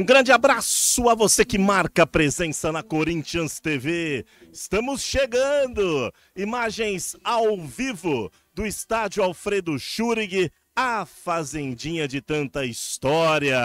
Um grande abraço a você que marca presença na Corinthians TV. Estamos chegando! Imagens ao vivo do estádio Alfredo Schurig, a fazendinha de tanta história.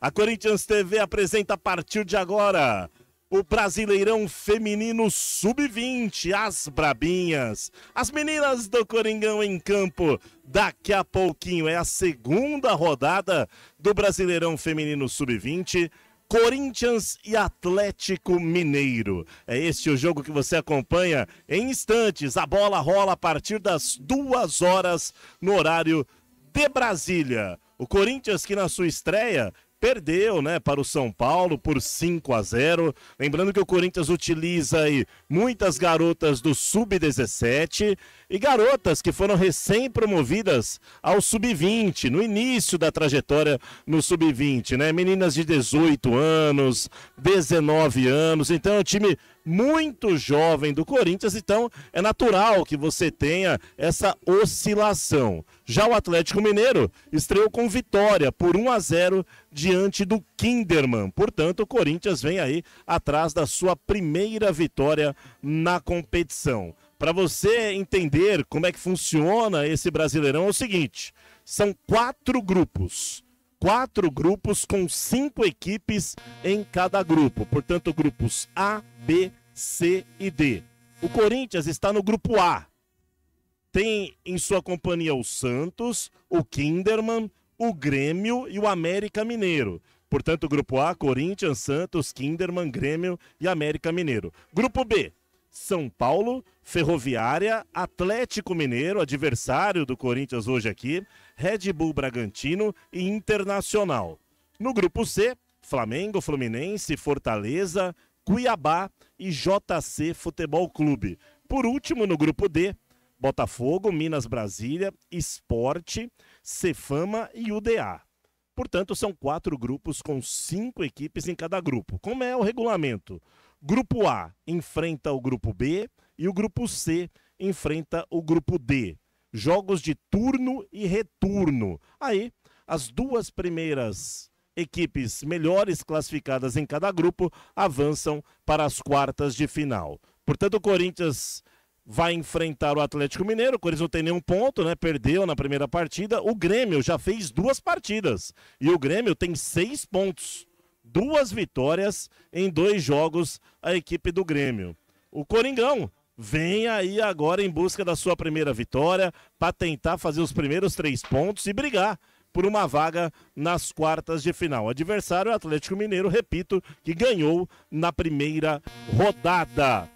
A Corinthians TV apresenta a partir de agora o Brasileirão Feminino Sub-20, as Brabinhas. As meninas do Coringão em campo daqui a pouquinho. É a segunda rodada do Brasileirão Feminino Sub-20. Corinthians e Atlético Mineiro. É este o jogo que você acompanha em instantes. A bola rola a partir das duas horas no horário de Brasília. O Corinthians, que na sua estreia perdeu, né, para o São Paulo por 5 a 0. Lembrando que o Corinthians utiliza aí muitas garotas do sub-17 e garotas que foram recém-promovidas ao sub-20, no início da trajetória no sub-20, né? Meninas de 18 anos, 19 anos. Então é um time muito jovem do Corinthians, então é natural que você tenha essa oscilação. Já o Atlético Mineiro estreou com vitória por 1 a 0 diante do Kinderman. Portanto, o Corinthians vem aí atrás da sua primeira vitória na competição. Para você entender como é que funciona esse Brasileirão é o seguinte: são quatro grupos quatro grupos com cinco equipes em cada grupo. Portanto, grupos A, B, C e D. O Corinthians está no grupo A. Tem em sua companhia o Santos, o Kinderman, o Grêmio e o América Mineiro. Portanto, grupo A, Corinthians, Santos, Kinderman, Grêmio e América Mineiro. Grupo B, São Paulo, Ferroviária, Atlético Mineiro, adversário do Corinthians hoje aqui, Red Bull Bragantino e Internacional. No grupo C, Flamengo, Fluminense, Fortaleza, Cuiabá e JC Futebol Clube. Por último, no grupo D, Botafogo, Minas Brasília, Esporte, Cefama e UDA. Portanto, são quatro grupos com cinco equipes em cada grupo. Como é o regulamento? Grupo A enfrenta o grupo B e o grupo C enfrenta o grupo D. Jogos de turno e retorno. Aí, as duas primeiras equipes melhores classificadas em cada grupo avançam para as quartas de final. Portanto, o Corinthians vai enfrentar o Atlético Mineiro. O Corinthians não tem nenhum ponto, né? Perdeu na primeira partida. O Grêmio já fez duas partidas e o Grêmio tem seis pontos, duas vitórias em dois jogos. A equipe do Grêmio, o Coringão. Vem aí agora em busca da sua primeira vitória para tentar fazer os primeiros três pontos e brigar por uma vaga nas quartas de final. O adversário é o Atlético Mineiro, repito, que ganhou na primeira rodada.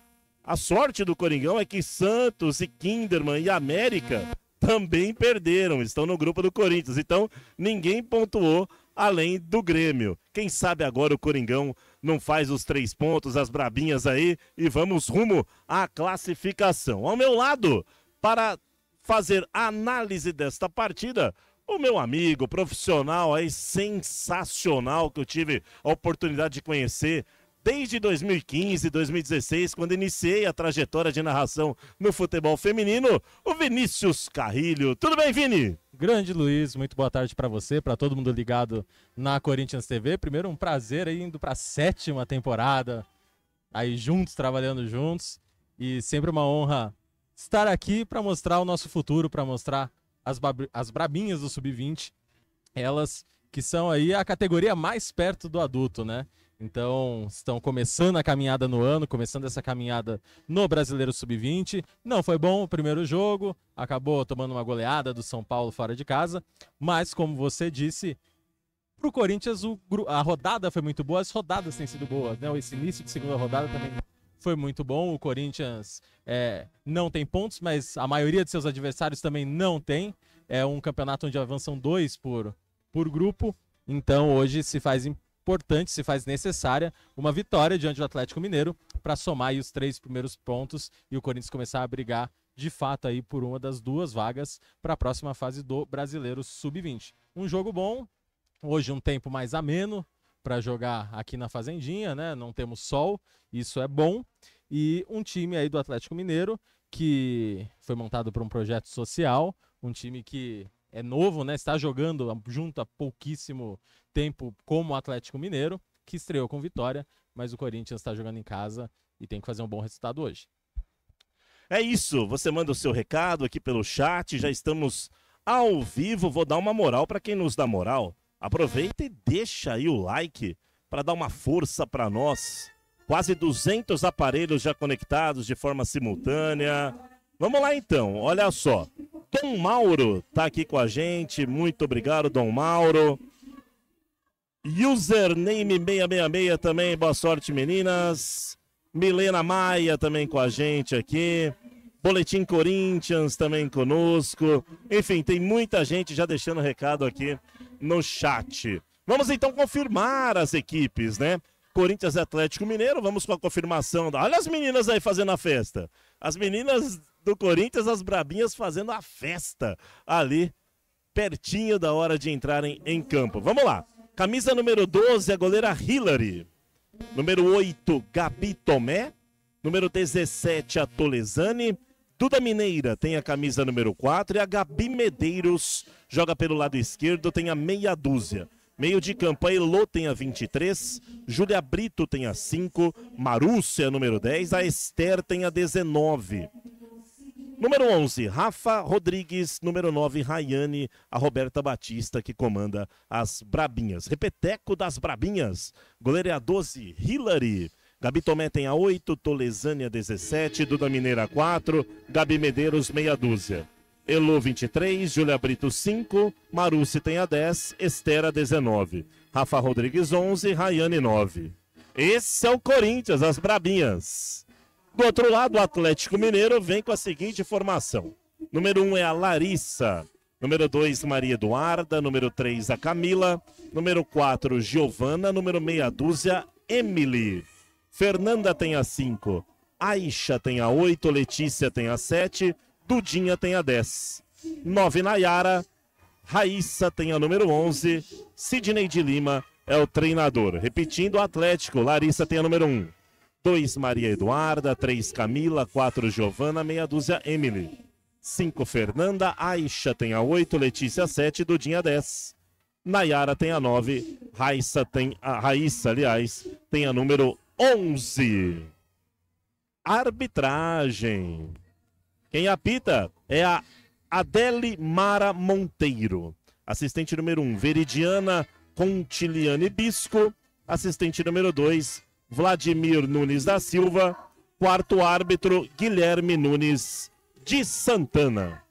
A sorte do Coringão é que Santos e Kinderman e América também perderam, estão no grupo do Corinthians. Então, ninguém pontuou além do Grêmio. Quem sabe agora o Coringão não faz os três pontos, as brabinhas aí, e vamos rumo à classificação. Ao meu lado, para fazer a análise desta partida, o meu amigo, profissional aí sensacional que eu tive a oportunidade de conhecer desde 2015, 2016, quando iniciei a trajetória de narração no futebol feminino, o Vinícius Carrilho. Tudo bem, Vini? Grande Luiz, muito boa tarde para você, para todo mundo ligado na Corinthians TV. Primeiro, um prazer aí indo para a sétima temporada, aí juntos, trabalhando juntos, e sempre uma honra estar aqui para mostrar o nosso futuro, para mostrar as, as brabinhas do sub-20, elas que são aí a categoria mais perto do adulto, né? Então, estão começando a caminhada no ano, começando essa caminhada no Brasileiro Sub-20. Não foi bom o primeiro jogo, acabou tomando uma goleada do São Paulo fora de casa, mas como você disse, pro Corinthians a rodada foi muito boa, as rodadas têm sido boas, né? Esse início de segunda rodada também foi muito bom. O Corinthians é, não tem pontos, mas a maioria de seus adversários também não tem. É um campeonato onde avançam dois por, por grupo. Então hoje se faz importante, se faz necessária uma vitória diante do Atlético Mineiro para somar os três primeiros pontos e o Corinthians começar a brigar de fato aí por uma das duas vagas para a próxima fase do Brasileiro Sub-20. Um jogo bom, hoje um tempo mais ameno, para jogar aqui na Fazendinha, né? Não temos sol, isso é bom. E um time aí do Atlético Mineiro que foi montado para um projeto social, um time que é novo, né? Está jogando junto há pouquíssimo tempo como Atlético Mineiro, que estreou com vitória, mas o Corinthians está jogando em casa e tem que fazer um bom resultado hoje. É isso, você manda o seu recado aqui pelo chat, já estamos ao vivo, vou dar uma moral para quem nos dá moral. Aproveita e deixa aí o like para dar uma força para nós. Quase 200 aparelhos já conectados de forma simultânea. Vamos lá então, olha só. Dom Mauro está aqui com a gente. Muito obrigado, Dom Mauro. Username 666 também, boa sorte, meninas. Milena Maia também com a gente aqui. Boletim Corinthians também conosco. Enfim, tem muita gente já deixando recado aqui no chat. Vamos então confirmar as equipes, né? Corinthians e Atlético Mineiro, vamos com a confirmação. Da... Olha as meninas aí fazendo a festa. As meninas do Corinthians, as brabinhas fazendo a festa ali, pertinho da hora de entrarem em campo. Vamos lá. Camisa número 12, a goleira Hillary. Número 8, Gabi Tomé. Número 17, a Tolesani. Duda Mineira tem a camisa número 4 e a Gabi Medeiros joga pelo lado esquerdo, tem a meia dúzia. Meio de campo, a Elô tem a 23, Júlia Brito tem a 5, Marúcia, número 10, a Esther tem a 19. Número 11, Rafa Rodrigues. Número 9, Rayane. A Roberta Batista, que comanda as Brabinhas. Repeteco das Brabinhas. Goleira 12, Hillary. Gabi Tomé tem a 8, Tolesânia 17, Duda Mineira 4, Gabi Medeiros meia dúzia. Elo 23, Júlia Brito 5, Marucci tem a 10, Estera 19, Rafa Rodrigues 11, Rayane 9. Esse é o Corinthians, as brabinhas. Do outro lado, o Atlético Mineiro vem com a seguinte formação. Número 1 é a Larissa, número 2 Maria Eduarda, número 3 a Camila, número 4 Giovana, número meia dúzia Emily. Fernanda tem a 5, Aixa tem a 8, Letícia tem a 7, Dudinha tem a 10. 9, Nayara, Raíssa tem a número 11, Sidney de Lima é o treinador. Repetindo, Atlético, Larissa tem a número 1. 2, Maria Eduarda, 3, Camila, 4, Giovana, meia dúzia, Emily. 5, Fernanda, Aixa tem a 8, Letícia 7, Dudinha 10. Nayara tem a 9, Raíssa tem a Raíssa, aliás, tem a número 11. 11. Arbitragem. Quem apita é a Adele Mara Monteiro. Assistente número 1, um, Veridiana Contiliane Bisco. Assistente número 2, Vladimir Nunes da Silva. Quarto árbitro, Guilherme Nunes de Santana.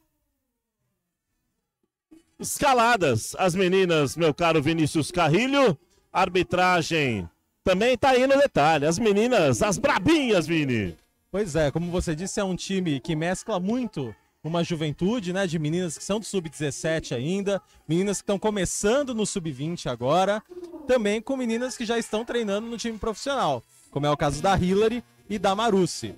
Escaladas as meninas, meu caro Vinícius Carrilho. Arbitragem também tá aí no detalhe. As meninas, as brabinhas, Vini. Pois é, como você disse, é um time que mescla muito uma juventude, né, de meninas que são do sub-17 ainda, meninas que estão começando no sub-20 agora, também com meninas que já estão treinando no time profissional, como é o caso da Hillary e da Marucci.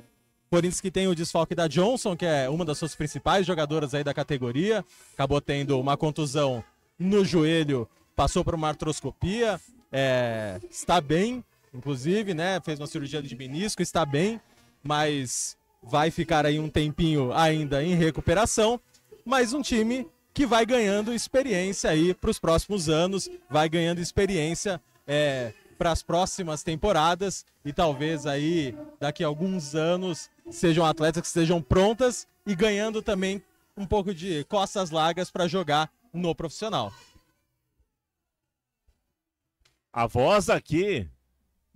isso que tem o desfalque da Johnson, que é uma das suas principais jogadoras aí da categoria, acabou tendo uma contusão no joelho, passou por uma artroscopia, é, está bem, inclusive, né? Fez uma cirurgia de menisco, está bem, mas vai ficar aí um tempinho ainda em recuperação. Mas um time que vai ganhando experiência aí para os próximos anos, vai ganhando experiência é, para as próximas temporadas e talvez aí daqui a alguns anos sejam atletas que estejam prontas e ganhando também um pouco de costas largas para jogar no profissional. A voz aqui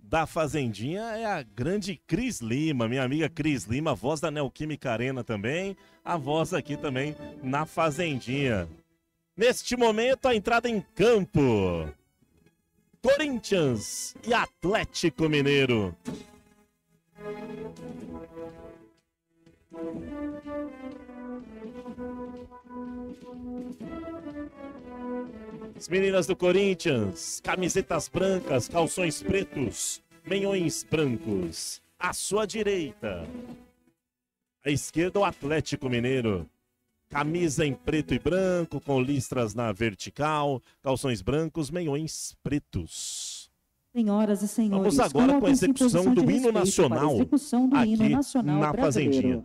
da Fazendinha é a grande Cris Lima, minha amiga Cris Lima, voz da Neoquímica Arena também, a voz aqui também na Fazendinha. Neste momento, a entrada em campo. Corinthians e Atlético Mineiro. As meninas do Corinthians, camisetas brancas, calções pretos, meiões brancos. À sua direita, à esquerda, o Atlético Mineiro. Camisa em preto e branco, com listras na vertical, calções brancos, meiões pretos. Senhoras e senhores, vamos agora com a execução do hino nacional, aqui na brasileiro. Fazendinha.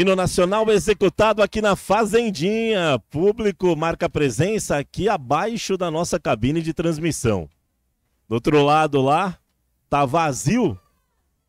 Hino Nacional executado aqui na Fazendinha. Público marca presença aqui abaixo da nossa cabine de transmissão. Do outro lado lá, tá vazio.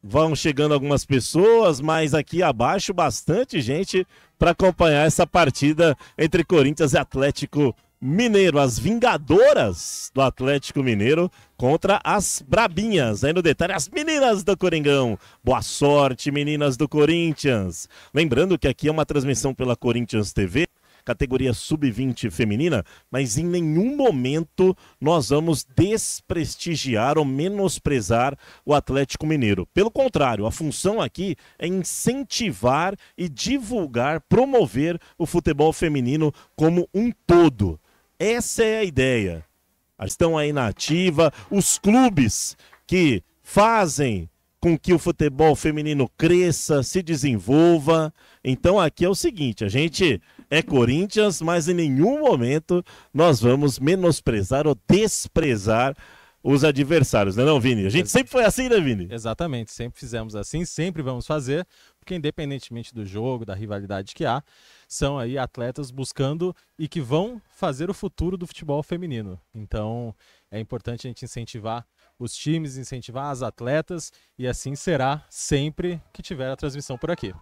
Vão chegando algumas pessoas, mas aqui abaixo bastante gente para acompanhar essa partida entre Corinthians e Atlético Mineiro, as Vingadoras do Atlético Mineiro contra as Brabinhas. Aí no detalhe, as meninas do Coringão. Boa sorte, meninas do Corinthians. Lembrando que aqui é uma transmissão pela Corinthians TV categoria sub-20 feminina, mas em nenhum momento nós vamos desprestigiar ou menosprezar o Atlético Mineiro. Pelo contrário, a função aqui é incentivar e divulgar, promover o futebol feminino como um todo. Essa é a ideia. estão aí na ativa, os clubes que fazem com que o futebol feminino cresça, se desenvolva. Então aqui é o seguinte, a gente é Corinthians, mas em nenhum momento nós vamos menosprezar ou desprezar os adversários, não é não, Vini? A gente sempre foi assim, né, Vini? Exatamente, sempre fizemos assim, sempre vamos fazer porque independentemente do jogo, da rivalidade que há, são aí atletas buscando e que vão fazer o futuro do futebol feminino. Então é importante a gente incentivar os times, incentivar as atletas e assim será sempre que tiver a transmissão por aqui.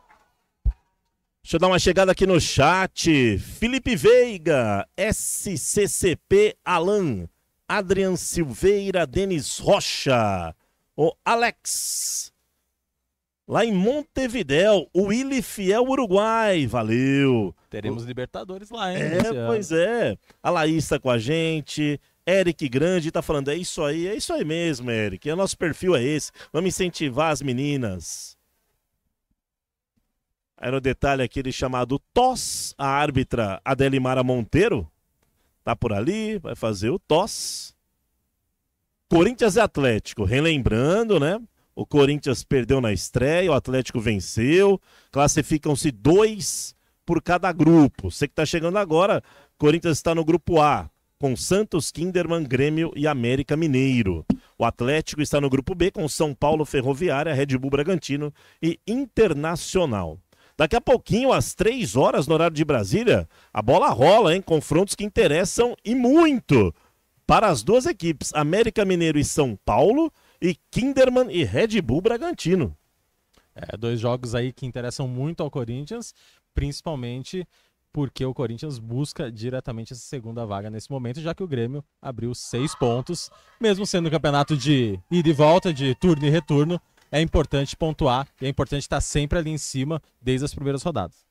Deixa eu dar uma chegada aqui no chat. Felipe Veiga, SCCP Alan, Adrian Silveira, Denis Rocha, o Alex lá em Montevidéu, o Willi Fiel Uruguai, valeu. Teremos o... Libertadores lá, hein? É, pois é. A Laís tá com a gente, Eric Grande tá falando, é isso aí, é isso aí mesmo, Eric. O é, nosso perfil é esse, vamos incentivar as meninas. Era o detalhe aquele chamado TOS, a árbitra Adelimara Monteiro, tá por ali, vai fazer o TOS. Corinthians e Atlético, relembrando, né? O Corinthians perdeu na estreia, o Atlético venceu. Classificam-se dois por cada grupo. Você que está chegando agora, Corinthians está no grupo A, com Santos, Kinderman, Grêmio e América Mineiro. O Atlético está no grupo B, com São Paulo, Ferroviária, Red Bull Bragantino e Internacional. Daqui a pouquinho, às três horas, no horário de Brasília, a bola rola, em Confrontos que interessam e muito para as duas equipes, América Mineiro e São Paulo, e Kinderman e Red Bull Bragantino. É, dois jogos aí que interessam muito ao Corinthians, principalmente porque o Corinthians busca diretamente essa segunda vaga nesse momento, já que o Grêmio abriu seis pontos, mesmo sendo um campeonato de ida e volta, de turno e retorno, é importante pontuar e é importante estar sempre ali em cima desde as primeiras rodadas.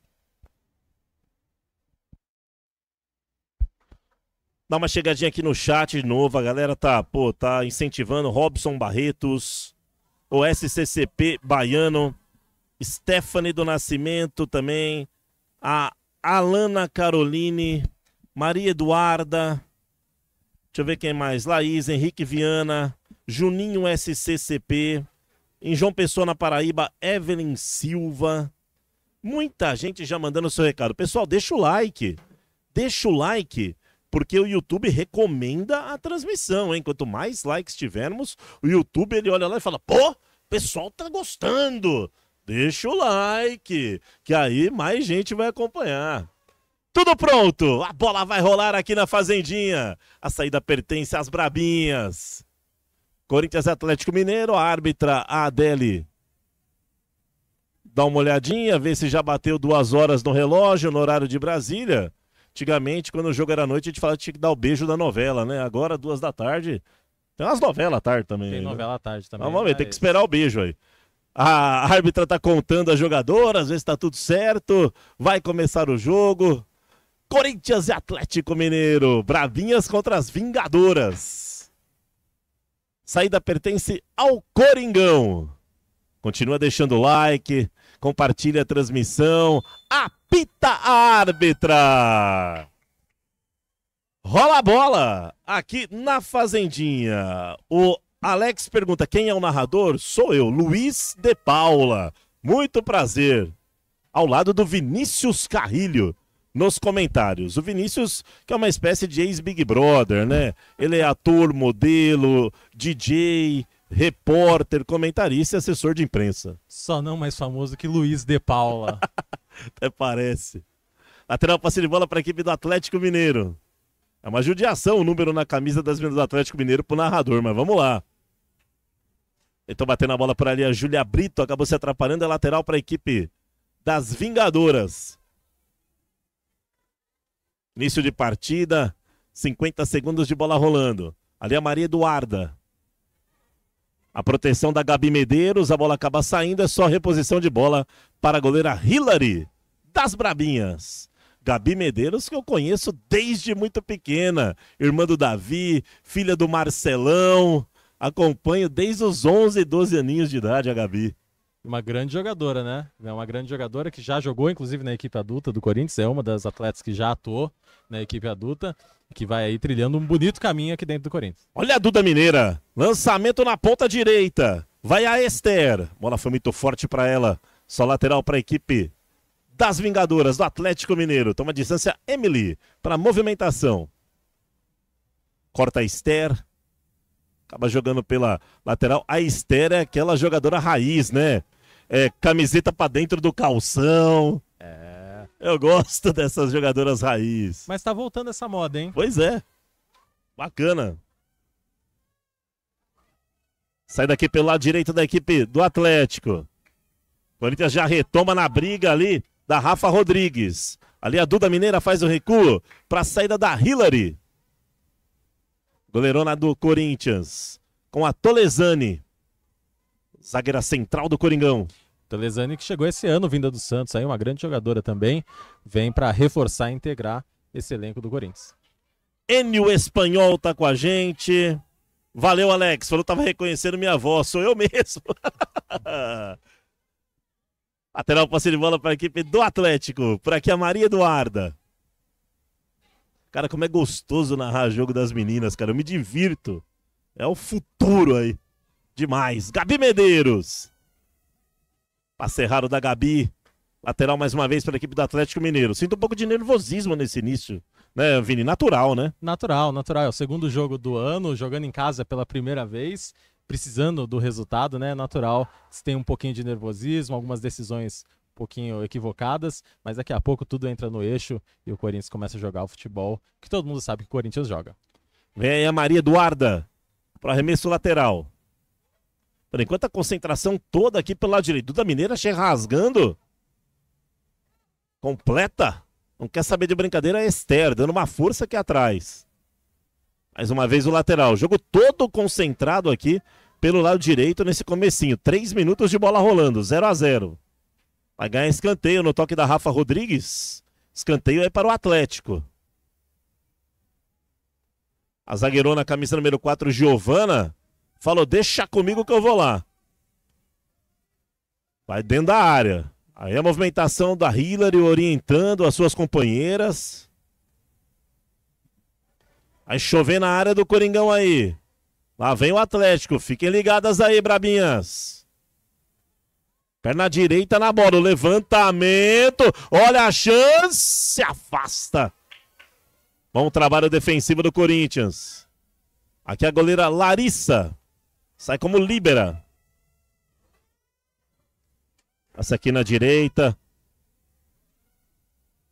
Dá uma chegadinha aqui no chat de novo, a galera tá, pô, tá incentivando Robson Barretos, o SCCP Baiano, Stephanie do Nascimento também, a Alana Caroline, Maria Eduarda, deixa eu ver quem mais, Laís, Henrique Viana, Juninho SCCP, em João Pessoa, na Paraíba, Evelyn Silva. Muita gente já mandando seu recado. Pessoal, deixa o like. Deixa o like porque o YouTube recomenda a transmissão, hein? Quanto mais likes tivermos, o YouTube ele olha lá e fala: pô, o pessoal tá gostando. Deixa o like, que aí mais gente vai acompanhar. Tudo pronto, a bola vai rolar aqui na Fazendinha. A saída pertence às Brabinhas. Corinthians Atlético Mineiro, a árbitra Adele dá uma olhadinha, vê se já bateu duas horas no relógio, no horário de Brasília. Antigamente, quando o jogo era noite, a gente falava que tinha que dar o beijo da novela, né? Agora, duas da tarde. Tem umas novelas à tarde também. Tem aí, né? novela né? à tarde também. Mas, vamos ver, tem que esperar o beijo aí. A árbitra tá contando a jogadora, às vezes tá tudo certo. Vai começar o jogo. Corinthians e Atlético Mineiro. Bravinhas contra as Vingadoras. Saída pertence ao Coringão. Continua deixando o like, compartilha a transmissão, apita a árbitra! Rola a bola aqui na Fazendinha. O Alex pergunta: quem é o narrador? Sou eu, Luiz de Paula. Muito prazer. Ao lado do Vinícius Carrilho nos comentários. O Vinícius, que é uma espécie de ex-Big Brother, né? Ele é ator, modelo, DJ, repórter, comentarista e assessor de imprensa. Só não mais famoso que Luiz de Paula. Até parece. Lateral passe de bola para a equipe do Atlético Mineiro. É uma judiação o número na camisa das meninas do Atlético Mineiro para o narrador, mas vamos lá. Então batendo a bola por ali a Júlia Brito, acabou se atrapalhando, é lateral para a equipe das Vingadoras. Início de partida, 50 segundos de bola rolando. Ali a Maria Eduarda. A proteção da Gabi Medeiros, a bola acaba saindo, é só reposição de bola para a goleira Hillary das Brabinhas. Gabi Medeiros, que eu conheço desde muito pequena, irmã do Davi, filha do Marcelão. Acompanho desde os 11, 12 aninhos de idade a Gabi. Uma grande jogadora, né? É uma grande jogadora que já jogou, inclusive, na equipe adulta do Corinthians. É uma das atletas que já atuou na equipe adulta que vai aí trilhando um bonito caminho aqui dentro do Corinthians. Olha a Duda Mineira, lançamento na ponta direita. Vai a Esther, bola foi muito forte para ela. Só lateral para a equipe das Vingadoras do Atlético Mineiro. Toma distância Emily para movimentação. Corta a Esther, acaba jogando pela lateral. A Esther é aquela jogadora raiz, né? É, camiseta para dentro do calção. É. Eu gosto dessas jogadoras raiz. Mas tá voltando essa moda, hein? Pois é. Bacana. Sai daqui pelo lado direito da equipe do Atlético. Corinthians já retoma na briga ali da Rafa Rodrigues. Ali a Duda Mineira faz o recuo para a saída da Hillary. Goleirona do Corinthians com a Tolesani. Zagueira central do Coringão. Telesani que chegou esse ano vinda do Santos, aí uma grande jogadora também, vem para reforçar e integrar esse elenco do Corinthians. Enio Espanhol tá com a gente. Valeu, Alex. Falou que tava reconhecendo minha voz, sou eu mesmo. Lateral passe de bola para a equipe do Atlético, por aqui a Maria Eduarda. Cara, como é gostoso narrar jogo das meninas, cara. Eu me divirto. É o futuro aí. Demais. Gabi Medeiros. Passe errado da Gabi. Lateral mais uma vez para a equipe do Atlético Mineiro. Sinto um pouco de nervosismo nesse início, né, Vini? Natural, né? Natural, natural. É o segundo jogo do ano, jogando em casa pela primeira vez, precisando do resultado, né? Natural. Se tem um pouquinho de nervosismo, algumas decisões um pouquinho equivocadas, mas daqui a pouco tudo entra no eixo e o Corinthians começa a jogar o futebol que todo mundo sabe que o Corinthians joga. Vem a Maria Eduarda para arremesso lateral. Por enquanto a concentração toda aqui pelo lado direito. Duda Mineira chega rasgando. Completa. Não quer saber de brincadeira, é Esther, dando uma força aqui atrás. Mais uma vez o lateral. Jogo todo concentrado aqui pelo lado direito nesse comecinho. Três minutos de bola rolando, 0 a 0 Vai ganhar escanteio no toque da Rafa Rodrigues. Escanteio aí é para o Atlético. A zagueirona, camisa número 4, Giovana, falou: Deixa comigo que eu vou lá. Vai dentro da área. Aí a movimentação da Hillary orientando as suas companheiras. Aí chover na área do Coringão aí. Lá vem o Atlético. Fiquem ligadas aí, Brabinhas. Perna direita na bola. O levantamento. Olha a chance. Se afasta. Bom trabalho defensivo do Corinthians. Aqui a goleira Larissa. Sai como libera. Passa aqui na direita.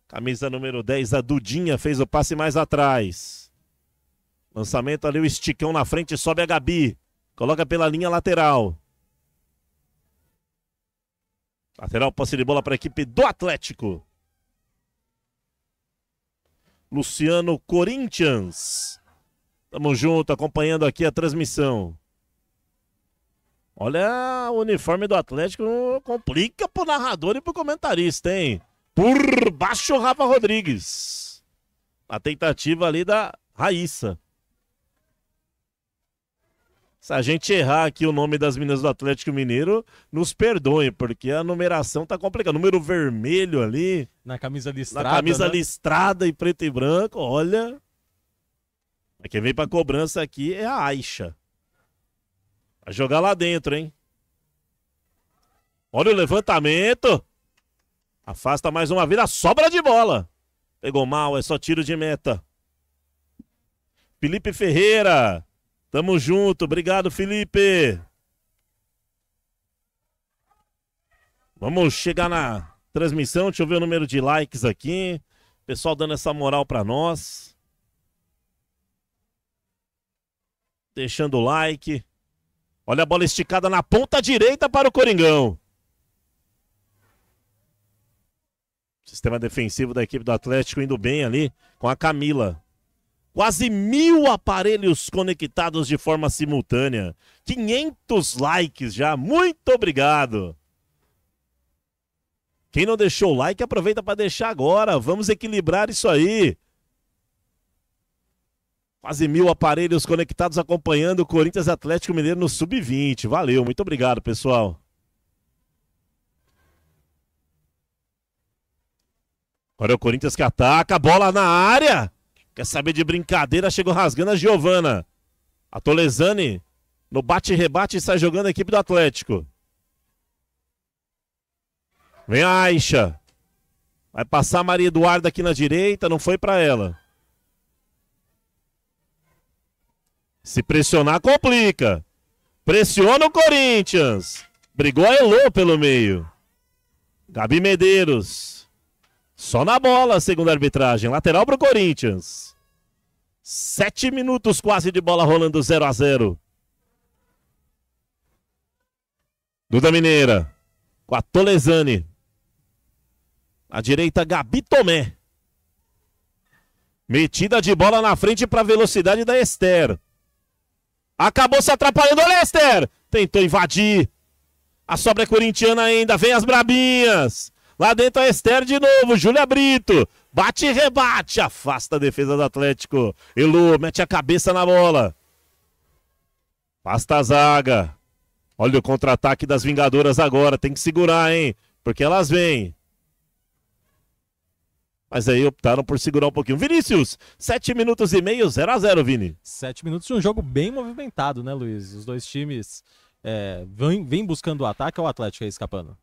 Camisa número 10, a Dudinha fez o passe mais atrás. Lançamento ali, o esticão na frente, sobe a Gabi. Coloca pela linha lateral. Lateral, posse de bola para a equipe do Atlético. Luciano Corinthians. Tamo junto, acompanhando aqui a transmissão. Olha, o uniforme do Atlético complica pro narrador e pro comentarista, hein? Por baixo, o Rafa Rodrigues. A tentativa ali da Raíssa. Se a gente errar aqui o nome das meninas do Atlético Mineiro, nos perdoe, porque a numeração tá complicada. Número vermelho ali. Na camisa listrada. Na camisa né? listrada e preto e branco, olha. Quem vem pra cobrança aqui é a Aixa. Vai jogar lá dentro, hein? Olha o levantamento. Afasta mais uma vida, sobra de bola. Pegou mal, é só tiro de meta. Felipe Ferreira. Tamo junto. Obrigado, Felipe. Vamos chegar na transmissão. Deixa eu ver o número de likes aqui. Pessoal dando essa moral para nós. Deixando o like. Olha a bola esticada na ponta direita para o Coringão. Sistema defensivo da equipe do Atlético indo bem ali com a Camila. Quase mil aparelhos conectados de forma simultânea. 500 likes já. Muito obrigado. Quem não deixou o like, aproveita para deixar agora. Vamos equilibrar isso aí. Quase mil aparelhos conectados acompanhando o Corinthians Atlético Mineiro no Sub-20. Valeu, muito obrigado, pessoal. Agora é o Corinthians que ataca, bola na área. Quer saber de brincadeira? Chegou rasgando a Giovana. A Tolesani no bate-rebate está jogando a equipe do Atlético. Vem a Aixa. Vai passar a Maria Eduarda aqui na direita, não foi para ela. Se pressionar, complica. Pressiona o Corinthians. Brigou a Elô pelo meio. Gabi Medeiros. Só na bola, segundo a arbitragem. Lateral para o Corinthians. Sete minutos quase de bola rolando 0 a 0 Duda Mineira. Com a Tolesani. À direita, Gabi Tomé. Metida de bola na frente para a velocidade da Esther. Acabou se atrapalhando o Lester. Tentou invadir. A sobra é corintiana ainda. Vem as brabinhas. Lá dentro a Esther de novo. Júlia Brito. Bate e rebate. Afasta a defesa do Atlético. Elu mete a cabeça na bola. Afasta a zaga. Olha o contra-ataque das Vingadoras agora. Tem que segurar, hein? Porque elas vêm. Mas aí optaram por segurar um pouquinho. Vinícius, 7 minutos e meio, 0 a 0 Vini. 7 minutos de um jogo bem movimentado, né, Luiz? Os dois times é, vêm, buscando o ataque ou o Atlético aí escapando?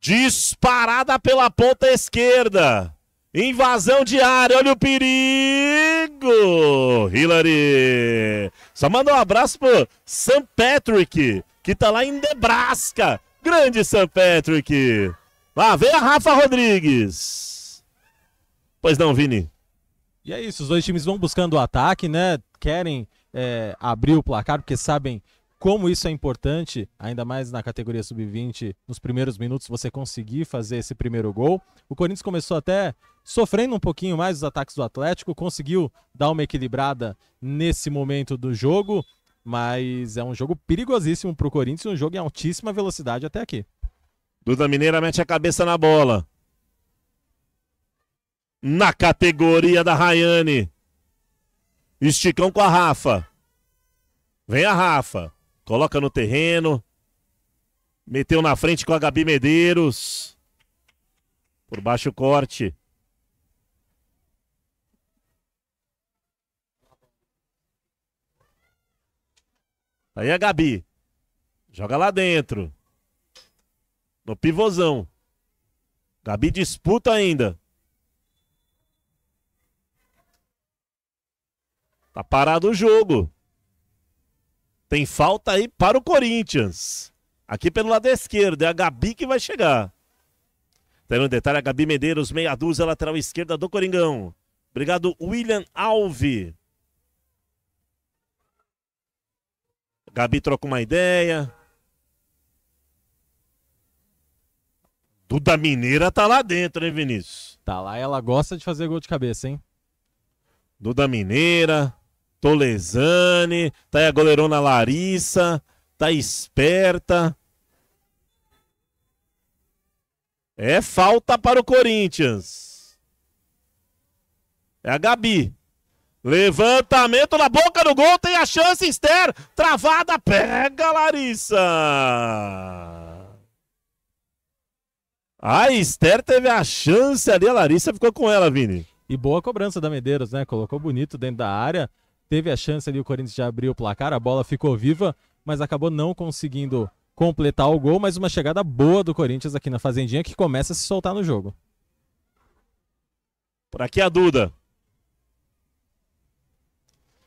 Disparada pela ponta esquerda. Invasão de área, olha o perigo! Hillary! Só manda um abraço pro Sam Patrick, que tá lá em Nebraska. Grande Sam Patrick! Lá vem a Rafa Rodrigues. Pois não, Vini. E é isso, os dois times vão buscando o ataque, né? Querem é, abrir o placar, porque sabem como isso é importante, ainda mais na categoria sub-20, nos primeiros minutos você conseguir fazer esse primeiro gol. O Corinthians começou até sofrendo um pouquinho mais os ataques do Atlético, conseguiu dar uma equilibrada nesse momento do jogo, mas é um jogo perigosíssimo para o Corinthians, um jogo em altíssima velocidade até aqui. Duda Mineira mete a cabeça na bola na categoria da Rayane. Esticão com a Rafa. Vem a Rafa. Coloca no terreno. Meteu na frente com a Gabi Medeiros. Por baixo corte. Aí a Gabi. Joga lá dentro. No pivôzão. Gabi disputa ainda. Tá parado o jogo. Tem falta aí para o Corinthians. Aqui pelo lado esquerdo, é a Gabi que vai chegar. Tem um detalhe, a Gabi Medeiros, meia dúzia, lateral esquerda do Coringão. Obrigado, William Alves. Gabi troca uma ideia. Duda Mineira tá lá dentro, hein, Vinícius? Tá lá, ela gosta de fazer gol de cabeça, hein? Duda Mineira. Tolesani, tá aí a goleirona Larissa, tá esperta. É falta para o Corinthians. É a Gabi. Levantamento na boca do gol, tem a chance, Esther. Travada, pega Larissa. A ah, Esther teve a chance ali, a Larissa ficou com ela, Vini. E boa cobrança da Medeiros, né? Colocou bonito dentro da área teve a chance ali o Corinthians de abrir o placar, a bola ficou viva, mas acabou não conseguindo completar o gol, mas uma chegada boa do Corinthians aqui na Fazendinha que começa a se soltar no jogo. Por aqui a Duda.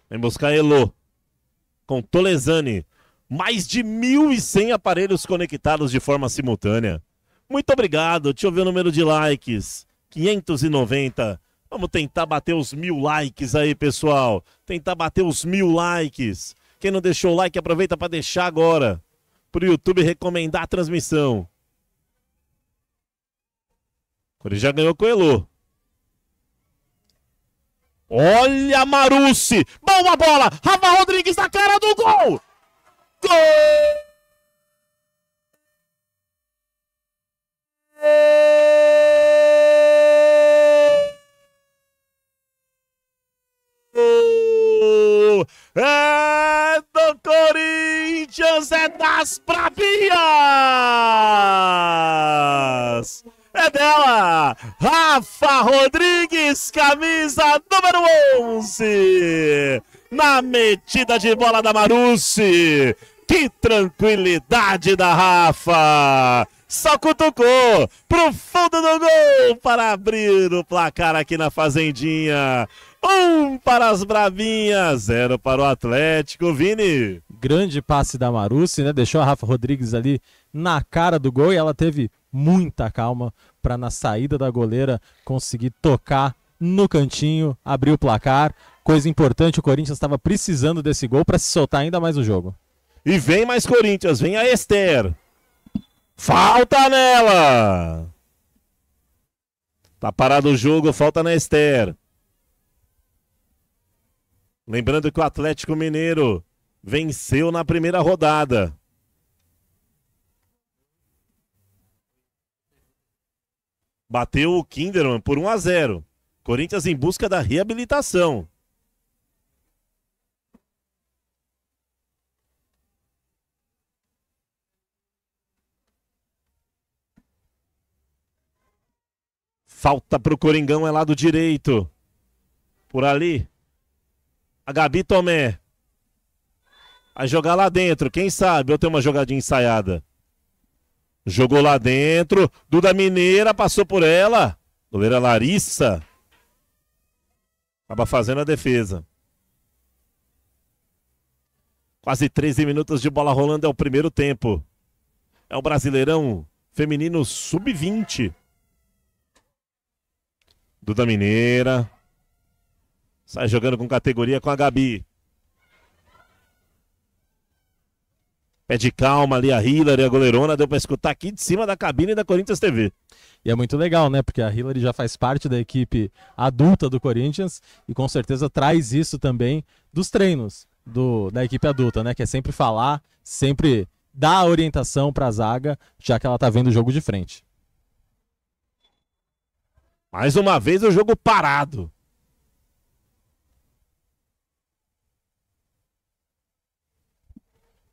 Vem buscar Elo. Com Tolesani. Mais de 1.100 aparelhos conectados de forma simultânea. Muito obrigado. Deixa eu ver o número de likes. 590. Vamos tentar bater os mil likes aí, pessoal. Tentar bater os mil likes. Quem não deixou o like, aproveita para deixar agora. Para o YouTube recomendar a transmissão. Corinthians já ganhou com o Elô. Olha Marucci! Boa bola! Rafa Rodrigues na cara do gol! Gol! É do Corinthians, é das Bravias! É dela, Rafa Rodrigues, camisa número 11! Na metida de bola da Maruce, Que tranquilidade da Rafa! só cutucou pro fundo do gol para abrir o placar aqui na Fazendinha. Um para as Bravinhas, zero para o Atlético. Vini. Grande passe da Marucci, né? Deixou a Rafa Rodrigues ali na cara do gol e ela teve muita calma para na saída da goleira conseguir tocar no cantinho, abrir o placar. Coisa importante, o Corinthians estava precisando desse gol para se soltar ainda mais o jogo. E vem mais Corinthians, vem a Esther. Falta nela! Tá parado o jogo, falta na Esther. Lembrando que o Atlético Mineiro venceu na primeira rodada. Bateu o Kinderman por 1 a 0. Corinthians em busca da reabilitação. Falta para o Coringão é lado direito. Por ali, a Gabi Tomé. A jogar lá dentro. Quem sabe? Eu tenho uma jogadinha ensaiada. Jogou lá dentro. Duda Mineira passou por ela. Goleira Larissa. Acaba fazendo a defesa. Quase 13 minutos de bola rolando é o primeiro tempo. É o Brasileirão Feminino Sub-20. Duda Mineira. Sai jogando com categoria com a Gabi. Pede calma ali a Hillary, a goleirona, deu para escutar aqui de cima da cabine da Corinthians TV. E é muito legal, né? Porque a Hillary já faz parte da equipe adulta do Corinthians e com certeza traz isso também dos treinos do, da equipe adulta, né? Que é sempre falar, sempre dar orientação para a zaga, já que ela tá vendo o jogo de frente. Mais uma vez o jogo parado.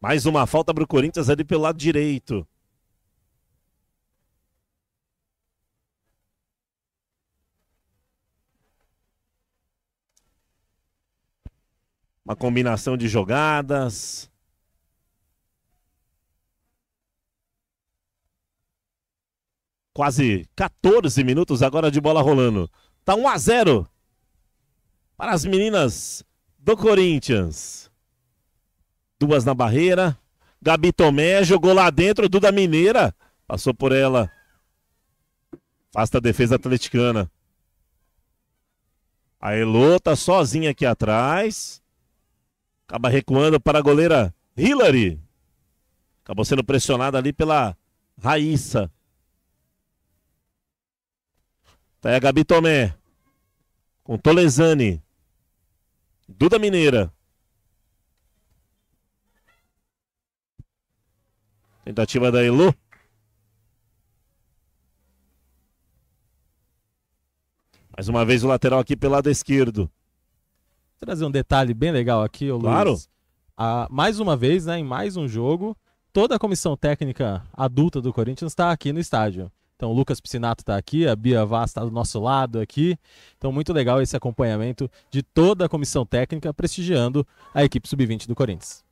Mais uma falta para o Corinthians ali pelo lado direito. uma combinação de jogadas. Quase 14 minutos agora de bola rolando. Tá 1 a 0 para as meninas do Corinthians duas na barreira. Gabi Tomé jogou lá dentro, Duda Mineira passou por ela. faça a defesa atleticana. A Elô tá sozinha aqui atrás. Acaba recuando para a goleira Hillary. Acabou sendo pressionada ali pela Raíssa. Tá aí a Gabi Tomé. Com Tolesani. Duda Mineira. Tentativa da Elo. Mais uma vez o lateral aqui pelo lado esquerdo. Vou trazer um detalhe bem legal aqui, ô claro. Luiz. Ah, mais uma vez, né, em mais um jogo, toda a comissão técnica adulta do Corinthians está aqui no estádio. Então, o Lucas Piscinato está aqui, a Bia Vaz está do nosso lado aqui. Então, muito legal esse acompanhamento de toda a comissão técnica prestigiando a equipe sub-20 do Corinthians.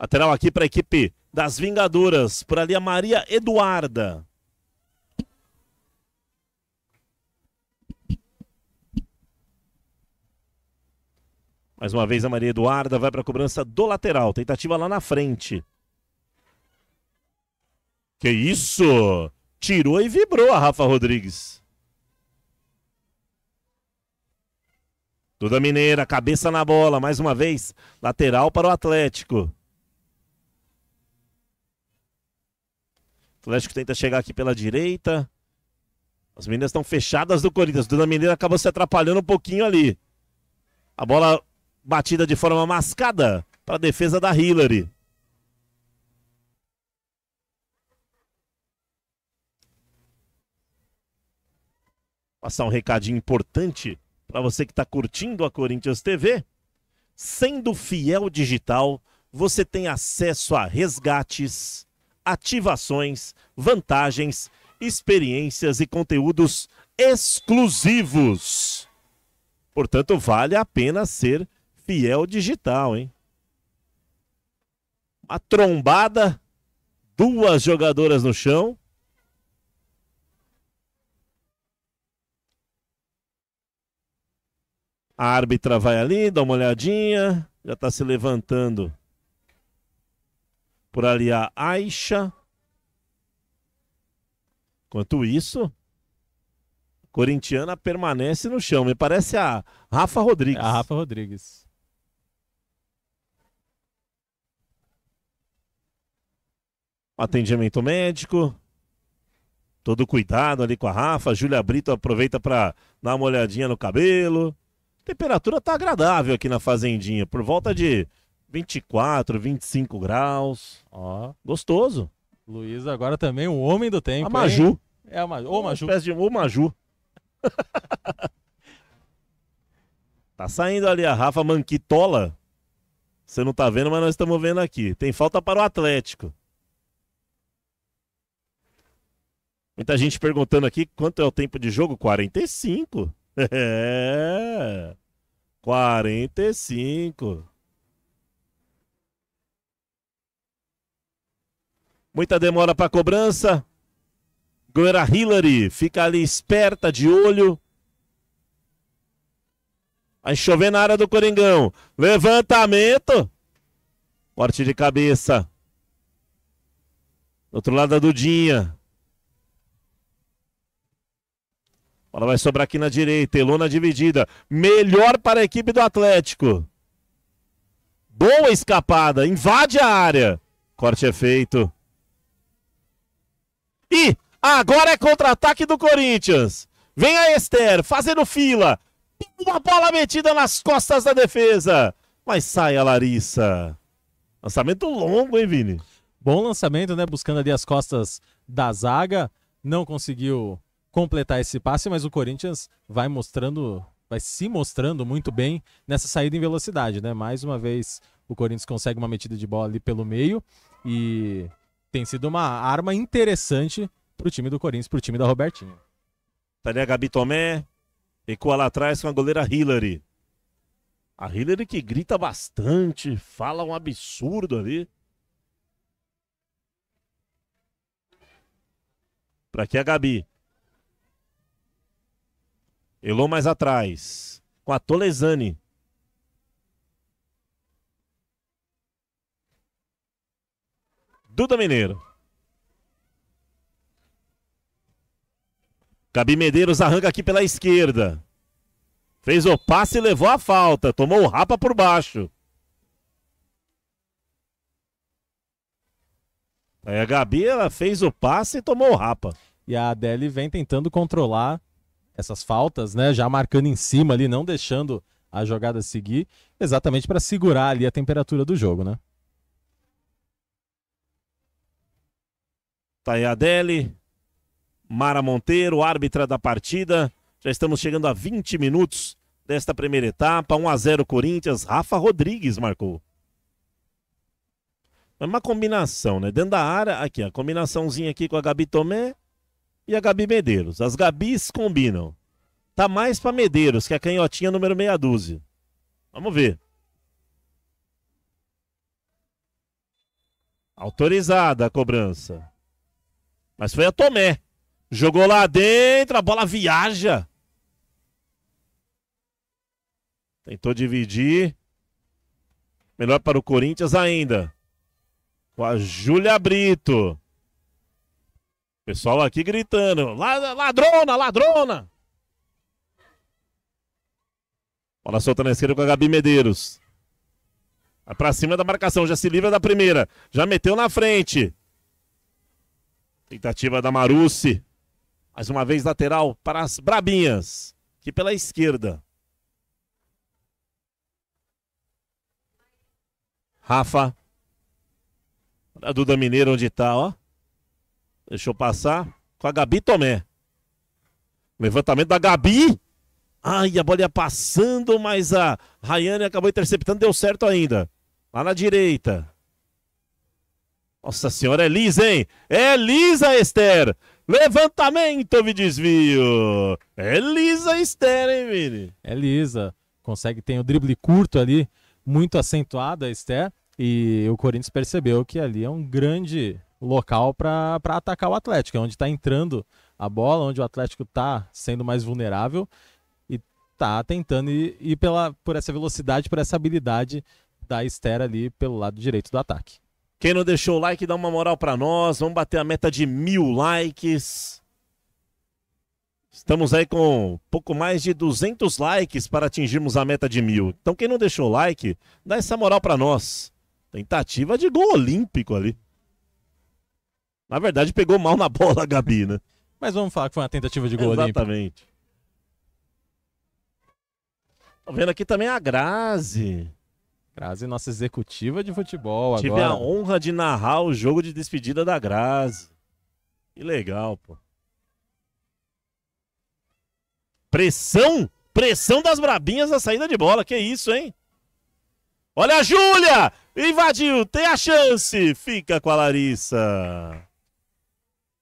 Lateral aqui para a equipe das Vingadoras. Por ali a Maria Eduarda. Mais uma vez a Maria Eduarda vai para a cobrança do lateral. Tentativa lá na frente. Que isso! Tirou e vibrou a Rafa Rodrigues. Duda Mineira, cabeça na bola, mais uma vez. Lateral para o Atlético. Atlético tenta chegar aqui pela direita. As meninas estão fechadas do Corinthians. Duda Mineira acaba se atrapalhando um pouquinho ali. A bola batida de forma mascada para a defesa da Hillary. Passar um recadinho importante para você que está curtindo a Corinthians TV. Sendo fiel digital, você tem acesso a resgates ativações, vantagens, experiências e conteúdos exclusivos. Portanto, vale a pena ser fiel digital, hein? Uma trombada, duas jogadoras no chão. A árbitra vai ali, dá uma olhadinha, já está se levantando por ali a Aixa. Enquanto isso, corintiana permanece no chão. Me parece a Rafa Rodrigues. É a Rafa Rodrigues. Atendimento médico. Todo cuidado ali com a Rafa. Júlia Brito aproveita para dar uma olhadinha no cabelo. A temperatura tá agradável aqui na fazendinha, por volta de 24, 25 graus. Ó. Gostoso. Luiz agora também, o homem do tempo. A Maju. Hein? É a Maju. Ô, Maju. De... Ô, Maju. tá saindo ali a Rafa Manquitola. Você não tá vendo, mas nós estamos vendo aqui. Tem falta para o Atlético. Muita gente perguntando aqui quanto é o tempo de jogo? 45. É. 45. Muita demora para cobrança. Goleira Hillary fica ali esperta, de olho. Vai chover na área do Coringão. Levantamento. Corte de cabeça. Do outro lado a Dudinha. Bola vai sobrar aqui na direita. Elona dividida. Melhor para a equipe do Atlético. Boa escapada. Invade a área. Corte é feito. E agora é contra-ataque do Corinthians. Vem a Esther fazendo fila. Uma bola metida nas costas da defesa. Mas sai a Larissa. Lançamento longo, hein, Vini? Bom lançamento, né? Buscando ali as costas da zaga. Não conseguiu completar esse passe, mas o Corinthians vai mostrando, vai se mostrando muito bem nessa saída em velocidade, né? Mais uma vez o Corinthians consegue uma metida de bola ali pelo meio e tem sido uma arma interessante pro time do Corinthians, pro time da Robertinha. Tá ali né, a Gabi Tomé, recua lá atrás com a goleira Hillary. A Hillary que grita bastante, fala um absurdo ali. Pra aqui a Gabi. Elon mais atrás. Com a Tolesani. Duda Mineiro. Gabi Medeiros arranca aqui pela esquerda. Fez o passe e levou a falta. Tomou o rapa por baixo. Aí a Gabi ela fez o passe e tomou o rapa. E a Adele vem tentando controlar essas faltas, né? Já marcando em cima ali, não deixando a jogada seguir, exatamente para segurar ali a temperatura do jogo, né? Tá aí a Adele, Mara Monteiro, árbitra da partida. Já estamos chegando a 20 minutos desta primeira etapa. 1 a 0 Corinthians. Rafa Rodrigues marcou. É uma combinação, né? Dentro da área, aqui, a combinaçãozinha aqui com a Gabi Tomé e a Gabi Medeiros. As Gabis combinam. Tá mais para Medeiros, que é a canhotinha número meia dúzia. Vamos ver. Autorizada a cobrança. Mas foi a Tomé. Jogou lá dentro, a bola viaja. Tentou dividir. Melhor para o Corinthians ainda. Com a Júlia Brito. Pessoal aqui gritando: ladrona, ladrona! Bola solta na esquerda com a Gabi Medeiros. Vai pra cima da marcação, já se livra da primeira. Já meteu na frente. Tentativa da Marucci. Mais uma vez lateral para as Brabinhas, que pela esquerda. Rafa. Olha a Duda Mineira onde está, ó. Deixou passar com a Gabi Tomé. Levantamento da Gabi. Ai, a bola ia passando, mas a Rayane acabou interceptando, deu certo ainda. Lá na direita. Nossa senhora, é lisa, hein? É lisa, Esther! Levantamento, me desvio! É lisa, Esther, hein, Vini? É lisa. Consegue, tem o drible curto ali, muito acentuado a Esther. E o Corinthians percebeu que ali é um grande local para atacar o Atlético, é onde está entrando a bola, onde o Atlético está sendo mais vulnerável e está tentando ir, ir, pela, por essa velocidade, por essa habilidade da Esther ali pelo lado direito do ataque. Quem não deixou o like, dá uma moral para nós. Vamos bater a meta de mil likes. Estamos aí com pouco mais de 200 likes para atingirmos a meta de mil. Então, quem não deixou o like, dá essa moral para nós. Tentativa de gol olímpico ali. Na verdade, pegou mal na bola a Gabi, né? Mas vamos falar que foi uma tentativa de gol olímpico. Exatamente. Tô tá vendo aqui também a Grazi. Grazi, nossa executiva de futebol Tive agora. Tive a honra de narrar o jogo de despedida da Grazi. Que legal, pô. Pressão? Pressão das brabinhas na saída de bola. Que isso, hein? Olha a Júlia! Invadiu, tem a chance. Fica com a Larissa.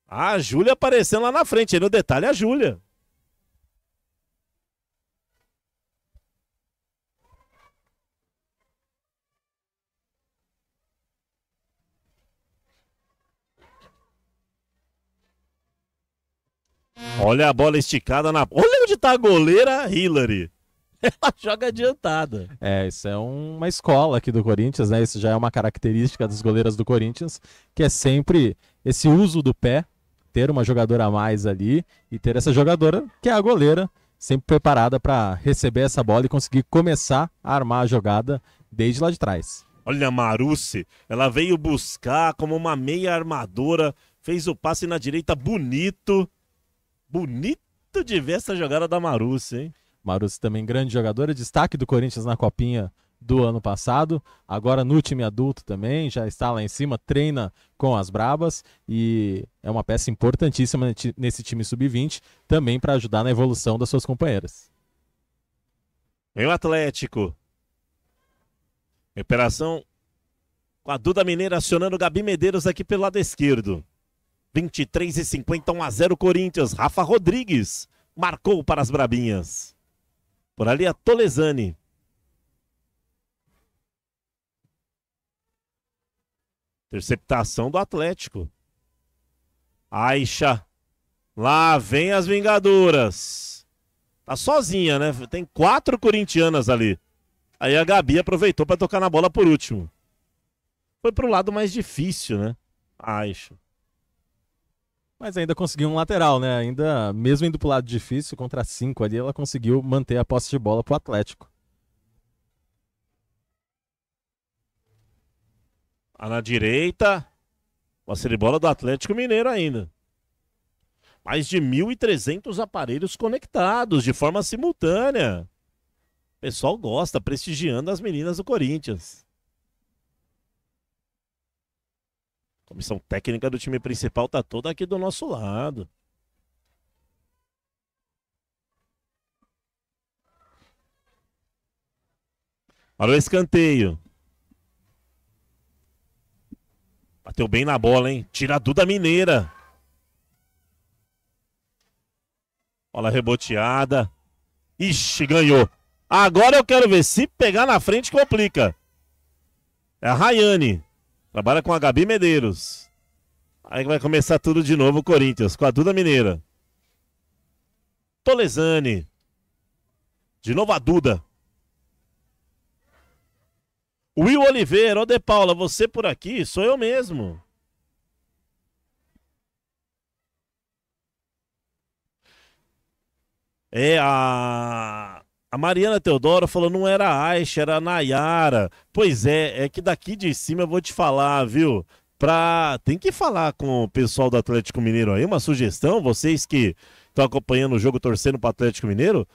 A Júlia aparecendo lá na frente. aí no detalhe, a Júlia. Olha a bola esticada na. Olha onde tá a goleira Hillary. Ela joga adiantada. É, isso é uma escola aqui do Corinthians, né? Isso já é uma característica das goleiras do Corinthians, que é sempre esse uso do pé, ter uma jogadora a mais ali e ter essa jogadora, que é a goleira, sempre preparada para receber essa bola e conseguir começar a armar a jogada desde lá de trás. Olha a Marucci, ela veio buscar como uma meia armadora, fez o passe na direita bonito Bonito de ver essa jogada da Marussi, hein? Marussi também grande jogadora, destaque do Corinthians na Copinha do ano passado, agora no time adulto também, já está lá em cima, treina com as Brabas e é uma peça importantíssima nesse time sub-20, também para ajudar na evolução das suas companheiras. Vem o Atlético. operação com a Duda Mineira acionando o Gabi Medeiros aqui pelo lado esquerdo. 23 e 50, 1 a 0 Corinthians. Rafa Rodrigues marcou para as Brabinhas. Por ali a Tolesani. Interceptação do Atlético. Aixa. Lá vem as Vingadoras. Tá sozinha, né? Tem quatro corintianas ali. Aí a Gabi aproveitou para tocar na bola por último. Foi pro lado mais difícil, né? Aixa. Mas ainda conseguiu um lateral, né? Ainda, mesmo indo pro lado difícil, contra cinco ali, ela conseguiu manter a posse de bola pro Atlético. Ah, na direita, posse de bola do Atlético Mineiro ainda. Mais de 1.300 aparelhos conectados de forma simultânea. O pessoal gosta, prestigiando as meninas do Corinthians. A comissão técnica do time principal tá toda aqui do nosso lado. Olha o escanteio. Bateu bem na bola, hein? Tira a Duda Mineira. Bola reboteada. Ixi, ganhou. Agora eu quero ver se pegar na frente complica. É a Rayane. Trabalha com a Gabi Medeiros. Aí vai começar tudo de novo o Corinthians, com a Duda Mineira. Tolesani. De novo a Duda. Will Oliveira, ô De Paula, você por aqui? Sou eu mesmo. É a. A Mariana Teodoro falou, não era Aisha, era Nayara. Pois é, é que daqui de cima eu vou te falar, viu? Pra... Tem que falar com o pessoal do Atlético Mineiro aí, uma sugestão, vocês que estão acompanhando o jogo, torcendo pro Atlético Mineiro,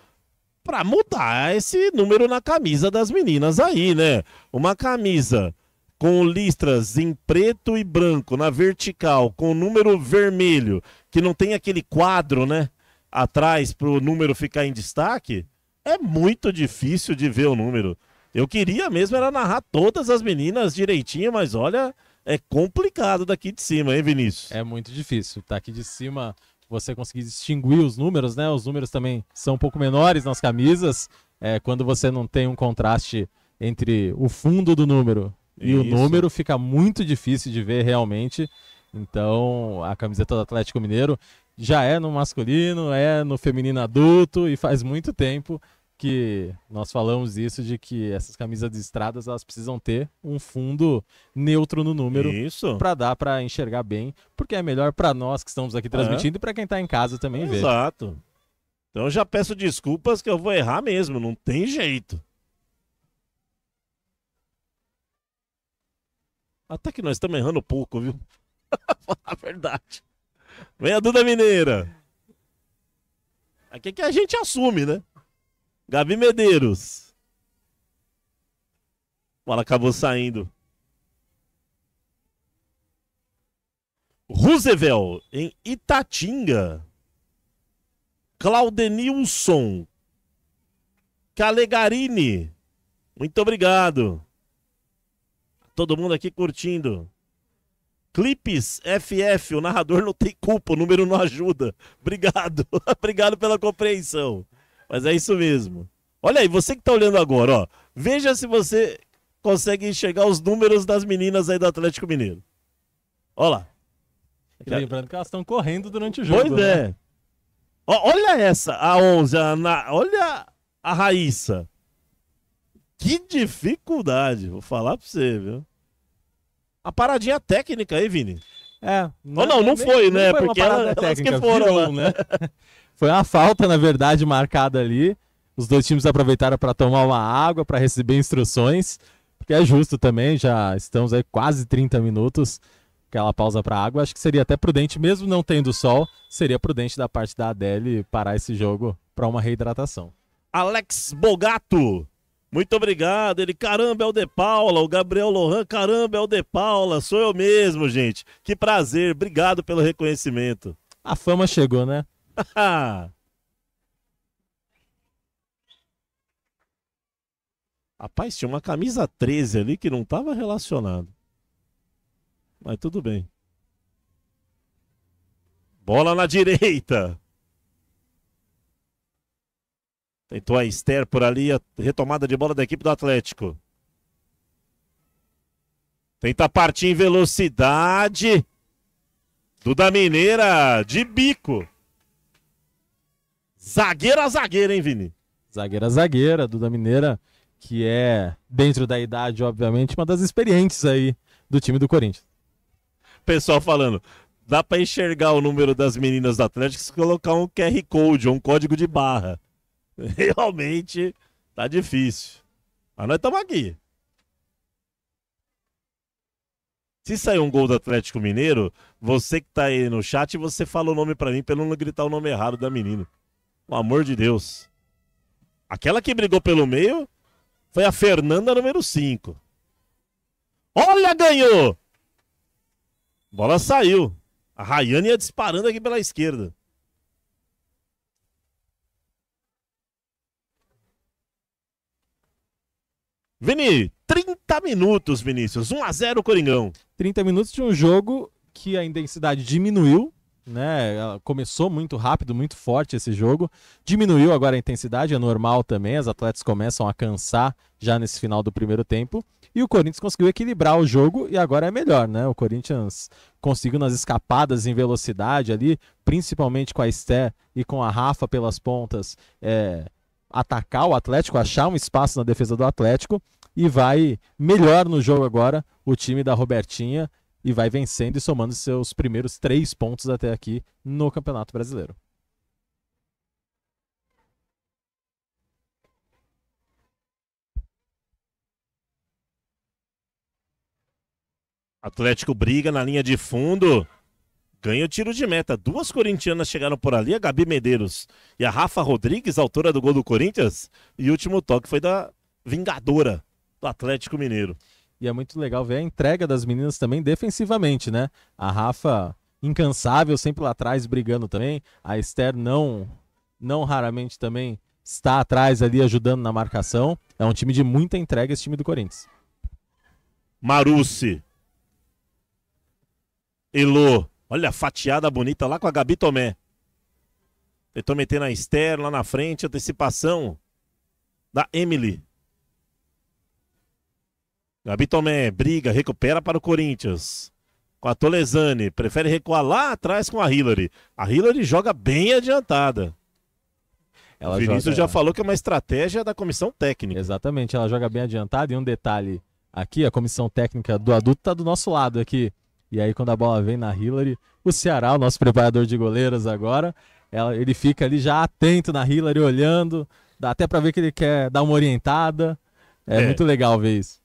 pra mudar esse número na camisa das meninas aí, né? Uma camisa com listras em preto e branco na vertical, com o número vermelho, que não tem aquele quadro, né? Atrás para o número ficar em destaque é muito difícil de ver o número. Eu queria mesmo era narrar todas as meninas direitinho, mas olha, é complicado daqui de cima, hein, Vinícius? É muito difícil. Tá aqui de cima você conseguir distinguir os números, né? Os números também são um pouco menores nas camisas. É, quando você não tem um contraste entre o fundo do número e Isso. o número, fica muito difícil de ver realmente. Então, a camiseta do Atlético Mineiro já é no masculino, é no feminino adulto e faz muito tempo que nós falamos isso de que essas camisas de estradas elas precisam ter um fundo neutro no número para dar para enxergar bem, porque é melhor para nós que estamos aqui é. transmitindo é. e para quem está em casa também Exato. ver. Exato. Então já peço desculpas que eu vou errar mesmo, não tem jeito. Até que nós estamos errando pouco, viu? Falar a verdade. Vem a Duda Mineira. Aqui é que a gente assume, né? Gabi Medeiros. Bola acabou saindo. Roosevelt em Itatinga. Claudenilson. Calegarini. Muito obrigado. Todo mundo aqui curtindo. Clipes FF, o narrador não tem culpa, o número não ajuda. Obrigado, obrigado pela compreensão. Mas é isso mesmo. Olha aí, você que está olhando agora, ó, veja se você consegue enxergar os números das meninas aí do Atlético Mineiro. Olha lá. Lembrando que elas estão correndo durante o jogo. Pois né? é. Ó, olha essa, a 11, a Ana... olha a Raíssa. Que dificuldade, vou falar para você, viu? A paradinha técnica, aí, Vini? É. Não, Ou não, não foi, nem, né? Não foi porque ela, técnica, que foram, virou, né? foi uma falta, na verdade, marcada ali. Os dois times aproveitaram para tomar uma água, para receber instruções, porque é justo também, já estamos aí quase 30 minutos, aquela pausa para água. Acho que seria até prudente, mesmo não tendo sol, seria prudente da parte da Adele parar esse jogo para uma reidratação. Alex Bogato muito obrigado. Ele, caramba, é o De Paula. O Gabriel Lohan, caramba, é o De Paula. Sou eu mesmo, gente. Que prazer. Obrigado pelo reconhecimento. A fama chegou, né? Rapaz, tinha uma camisa 13 ali que não estava relacionado. Mas tudo bem. Bola na direita. Tentou a Esther por ali, a retomada de bola da equipe do Atlético. Tenta partir em velocidade. Duda Mineira de bico. Zagueira a zagueira, hein, Vini? Zagueira a zagueira, Duda Mineira, que é, dentro da idade, obviamente, uma das experientes aí do time do Corinthians. Pessoal falando, dá para enxergar o número das meninas do Atlético se colocar um QR Code, um código de barra. Realmente tá difícil. Mas nós estamos aqui. Se sair um gol do Atlético Mineiro, você que tá aí no chat, você fala o nome para mim pra não gritar o nome errado da menina. Pelo amor de Deus. Aquela que brigou pelo meio foi a Fernanda número 5. Olha, ganhou! Bola saiu. A Rayane ia disparando aqui pela esquerda. Vini, 30 minutos, Vinícius. 1 a 0 Coringão. 30 minutos de um jogo que a intensidade diminuiu, né? Começou muito rápido, muito forte esse jogo. Diminuiu agora a intensidade, é normal também. As atletas começam a cansar já nesse final do primeiro tempo. E o Corinthians conseguiu equilibrar o jogo e agora é melhor, né? O Corinthians conseguiu nas escapadas em velocidade ali, principalmente com a Esté e com a Rafa pelas pontas, é, atacar o Atlético, achar um espaço na defesa do Atlético e vai melhor no jogo agora o time da Robertinha e vai vencendo e somando seus primeiros três pontos até aqui no Campeonato Brasileiro. Atlético briga na linha de fundo ganha o tiro de meta. Duas corintianas chegaram por ali, a Gabi Medeiros e a Rafa Rodrigues, autora do gol do Corinthians. E o último toque foi da Vingadora, do Atlético Mineiro. E é muito legal ver a entrega das meninas também defensivamente, né? A Rafa incansável, sempre lá atrás brigando também. A Esther não, não raramente também está atrás ali ajudando na marcação. É um time de muita entrega esse time do Corinthians. Marucci. Elô. Olha a fatiada bonita lá com a Gabi Tomé. Tentou meter na Esther lá na frente, antecipação da Emily. Gabi Tomé briga, recupera para o Corinthians. Com a Tolesani, prefere recuar lá atrás com a Hillary. A Hillary joga bem adiantada. Ela o Vinícius joga... já é. falou que é uma estratégia da comissão técnica. Exatamente, ela joga bem adiantada. E um detalhe aqui, a comissão técnica do adulto está do nosso lado aqui. E aí, quando a bola vem na Hillary, o Ceará, o nosso preparador de goleiros agora, ela, ele fica ali já atento na Hillary, olhando. Dá até para ver que ele quer dar uma orientada. É, é, muito legal ver isso.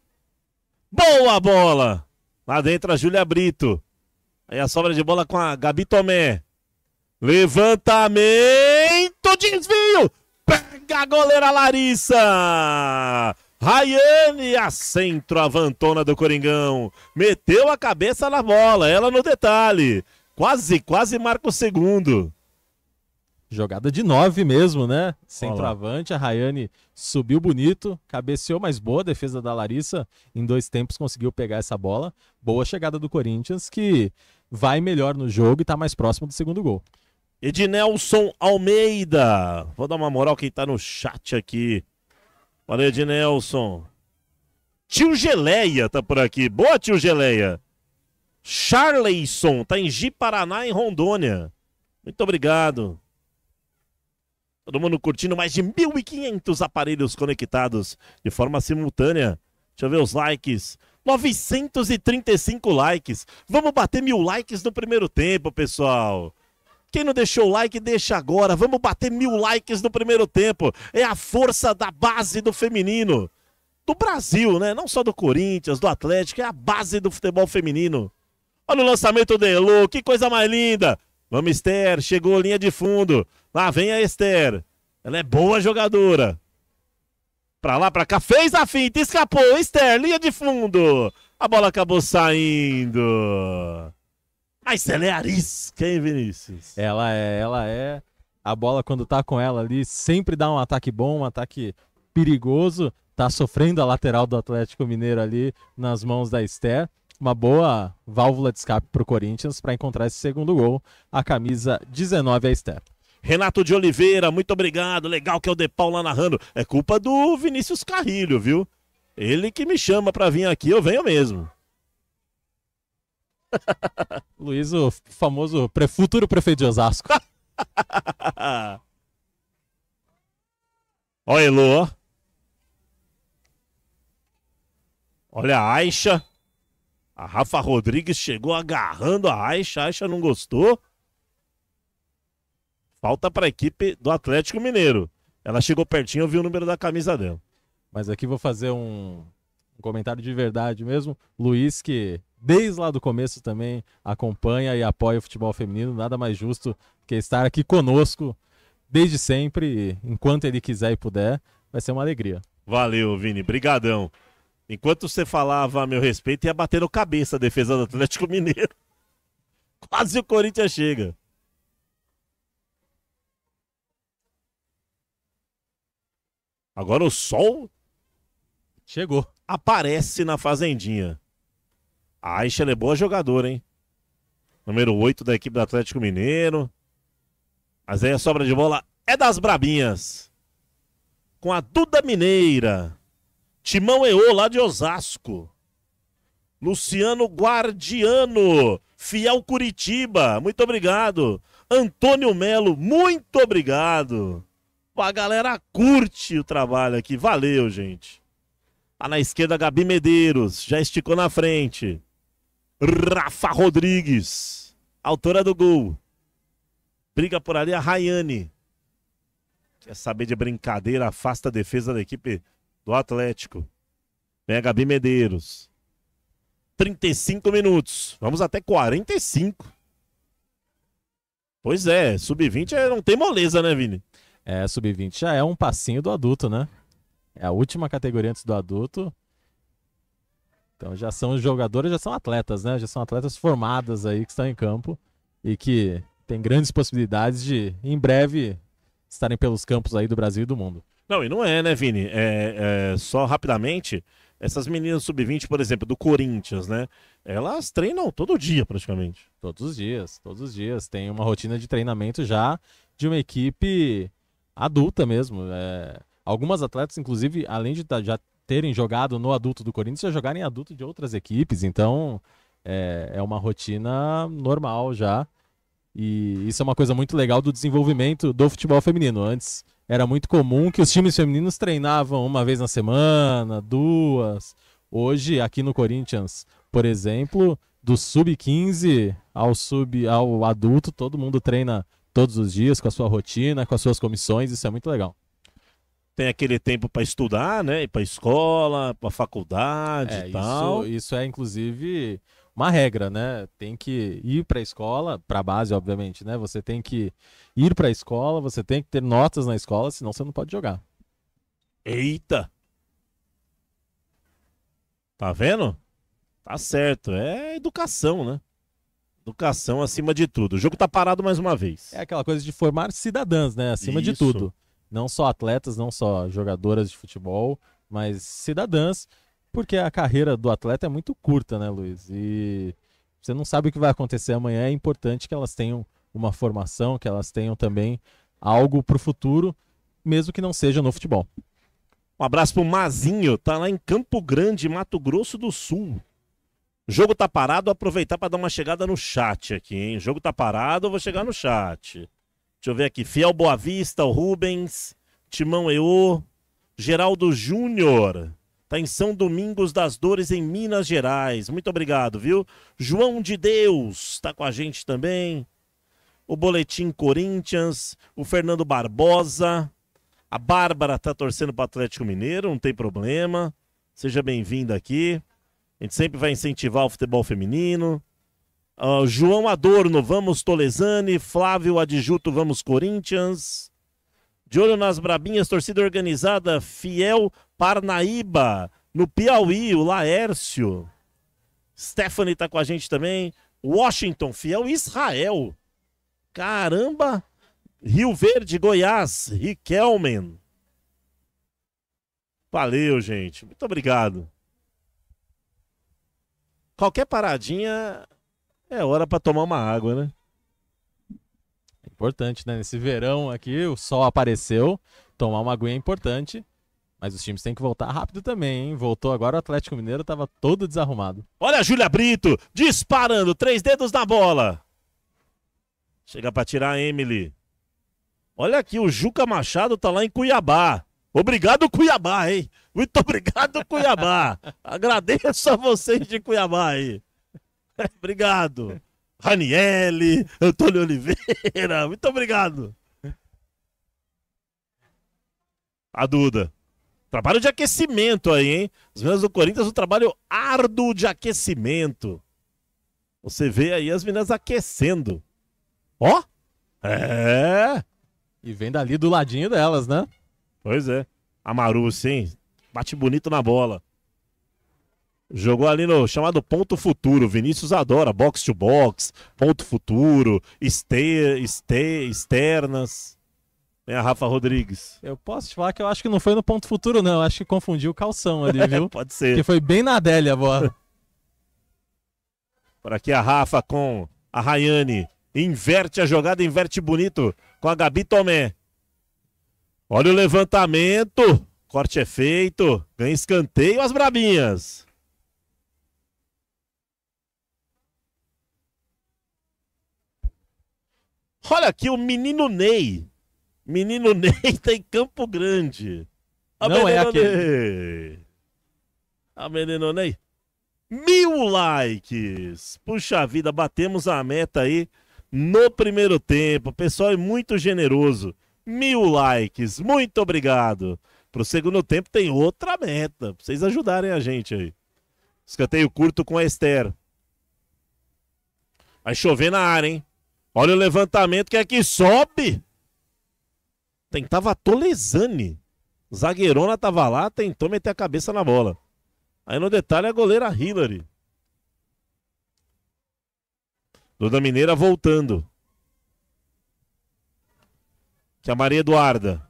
Boa bola! Lá dentro a Júlia Brito. Aí a sobra de bola com a Gabi Tomé. Levantamento, desvio! Pega a goleira Larissa! Rayane, a centroavantona do Coringão, meteu a cabeça na bola, ela no detalhe. Quase, quase marca o segundo. Jogada de nove mesmo, né? Centroavante, a Rayane subiu bonito, cabeceou, mas boa defesa da Larissa. Em dois tempos conseguiu pegar essa bola. Boa chegada do Corinthians, que vai melhor no jogo e está mais próximo do segundo gol. Ednelson Almeida, vou dar uma moral quem está no chat aqui. Valeu, Nelson, Tio Geleia tá por aqui. Boa, tio Geleia. Charleyson tá em Ji Paraná, em Rondônia. Muito obrigado. Todo mundo curtindo mais de 1.500 aparelhos conectados de forma simultânea. Deixa eu ver os likes. 935 likes. Vamos bater mil likes no primeiro tempo, pessoal. Quem não deixou o like, deixa agora. Vamos bater mil likes no primeiro tempo. É a força da base do feminino. Do Brasil, né? Não só do Corinthians, do Atlético. É a base do futebol feminino. Olha o lançamento de Elô. Que coisa mais linda. Vamos, Esther. Chegou linha de fundo. Lá vem a Esther. Ela é boa jogadora. Pra lá, pra cá. Fez a finta. Escapou. Esther, linha de fundo. A bola acabou saindo. Mas ah, ela é arisca, hein, Vinícius? Ela é, ela é. A bola, quando tá com ela ali, sempre dá um ataque bom, um ataque perigoso. Tá sofrendo a lateral do Atlético Mineiro ali nas mãos da Esther. Uma boa válvula de escape pro Corinthians para encontrar esse segundo gol. A camisa 19 a Esther. Renato de Oliveira, muito obrigado. Legal que é o De Paula narrando. É culpa do Vinícius Carrilho, viu? Ele que me chama para vir aqui, eu venho mesmo. Luiz, o famoso pre futuro prefeito de Osasco. Olha Elo. Olha a Aixa. A Rafa Rodrigues chegou agarrando a Aixa. A Aixa não gostou. Falta para a equipe do Atlético Mineiro. Ela chegou pertinho, eu vi o número da camisa dela. Mas aqui vou fazer um, um comentário de verdade mesmo. Luiz, que desde lá do começo também acompanha e apoia o futebol feminino. Nada mais justo que estar aqui conosco desde sempre, enquanto ele quiser e puder. Vai ser uma alegria. Valeu, Vini. Brigadão. Enquanto você falava a meu respeito, ia bater no cabeça a defesa do Atlético Mineiro. Quase o Corinthians chega. Agora o sol chegou. Aparece na fazendinha. A ah, Aichel é boa jogadora, hein? Número 8 da equipe do Atlético Mineiro. Mas aí a sobra de bola é das Brabinhas. Com a Duda Mineira. Timão Eô, lá de Osasco. Luciano Guardiano. Fiel Curitiba. Muito obrigado. Antônio Melo, muito obrigado. A galera curte o trabalho aqui. Valeu, gente. Lá tá na esquerda, Gabi Medeiros. Já esticou na frente. Rafa Rodrigues, autora do gol. Briga por ali a Rayane. Quer saber de brincadeira? Afasta a defesa da equipe do Atlético. Vem a Gabi Medeiros. 35 minutos. Vamos até 45. Pois é, sub-20 é, não tem moleza, né, Vini? É, sub-20 já é um passinho do adulto, né? É a última categoria antes do adulto. Então já são jogadores, já são atletas, né? Já são atletas formadas aí que estão em campo e que tem grandes possibilidades de, em breve, estarem pelos campos aí do Brasil e do mundo. Não, e não é, né, Vini? É, é só rapidamente, essas meninas sub-20, por exemplo, do Corinthians, né? Elas treinam todo dia, praticamente. Todos os dias, todos os dias. Tem uma rotina de treinamento já de uma equipe adulta mesmo. É, algumas atletas, inclusive, além de tá, já terem jogado no adulto do Corinthians já jogarem adulto de outras equipes, então é, é uma rotina normal já. E isso é uma coisa muito legal do desenvolvimento do futebol feminino. Antes era muito comum que os times femininos treinavam uma vez na semana, duas. Hoje, aqui no Corinthians, por exemplo, do sub-15 ao sub ao adulto, todo mundo treina todos os dias com a sua rotina, com as suas comissões, isso é muito legal tem aquele tempo para estudar, né? Ir para escola, para faculdade é, e tal. Isso, isso, é inclusive uma regra, né? Tem que ir para a escola, para a base, obviamente, né? Você tem que ir para a escola, você tem que ter notas na escola, senão você não pode jogar. Eita! Tá vendo? Tá certo, é educação, né? Educação acima de tudo. O jogo tá parado mais uma vez. É aquela coisa de formar cidadãos, né? Acima Isso. de tudo não só atletas, não só jogadoras de futebol, mas cidadãs, porque a carreira do atleta é muito curta, né, Luiz? E você não sabe o que vai acontecer amanhã, é importante que elas tenham uma formação, que elas tenham também algo para o futuro, mesmo que não seja no futebol. Um abraço pro Mazinho, tá lá em Campo Grande, Mato Grosso do Sul. O jogo tá parado, aproveitar para dar uma chegada no chat aqui, hein? O jogo tá parado, eu vou chegar no chat. Deixa eu ver aqui. Fiel Boa Vista, o Rubens, Timão Eô, Geraldo Júnior. Tá em São Domingos das Dores, em Minas Gerais. Muito obrigado, viu? João de Deus tá com a gente também. O Boletim Corinthians, o Fernando Barbosa. A Bárbara tá torcendo pro Atlético Mineiro, não tem problema. Seja bem-vinda aqui. A gente sempre vai incentivar o futebol feminino. Uh, João Adorno, vamos Tolesani. Flávio Adjuto, vamos Corinthians. De olho nas brabinhas, torcida organizada, fiel Parnaíba. No Piauí, o Laércio. Stephanie está com a gente também. Washington, fiel Israel. Caramba! Rio Verde, Goiás, Riquelmen. Valeu, gente. Muito obrigado. Qualquer paradinha é hora para tomar uma água, né? Importante, né? Nesse verão aqui, o sol apareceu. Tomar uma aguinha é importante. Mas os times têm que voltar rápido também, hein? Voltou agora o Atlético Mineiro, tava todo desarrumado. Olha a Júlia Brito disparando, três dedos na bola. Chega para tirar a Emily. Olha aqui, o Juca Machado tá lá em Cuiabá. Obrigado, Cuiabá, hein? Muito obrigado, Cuiabá. Agradeço a vocês de Cuiabá aí. obrigado. Raniele, Antônio Oliveira, muito obrigado. A Duda. Trabalho de aquecimento aí, hein? As meninas do Corinthians, um trabalho árduo de aquecimento. Você vê aí as meninas aquecendo. Ó! É! E vem dali do ladinho delas, né? Pois é. A Maru, sim. Bate bonito na bola. Jogou ali no chamado ponto futuro. Vinícius adora box to box, ponto futuro, ester, este externas. É a Rafa Rodrigues. Eu posso te falar que eu acho que não foi no ponto futuro, não. Eu acho que confundiu o calção ali, viu? Pode ser. Que foi bem na Adélia a bola. Por aqui a Rafa com a Rayane. Inverte a jogada, inverte bonito com a Gabi Tomé. Olha o levantamento. Corte é feito. Ganha escanteio as brabinhas. Olha aqui o menino Ney. Menino Ney tá em Campo Grande. A Não é aquele. A menino Ney. Mil likes. Puxa vida, batemos a meta aí no primeiro tempo. O pessoal é muito generoso. Mil likes. Muito obrigado. Pro segundo tempo tem outra meta. Pra vocês ajudarem a gente aí. Escanteio curto com a Esther. Vai chover na área, hein? Olha o levantamento que é que sobe. Tentava Tolesani. Zagueirona tava lá, tentou meter a cabeça na bola. Aí no detalhe a goleira Hillary. Duda Mineira voltando. Que a Maria Eduarda.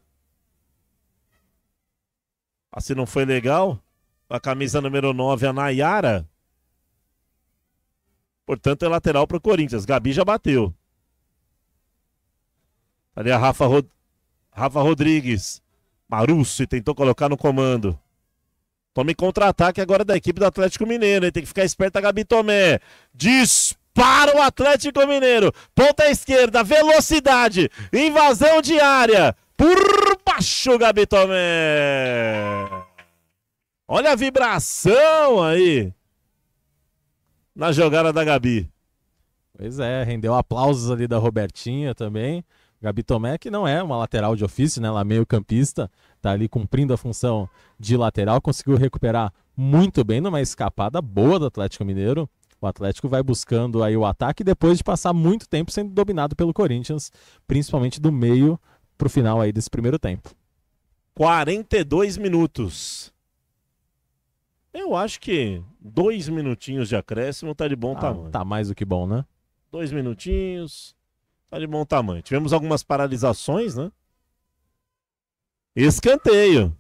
Assim não foi legal. A camisa número 9, a Nayara. Portanto, é lateral para o Corinthians. Gabi já bateu. Ali a Rafa, Rod... Rafa Rodrigues? Marucci tentou colocar no comando. Tome contra-ataque agora da equipe do Atlético Mineiro. Hein? Tem que ficar esperto a Gabi Tomé. Dispara o Atlético Mineiro. Ponta esquerda, velocidade, invasão de área. Por baixo, Gabi Tomé. Olha a vibração aí na jogada da Gabi. Pois é, rendeu aplausos ali da Robertinha também. Gabi Tomé, que não é uma lateral de ofício, né? Ela é meio campista, tá ali cumprindo a função de lateral, conseguiu recuperar muito bem numa escapada boa do Atlético Mineiro. O Atlético vai buscando aí o ataque depois de passar muito tempo sendo dominado pelo Corinthians, principalmente do meio pro final aí desse primeiro tempo. 42 minutos. Eu acho que dois minutinhos de acréscimo tá de bom ah, tamanho. Tá mais do que bom, né? Dois minutinhos. Tá de bom tamanho. Tivemos algumas paralisações, né? Escanteio.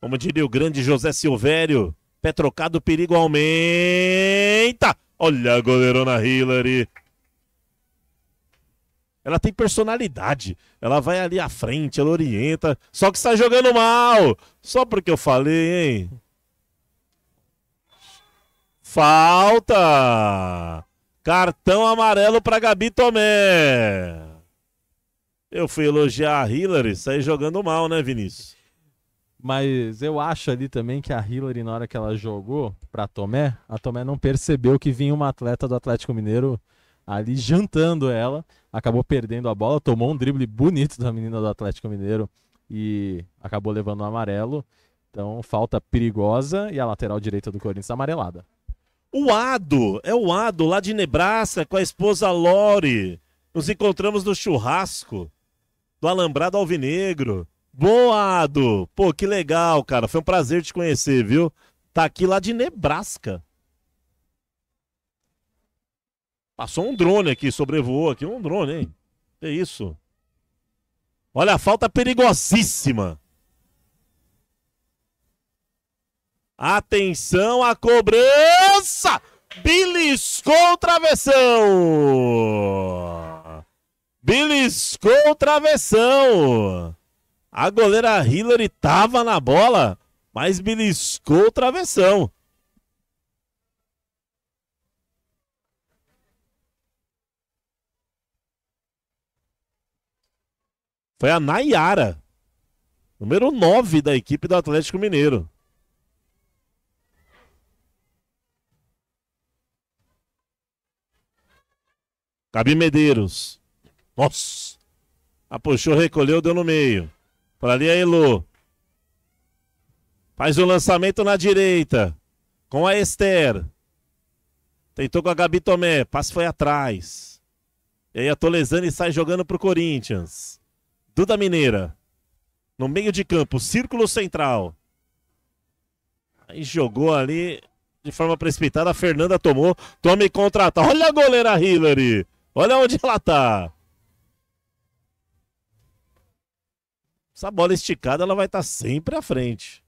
Como diria o grande José Silvério, pé trocado, perigo aumenta. Olha a goleirona Hillary. Ela tem personalidade. Ela vai ali à frente, ela orienta. Só que está jogando mal. Só porque eu falei, hein? Falta! Cartão amarelo para Gabi Tomé. Eu fui elogiar a Hillary, saí jogando mal, né, Vinícius? Mas eu acho ali também que a Hillary, na hora que ela jogou para Tomé, a Tomé não percebeu que vinha uma atleta do Atlético Mineiro ali jantando ela. Acabou perdendo a bola, tomou um drible bonito da menina do Atlético Mineiro e acabou levando o amarelo. Então, falta perigosa e a lateral direita do Corinthians amarelada. O Ado, é o Ado, lá de Nebraska, com a esposa Lori. Nos encontramos no churrasco do Alambrado Alvinegro. Boa, Ado! Pô, que legal, cara. Foi um prazer te conhecer, viu? Tá aqui lá de Nebraska. Passou um drone aqui, sobrevoou aqui. Um drone, hein? É isso. Olha a falta é perigosíssima. Atenção à cobrança! Beliscou o travessão! Beliscou o travessão! A goleira Hillary tava na bola, mas beliscou o travessão. Foi a Nayara, número 9 da equipe do Atlético Mineiro. Gabi Medeiros. Nossa! A ah, recolheu, deu no meio. Por ali a Elo. Faz o um lançamento na direita. Com a Esther. Tentou com a Gabi Tomé. Passe foi atrás. E aí a Tolesani sai jogando pro Corinthians. Duda Mineira. No meio de campo, círculo central. Aí jogou ali de forma precipitada. A Fernanda tomou. Tome contra-ataque. Olha a goleira Hillary. Olha onde ela tá. Essa bola esticada, ela vai estar tá sempre à frente.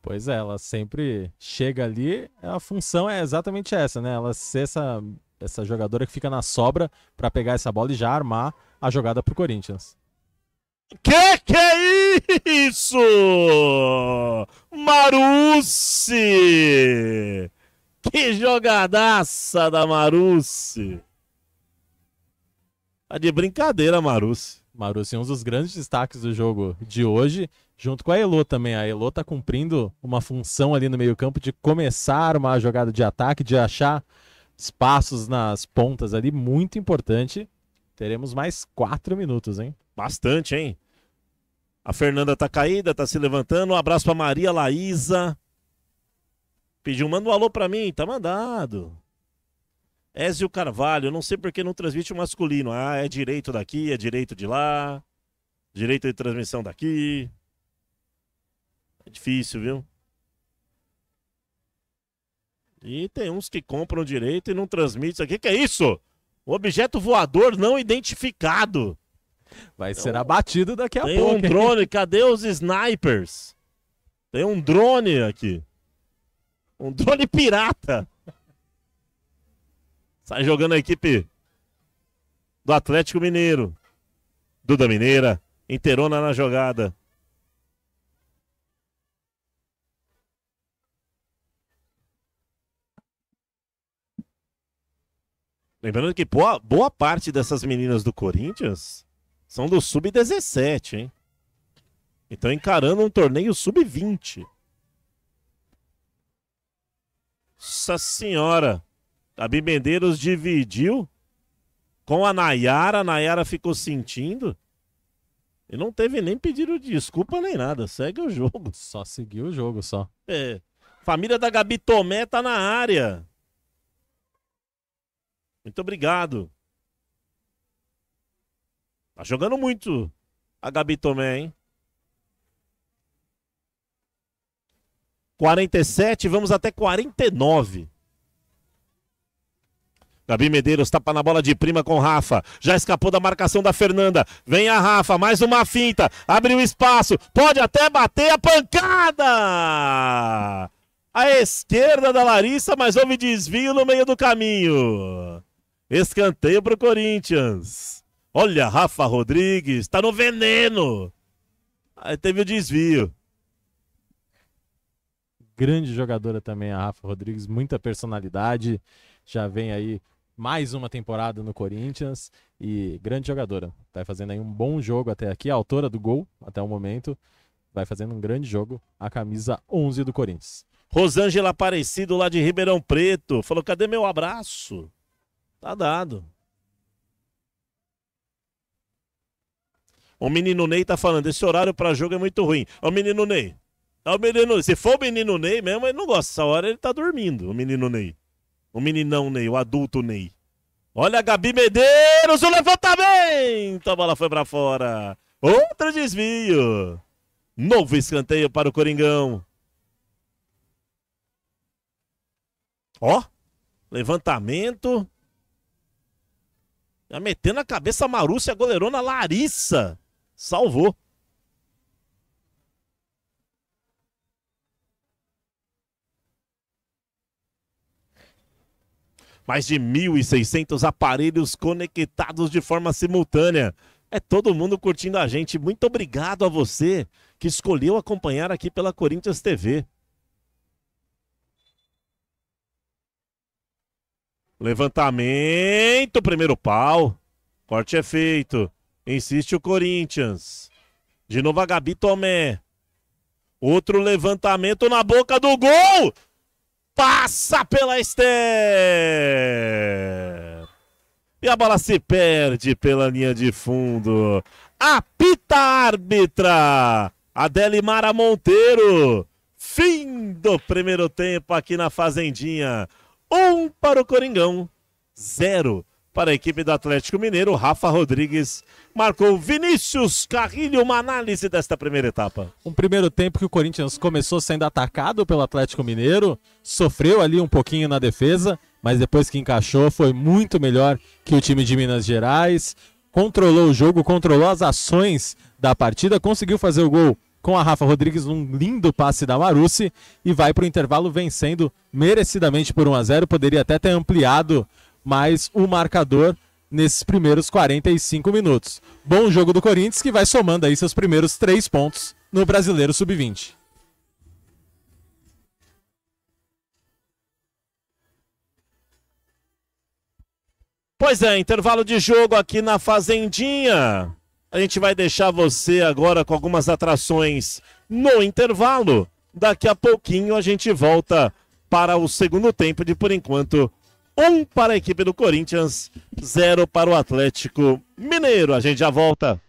Pois é, ela sempre chega ali. A função é exatamente essa, né? Ela ser essa, essa jogadora que fica na sobra para pegar essa bola e já armar a jogada pro Corinthians. Que que é isso? Marucci! Que jogadaça da Marucci! Tá de brincadeira, Marus. Marus, um dos grandes destaques do jogo de hoje, junto com a Elo também. A Elo tá cumprindo uma função ali no meio-campo de começar uma jogada de ataque, de achar espaços nas pontas ali, muito importante. Teremos mais quatro minutos, hein? Bastante, hein? A Fernanda tá caída, tá se levantando. Um abraço pra Maria Laísa. Pediu, manda um alô pra mim, tá mandado. Ézio Carvalho, não sei por que não transmite o masculino. Ah, é direito daqui, é direito de lá, direito de transmissão daqui. É difícil, viu? E tem uns que compram direito e não transmitem. O que, que é isso? O objeto voador não identificado. Vai então, ser abatido daqui a tem pouco. Tem um drone, cadê os snipers? Tem um drone aqui. Um drone pirata. Sai jogando a equipe do Atlético Mineiro. Duda Mineira, Interona na jogada. Lembrando que boa, boa parte dessas meninas do Corinthians são do sub-17, hein? Então encarando um torneio sub-20. Nossa senhora! Gabi Medeiros dividiu com a Nayara, a Nayara ficou sentindo. E não teve nem pedido de desculpa nem nada. Segue o jogo. Só seguiu o jogo, só. É. Família da Gabi Tomé tá na área. Muito obrigado. Tá jogando muito a Gabi Tomé, hein? 47, vamos até 49. Gabi Medeiros tapa na bola de prima com Rafa. Já escapou da marcação da Fernanda. Vem a Rafa, mais uma finta. Abriu espaço. Pode até bater a pancada! A esquerda da Larissa, mas houve desvio no meio do caminho. Escanteio para o Corinthians. Olha, Rafa Rodrigues, está no veneno. Aí teve o desvio. Grande jogadora também, a Rafa Rodrigues, muita personalidade. Já vem aí mais uma temporada no Corinthians e grande jogadora. Tá fazendo aí um bom jogo até aqui, a autora do gol até o momento. Vai fazendo um grande jogo a camisa 11 do Corinthians. Rosângela Aparecido lá de Ribeirão Preto falou: cadê meu abraço? Tá dado. O menino Ney tá falando: esse horário para jogo é muito ruim. Ó, o menino Ney. Ó, o menino Se for o menino Ney mesmo, ele não gosta. Essa hora ele tá dormindo, o menino Ney. O meninão Ney, o adulto Ney. Olha a Gabi Medeiros, o levantamento! A bola foi para fora. Outro desvio. Novo escanteio para o Coringão. Ó, levantamento. Já metendo a cabeça a Marúcia, goleirona Larissa. Salvou. Mais de 1.600 aparelhos conectados de forma simultânea. É todo mundo curtindo a gente. Muito obrigado a você que escolheu acompanhar aqui pela Corinthians TV. Levantamento, primeiro pau. Corte é feito. Insiste o Corinthians. De novo a Gabi Tomé. Outro levantamento na boca do gol passa pela Esther. E a bola se perde pela linha de fundo. Apita a árbitra. Adelimara Monteiro. Fim do primeiro tempo aqui na Fazendinha. Um para o Coringão, zero para a equipe do Atlético Mineiro. Rafa Rodrigues marcou Vinícius Carrilho. Uma análise desta primeira etapa. Um primeiro tempo que o Corinthians começou sendo atacado pelo Atlético Mineiro, sofreu ali um pouquinho na defesa, mas depois que encaixou foi muito melhor que o time de Minas Gerais. Controlou o jogo, controlou as ações da partida, conseguiu fazer o gol com a Rafa Rodrigues num lindo passe da Marucci e vai para o intervalo vencendo merecidamente por 1 a 0. Poderia até ter ampliado mais o marcador nesses primeiros 45 minutos. Bom jogo do Corinthians que vai somando aí seus primeiros três pontos no Brasileiro Sub-20. Pois é, intervalo de jogo aqui na Fazendinha. A gente vai deixar você agora com algumas atrações no intervalo. Daqui a pouquinho a gente volta para o segundo tempo de por enquanto um para a equipe do Corinthians, zero para o Atlético Mineiro. A gente já volta.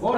¡Vamos!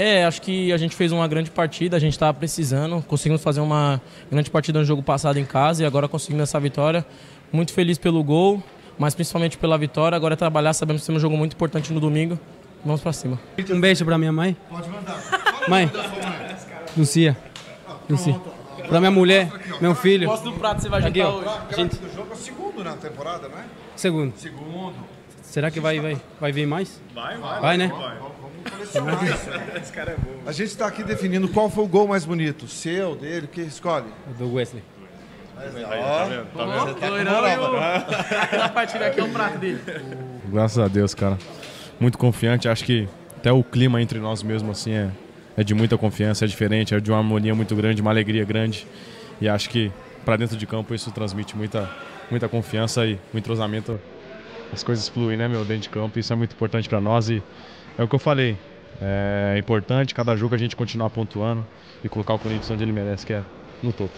É, acho que a gente fez uma grande partida, a gente estava precisando, conseguimos fazer uma grande partida no jogo passado em casa e agora conseguimos essa vitória. Muito feliz pelo gol, mas principalmente pela vitória. Agora é trabalhar, sabemos que temos um jogo muito importante no domingo. Vamos para cima. Um beijo para minha mãe. Pode mandar. Mãe, Lucia. Lucia. Para minha mulher, meu filho. Gosto do prato você vai jogar hoje. gente... do jogo é o segundo na temporada, não é? Segundo. Segundo. Será que vai, vai, vai vir mais? Vai, vai. Vai, né? vai. Esse cara é bom. A gente está aqui definindo qual foi o gol mais bonito, seu, dele, que escolhe? O do Wesley. Mas, tá ó, tá vendo? Tá vendo? tá partida aqui é um prato dele. Graças a Deus, cara. Muito confiante. Acho que até o clima entre nós mesmo, assim, é, é de muita confiança, é diferente, é de uma harmonia muito grande, uma alegria grande. E acho que para dentro de campo isso transmite muita, muita confiança e o um entrosamento. As coisas fluem, né, meu, dentro de campo. Isso é muito importante para nós e é o que eu falei. É importante cada jogo a gente continuar pontuando e colocar o Corinthians onde ele merece, que é no topo.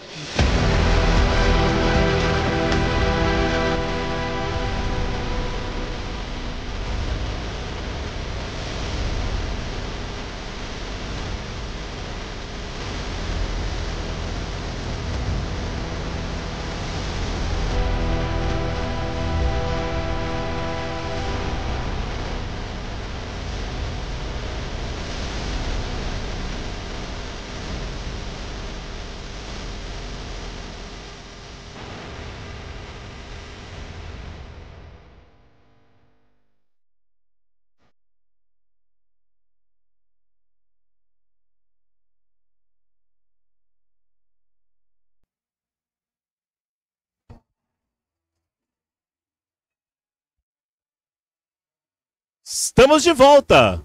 Estamos de volta.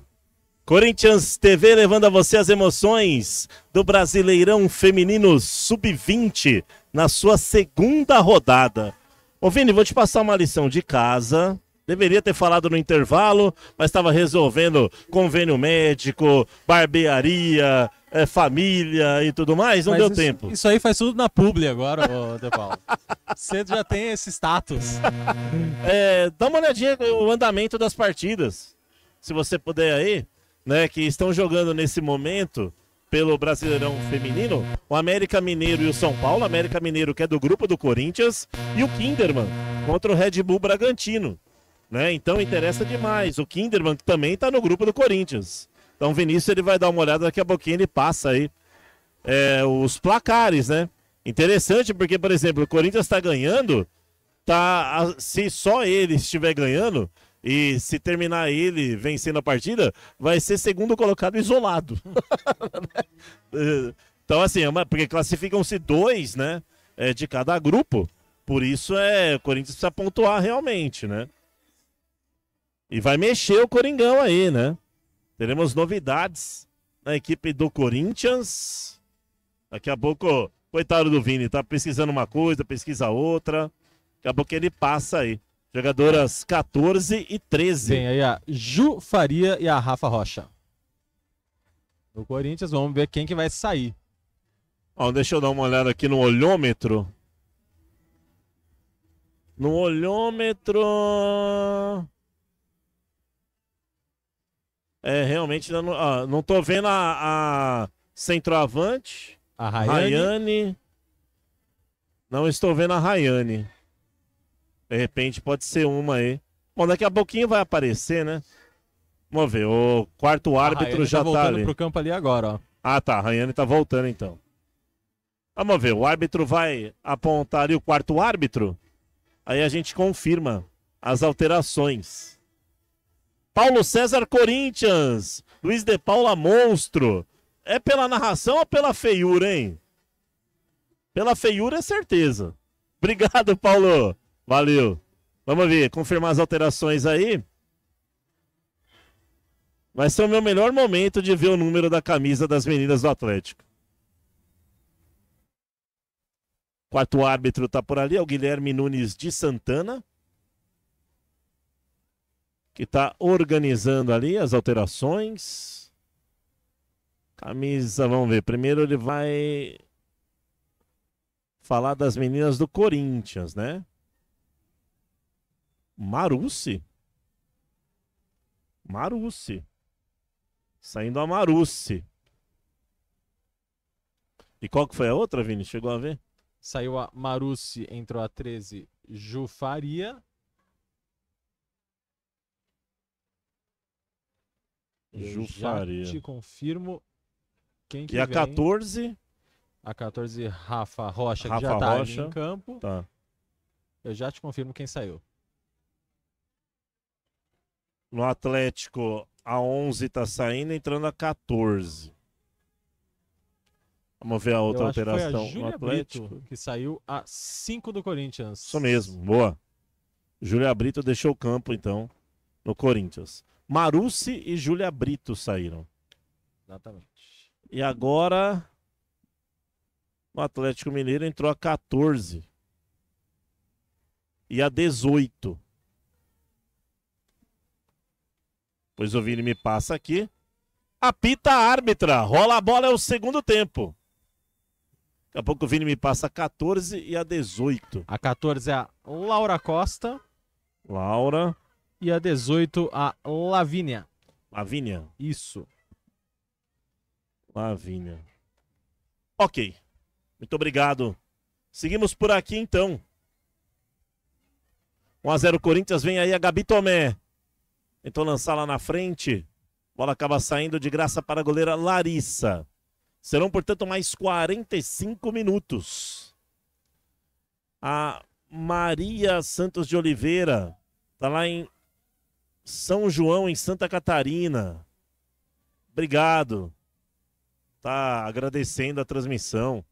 Corinthians TV levando a você as emoções do Brasileirão Feminino Sub-20 na sua segunda rodada. Ô Vini, vou te passar uma lição de casa. Deveria ter falado no intervalo, mas estava resolvendo convênio médico, barbearia, é, família e tudo mais, não Mas deu isso, tempo. Isso aí faz tudo na publi agora, De Paulo. Você já tem esse status. É, dá uma olhadinha no andamento das partidas se você puder aí, né, que estão jogando nesse momento pelo Brasileirão Feminino, o América Mineiro e o São Paulo, América Mineiro que é do grupo do Corinthians, e o Kinderman contra o Red Bull Bragantino. Né? Então interessa demais. O Kinderman também está no grupo do Corinthians. Então o Vinícius ele vai dar uma olhada daqui a pouquinho ele passa aí é, os placares, né? Interessante porque por exemplo o Corinthians está ganhando, tá se só ele estiver ganhando, e se terminar ele vencendo a partida, vai ser segundo colocado isolado. Né? então, assim, é porque classificam-se dois, né? É, de cada grupo. Por isso é. O Corinthians precisa pontuar realmente, né? E vai mexer o Coringão aí, né? Teremos novidades na equipe do Corinthians. Daqui a pouco, coitado do Vini, tá pesquisando uma coisa, pesquisa outra. Daqui a pouco ele passa aí. Jogadoras 14 e 13. Tem aí a Ju Faria e a Rafa Rocha. No Corinthians, vamos ver quem que vai sair. deixa eu dar uma olhada aqui no olhômetro. No olhômetro. É, realmente não, ah, não tô vendo a, a centroavante. A Rayane. Rayane. Não estou vendo a Rayane. De repente pode ser uma aí. Bom, daqui a pouquinho vai aparecer, né? Vamos ver, o quarto árbitro já tá, tá ali. pro campo ali agora, ó. Ah, tá, a Rayane tá voltando então. Vamos ver, o árbitro vai apontar ali o quarto árbitro. Aí a gente confirma as alterações. Paulo César Corinthians, Luiz de Paula Monstro. É pela narração ou pela feiura, hein? Pela feiura é certeza. Obrigado, Paulo. Valeu. Vamos ver, confirmar as alterações aí. Vai ser o meu melhor momento de ver o número da camisa das meninas do Atlético. Quarto árbitro tá por ali, é o Guilherme Nunes de Santana. Que tá organizando ali as alterações. Camisa, vamos ver. Primeiro ele vai falar das meninas do Corinthians, né? Marucci? Marucci. Saindo a Marucci. E qual que foi a outra, Vini? Chegou a ver? Saiu a Marucci, entrou a 13, Jufaria. Jufaria. Eu já te confirmo quem que E a vem. 14? A 14, Rafa Rocha, Rafa que já tá Rocha. em campo. Tá. Eu já te confirmo quem saiu. No Atlético, a 11 está saindo, entrando a 14. Vamos ver a outra Eu alteração. no Atlético. Brito, que saiu a 5 do Corinthians. Isso mesmo, boa. Júlia Brito deixou o campo, então, no Corinthians. Marucci e Júlia Brito saíram. Exatamente. E agora. O Atlético Mineiro entrou a 14. E a 18. Pois o Vini me passa aqui. Apita a árbitra. Rola a bola, é o segundo tempo. Daqui a pouco o Vini me passa a 14 e a 18. A 14 é a Laura Costa. Laura. E a 18 a Lavínia. Lavínia? Isso. Lavínia. Ok. Muito obrigado. Seguimos por aqui então. 1x0 Corinthians, vem aí a Gabi Tomé. Tentou lançar lá na frente. Bola acaba saindo de graça para a goleira Larissa. Serão, portanto, mais 45 minutos. A Maria Santos de Oliveira está lá em São João, em Santa Catarina. Obrigado. Tá agradecendo a transmissão.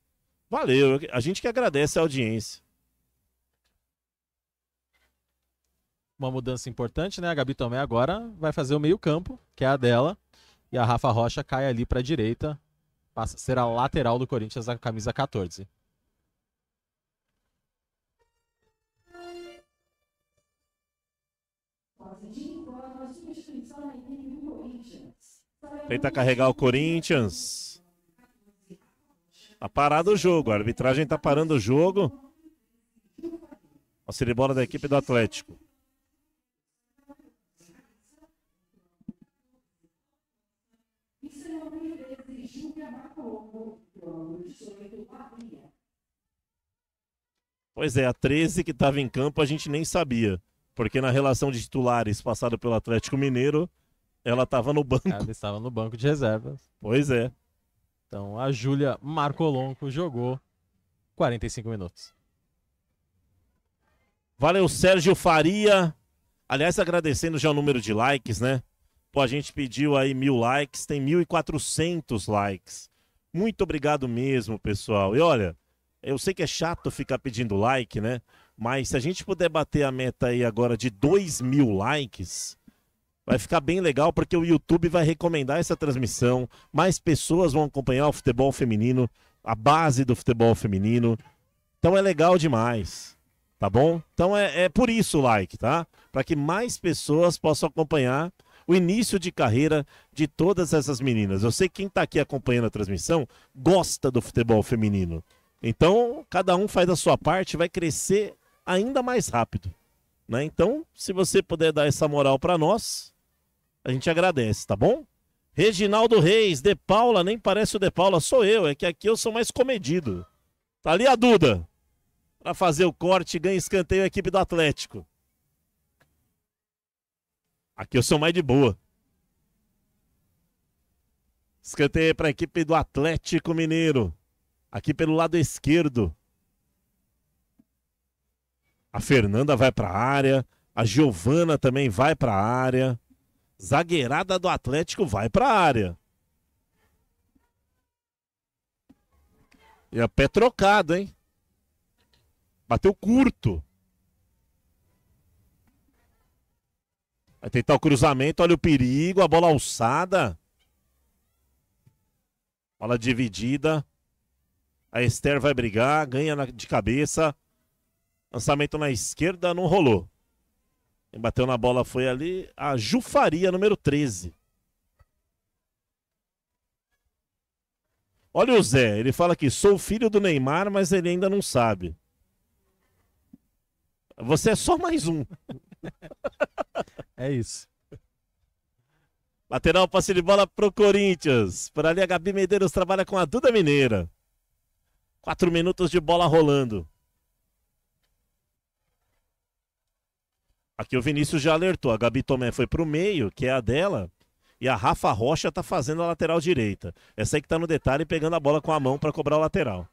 Valeu. A gente que agradece a audiência. uma mudança importante, né? A Gabi Tomé agora vai fazer o meio-campo, que é a dela, e a Rafa Rocha cai ali para a direita, passa, a ser a lateral do Corinthians na camisa 14. Tenta carregar o Corinthians. Tá parado o jogo. A arbitragem tá parando o jogo. Auxílio de bola da equipe do Atlético. Pois é, a 13 que estava em campo a gente nem sabia. Porque na relação de titulares passada pelo Atlético Mineiro, ela estava no banco. Ela estava no banco de reservas. Pois é. Então a Júlia Marcolonco jogou 45 minutos. Valeu, Sérgio Faria. Aliás, agradecendo já o número de likes, né? Pô, a gente pediu aí mil likes, tem 1.400 likes. Muito obrigado mesmo, pessoal. E olha, eu sei que é chato ficar pedindo like, né? Mas se a gente puder bater a meta aí agora de 2 mil likes, vai ficar bem legal, porque o YouTube vai recomendar essa transmissão. Mais pessoas vão acompanhar o futebol feminino, a base do futebol feminino. Então é legal demais, tá bom? Então é, é por isso o like, tá? Para que mais pessoas possam acompanhar o início de carreira de todas essas meninas. Eu sei que quem está aqui acompanhando a transmissão gosta do futebol feminino. Então, cada um faz a sua parte, vai crescer ainda mais rápido. Né? Então, se você puder dar essa moral para nós, a gente agradece, tá bom? Reginaldo Reis, De Paula, nem parece o De Paula, sou eu, é que aqui eu sou mais comedido. Tá ali a Duda. Para fazer o corte, ganha escanteio a equipe do Atlético. Aqui eu sou mais de boa. Escanteio para a equipe do Atlético Mineiro. Aqui pelo lado esquerdo. A Fernanda vai para a área. A Giovana também vai para a área. Zagueirada do Atlético vai para a área. E a pé trocado, hein? Bateu curto. Vai tentar o cruzamento, olha o perigo, a bola alçada. Bola dividida. A Esther vai brigar, ganha de cabeça. Lançamento na esquerda, não rolou. Quem bateu na bola foi ali a Jufaria, número 13. Olha o Zé, ele fala que sou filho do Neymar, mas ele ainda não sabe. Você é só mais um. é isso. Lateral, passe de bola pro Corinthians. Por ali a Gabi Medeiros trabalha com a Duda Mineira. Quatro minutos de bola rolando. Aqui o Vinícius já alertou. A Gabi Tomé foi pro meio, que é a dela. E a Rafa Rocha tá fazendo a lateral direita. Essa aí que tá no detalhe pegando a bola com a mão para cobrar o lateral.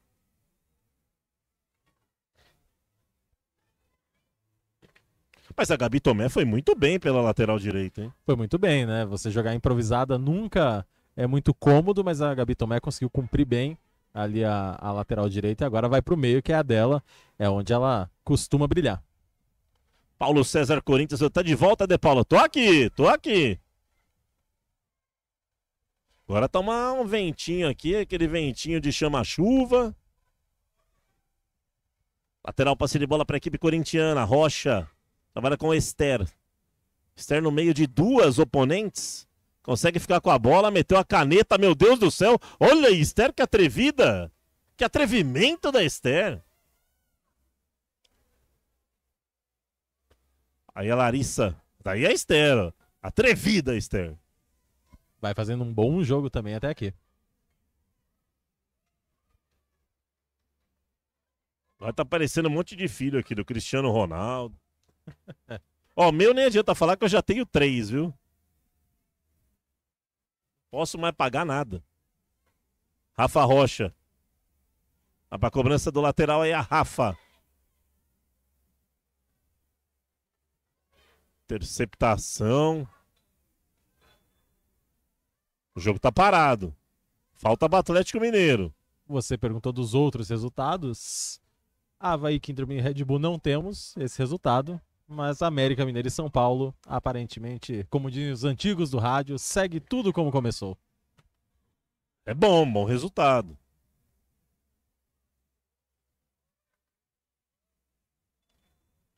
Mas a Gabi Tomé foi muito bem pela lateral direita, hein? Foi muito bem, né? Você jogar improvisada nunca é muito cômodo, mas a Gabi Tomé conseguiu cumprir bem ali a, a lateral direita e agora vai para o meio, que é a dela, é onde ela costuma brilhar. Paulo César Corinthians, tá de volta, De Paulo? Tô aqui, tô aqui. Agora toma tá um ventinho aqui, aquele ventinho de chama-chuva. Lateral passe de bola para a equipe corintiana. Rocha Trabalha com Esther. Esther no meio de duas oponentes. Consegue ficar com a bola, meteu a caneta, meu Deus do céu. Olha aí, Esther, que atrevida. Que atrevimento da Esther. Aí a Larissa. Daí tá a Esther. Ó. Atrevida, Esther. Vai fazendo um bom jogo também até aqui. Agora tá aparecendo um monte de filho aqui do Cristiano Ronaldo. Ó, meu nem adianta falar que eu já tenho três, viu? Posso mais pagar nada. Rafa Rocha. A ah, pra cobrança do lateral aí a Rafa. Interceptação. O jogo tá parado. Falta para Atlético Mineiro. Você perguntou dos outros resultados. Havaí, Kinderman e Red Bull não temos esse resultado. Mas América Mineira e São Paulo, aparentemente, como dizem os antigos do rádio, segue tudo como começou. É bom, bom resultado.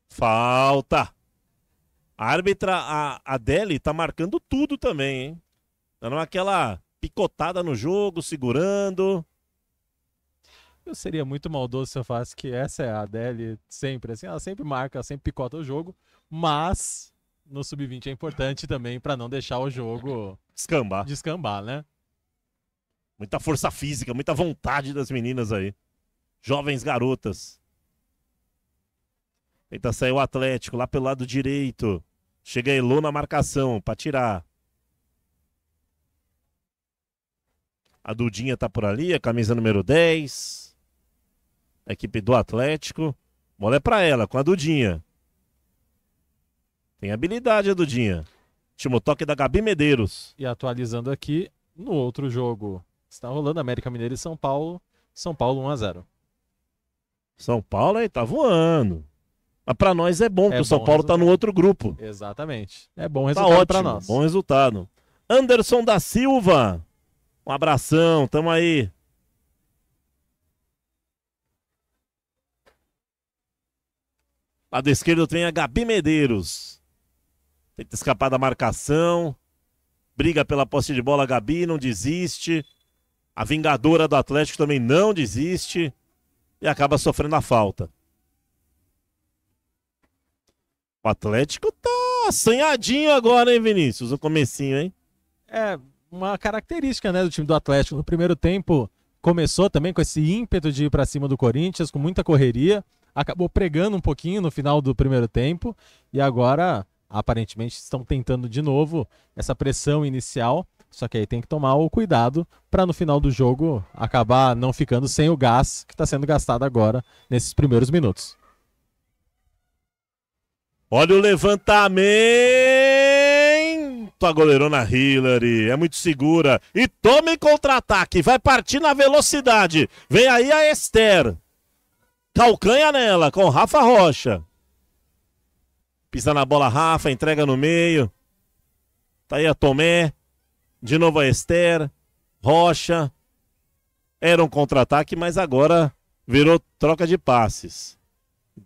Falta. A árbitra, a Adele, tá marcando tudo também, hein? Dando aquela picotada no jogo, segurando. Eu seria muito maldoso se eu falasse que essa é a Adele sempre, assim, ela sempre marca, sempre picota o jogo, mas no sub-20 é importante também para não deixar o jogo descambar. Descambar, né? Muita força física, muita vontade das meninas aí. Jovens garotas. Tenta sair o Atlético lá pelo lado direito. Chega a Elô na marcação para tirar. A Dudinha tá por ali, a camisa número 10 equipe do Atlético. Bola é pra ela, com a Dudinha. Tem habilidade a Dudinha. Último toque da Gabi Medeiros. E atualizando aqui, no outro jogo, está rolando América Mineira e São Paulo. São Paulo 1x0. São Paulo aí tá voando. Mas pra nós é bom, é porque o São Paulo resultado. tá no outro grupo. Exatamente. É bom tá resultado tá ótimo, pra nós. Bom resultado. Anderson da Silva. Um abração, tamo aí. Lado esquerdo tem a Gabi Medeiros. Tenta escapar da marcação. Briga pela posse de bola, a Gabi não desiste. A vingadora do Atlético também não desiste. E acaba sofrendo a falta. O Atlético tá assanhadinho agora, hein, Vinícius? O comecinho, hein? É, uma característica, né, do time do Atlético. No primeiro tempo, começou também com esse ímpeto de ir para cima do Corinthians, com muita correria acabou pregando um pouquinho no final do primeiro tempo e agora aparentemente estão tentando de novo essa pressão inicial. Só que aí tem que tomar o cuidado para no final do jogo acabar não ficando sem o gás que está sendo gastado agora nesses primeiros minutos. Olha o levantamento! A goleirona Hillary é muito segura e tome contra-ataque, vai partir na velocidade. Vem aí a Esther. Calcanha nela com Rafa Rocha. Pisa na bola Rafa, entrega no meio. Tá aí a Tomé. De novo a Esther. Rocha. Era um contra-ataque, mas agora virou troca de passes.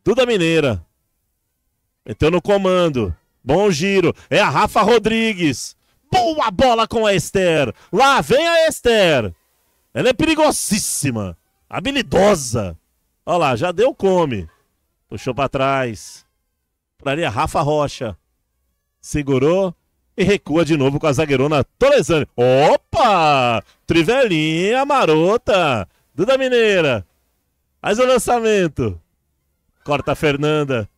Duda Mineira. Meteu no comando. Bom giro. É a Rafa Rodrigues. Boa bola com a Esther. Lá vem a Esther. Ela é perigosíssima. Habilidosa. Olha lá, já deu come. Puxou para trás. Para ali a Rafa Rocha. Segurou e recua de novo com a zagueirona Tolesani. Opa! Trivelinha marota. Duda Mineira. Mais um lançamento. Corta a Fernanda.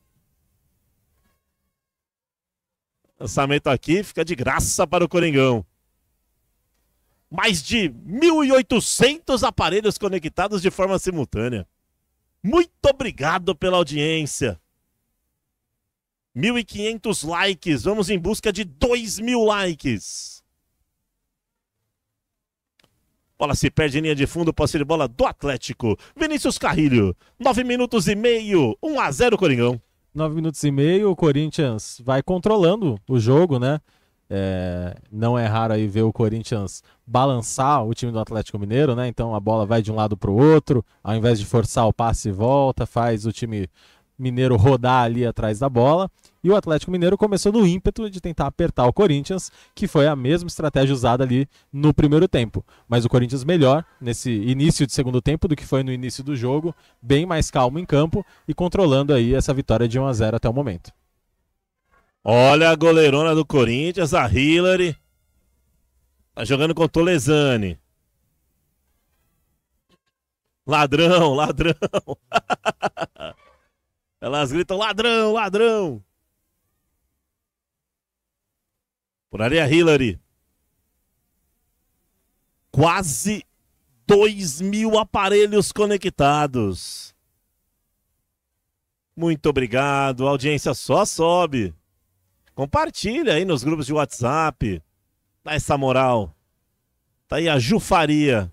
Lançamento aqui fica de graça para o Coringão. Mais de 1.800 aparelhos conectados de forma simultânea. Muito obrigado pela audiência. 1.500 likes. Vamos em busca de 2.000 likes. Bola se perde em linha de fundo, posse de bola do Atlético. Vinícius Carrilho, 9 minutos e meio, 1 a 0 Coringão. 9 minutos e meio, o Corinthians vai controlando o jogo, né? É, não é raro aí ver o Corinthians balançar o time do Atlético Mineiro, né? Então a bola vai de um lado para o outro, ao invés de forçar o passe e volta, faz o time mineiro rodar ali atrás da bola. E o Atlético Mineiro começou no ímpeto de tentar apertar o Corinthians, que foi a mesma estratégia usada ali no primeiro tempo. Mas o Corinthians melhor nesse início de segundo tempo do que foi no início do jogo, bem mais calmo em campo e controlando aí essa vitória de 1 a 0 até o momento. Olha a goleirona do Corinthians, a Hillary. Tá jogando com o Tolesani. Ladrão, ladrão. Elas gritam ladrão, ladrão. Por ali a Hillary. Quase 2 mil aparelhos conectados. Muito obrigado, a audiência só sobe. Compartilha aí nos grupos de WhatsApp. Dá essa moral. Tá aí a Jufaria.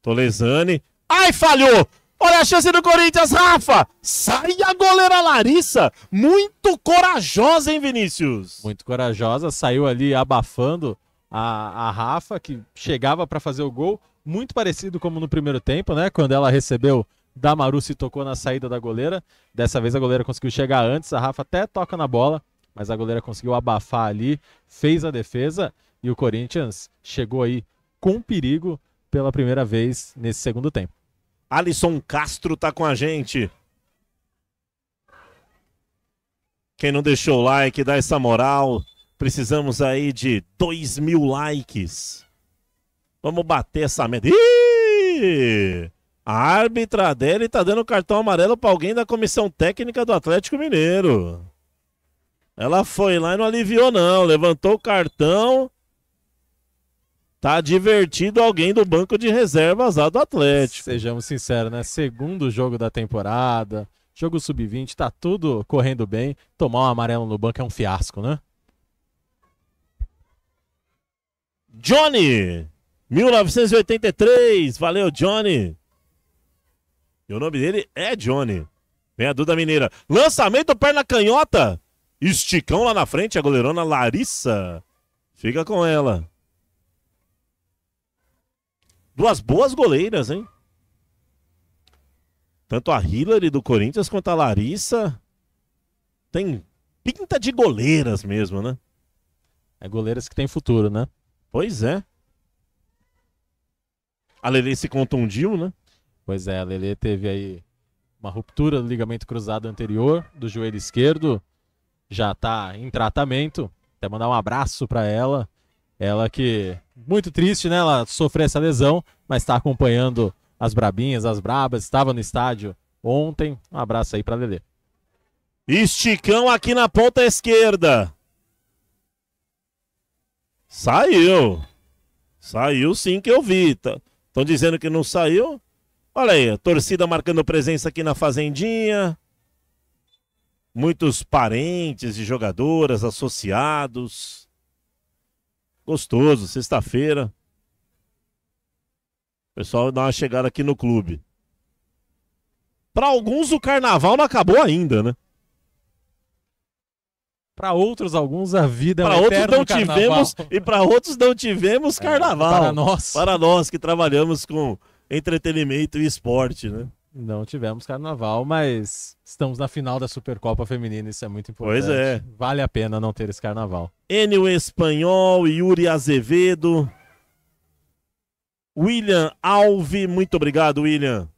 Tolesani. Ai, falhou! Olha a chance do Corinthians, Rafa! Sai a goleira Larissa! Muito corajosa, hein, Vinícius? Muito corajosa, saiu ali abafando a, a Rafa, que chegava para fazer o gol. Muito parecido como no primeiro tempo, né? Quando ela recebeu Damaru se tocou na saída da goleira. Dessa vez a goleira conseguiu chegar antes. A Rafa até toca na bola, mas a goleira conseguiu abafar ali, fez a defesa e o Corinthians chegou aí com perigo pela primeira vez nesse segundo tempo. Alisson Castro tá com a gente. Quem não deixou o like, dá essa moral. Precisamos aí de 2 mil likes. Vamos bater essa meta. Ih! A árbitra dele tá dando cartão amarelo para alguém da comissão técnica do Atlético Mineiro. Ela foi lá e não aliviou, não. Levantou o cartão. Tá divertido alguém do banco de reservas lá do Atlético. Sejamos sinceros, né? Segundo jogo da temporada, jogo sub-20, tá tudo correndo bem. Tomar um amarelo no banco é um fiasco, né? Johnny, 1983. Valeu, Johnny. E o nome dele é Johnny. Vem né? a Duda Mineira. Lançamento, perna canhota. Esticão lá na frente, a goleirona Larissa. Fica com ela. Duas boas goleiras, hein? Tanto a Hillary do Corinthians quanto a Larissa. Tem pinta de goleiras mesmo, né? É goleiras que tem futuro, né? Pois é. A Lele se contundiu, né? Pois é, a Lele teve aí uma ruptura do ligamento cruzado anterior do joelho esquerdo. Já está em tratamento. Até mandar um abraço para ela. Ela que, muito triste, né? Ela sofreu essa lesão, mas está acompanhando as brabinhas, as brabas. Estava no estádio ontem. Um abraço aí para Lele. Esticão aqui na ponta esquerda. Saiu. Saiu sim que eu vi. Estão dizendo que não saiu? Olha aí, torcida marcando presença aqui na Fazendinha. Muitos parentes de jogadoras, associados. Gostoso, sexta-feira. O pessoal dá uma chegada aqui no clube. Para alguns, o carnaval não acabou ainda, né? Para outros, alguns, a vida é para outros não tivemos carnaval. E para outros, não tivemos carnaval. É, para nós. Para nós que trabalhamos com entretenimento e esporte, né? Não tivemos carnaval, mas estamos na final da Supercopa Feminina, isso é muito importante. Pois é. Vale a pena não ter esse carnaval. Enio Espanhol, Yuri Azevedo. William Alve. muito obrigado, William.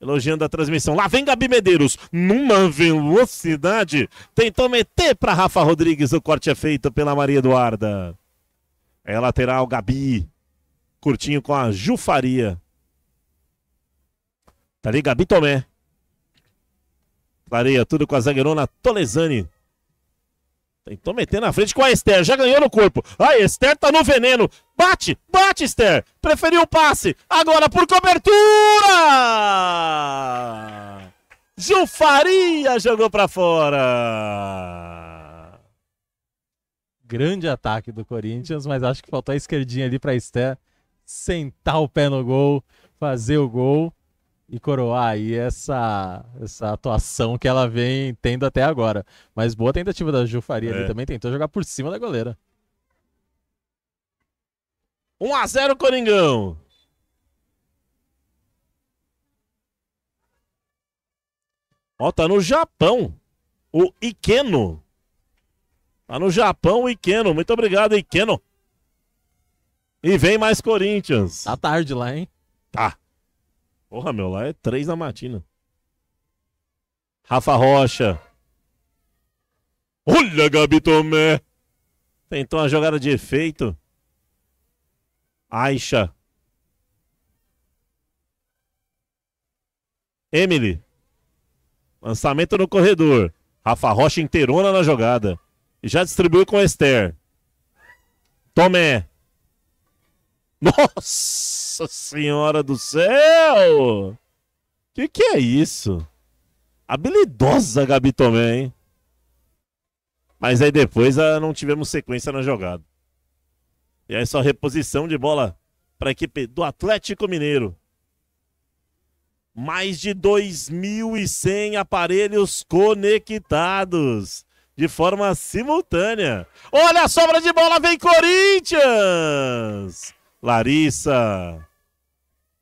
Elogiando a transmissão. Lá vem Gabi Medeiros, numa velocidade. Tentou meter para Rafa Rodrigues. O corte é feito pela Maria Eduarda. É lateral, Gabi. Curtinho com a Jufaria. Tá ali Gabi Tomé. Clareia tudo com a zagueirona Tolesani. Tentou meter na frente com a Esther. Já ganhou no corpo. A Esther tá no veneno. Bate, bate, Esther. Preferiu o passe. Agora por cobertura. Gil Faria jogou para fora. Grande ataque do Corinthians, mas acho que faltou a esquerdinha ali para Esther sentar o pé no gol, fazer o gol e coroar aí essa, essa atuação que ela vem tendo até agora. Mas boa tentativa da Ju Faria é. ali também, tentou jogar por cima da goleira. 1x0 Coringão! Ó, tá no Japão, o Ikeno. Tá no Japão, o Ikeno. Muito obrigado, Ikeno. E vem mais Corinthians. Tá tarde lá, hein? Tá. Porra, meu, lá é três da matina. Rafa Rocha. Olha, Gabi Tomé. Tentou uma jogada de efeito. Aixa. Emily. Lançamento no corredor. Rafa Rocha inteirona na jogada. Já distribuiu com Esther. Tomé. Nossa Senhora do Céu! Que que é isso? Habilidosa Gabi Tomé, hein? Mas aí depois ah, não tivemos sequência na jogada. E aí só reposição de bola para a equipe do Atlético Mineiro. Mais de 2.100 aparelhos conectados de forma simultânea. Olha a sobra de bola, vem Corinthians! Larissa.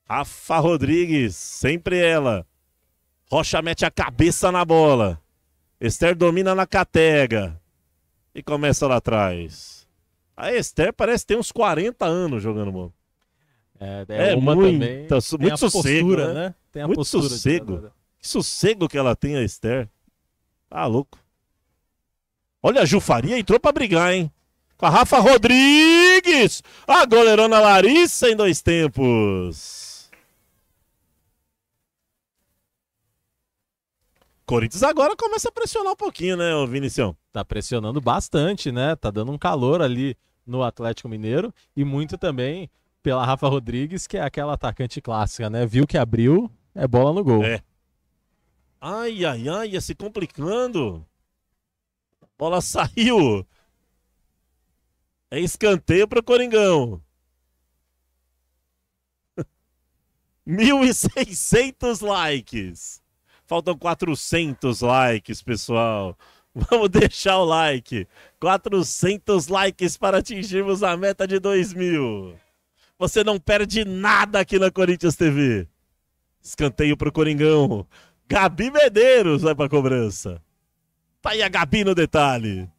Rafa Rodrigues, sempre ela. Rocha mete a cabeça na bola. Esther domina na catega. E começa lá atrás. A Esther parece ter uns 40 anos jogando bola. É, é, é uma também. muito sossego, postura, né? né? Tem a muito postura sossego. Que sossego que ela tem, a Esther. Tá louco. Olha, a Jufaria entrou para brigar, hein? Com a Rafa Rodrigues, a goleirona Larissa em dois tempos. Corinthians agora começa a pressionar um pouquinho, né, Vinicião? Tá pressionando bastante, né? Tá dando um calor ali no Atlético Mineiro e muito também pela Rafa Rodrigues, que é aquela atacante clássica, né? Viu que abriu, é bola no gol. É. Ai, ai, ai, ia se complicando. Bola saiu é escanteio para o Coringão. 1.600 likes. Faltam 400 likes, pessoal. Vamos deixar o like. 400 likes para atingirmos a meta de 2.000. Você não perde nada aqui na Corinthians TV. Escanteio para o Coringão. Gabi Medeiros vai para a cobrança. Tá aí a Gabi no detalhe.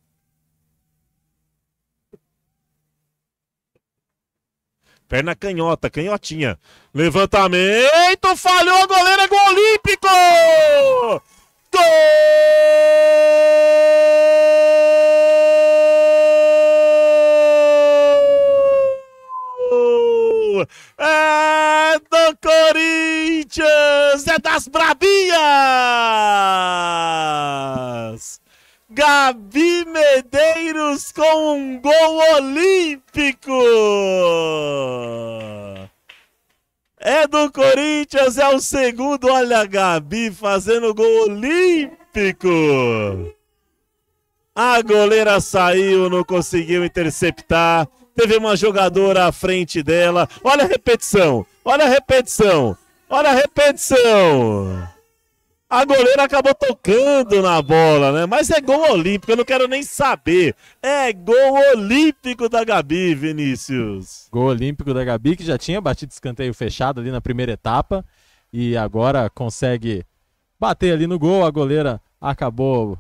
Perna canhota, canhotinha. Levantamento, falhou, goleiro goleira, é gol olímpico! Gol! É do Corinthians! É das Brabias! Gabi Medeiros com um gol olímpico! É do Corinthians, é o segundo. Olha a Gabi fazendo gol olímpico. A goleira saiu, não conseguiu interceptar. Teve uma jogadora à frente dela. Olha a repetição, olha a repetição, olha a repetição a goleira acabou tocando na bola, né? Mas é gol olímpico, eu não quero nem saber. É gol olímpico da Gabi, Vinícius. Gol olímpico da Gabi, que já tinha batido escanteio fechado ali na primeira etapa e agora consegue bater ali no gol. A goleira acabou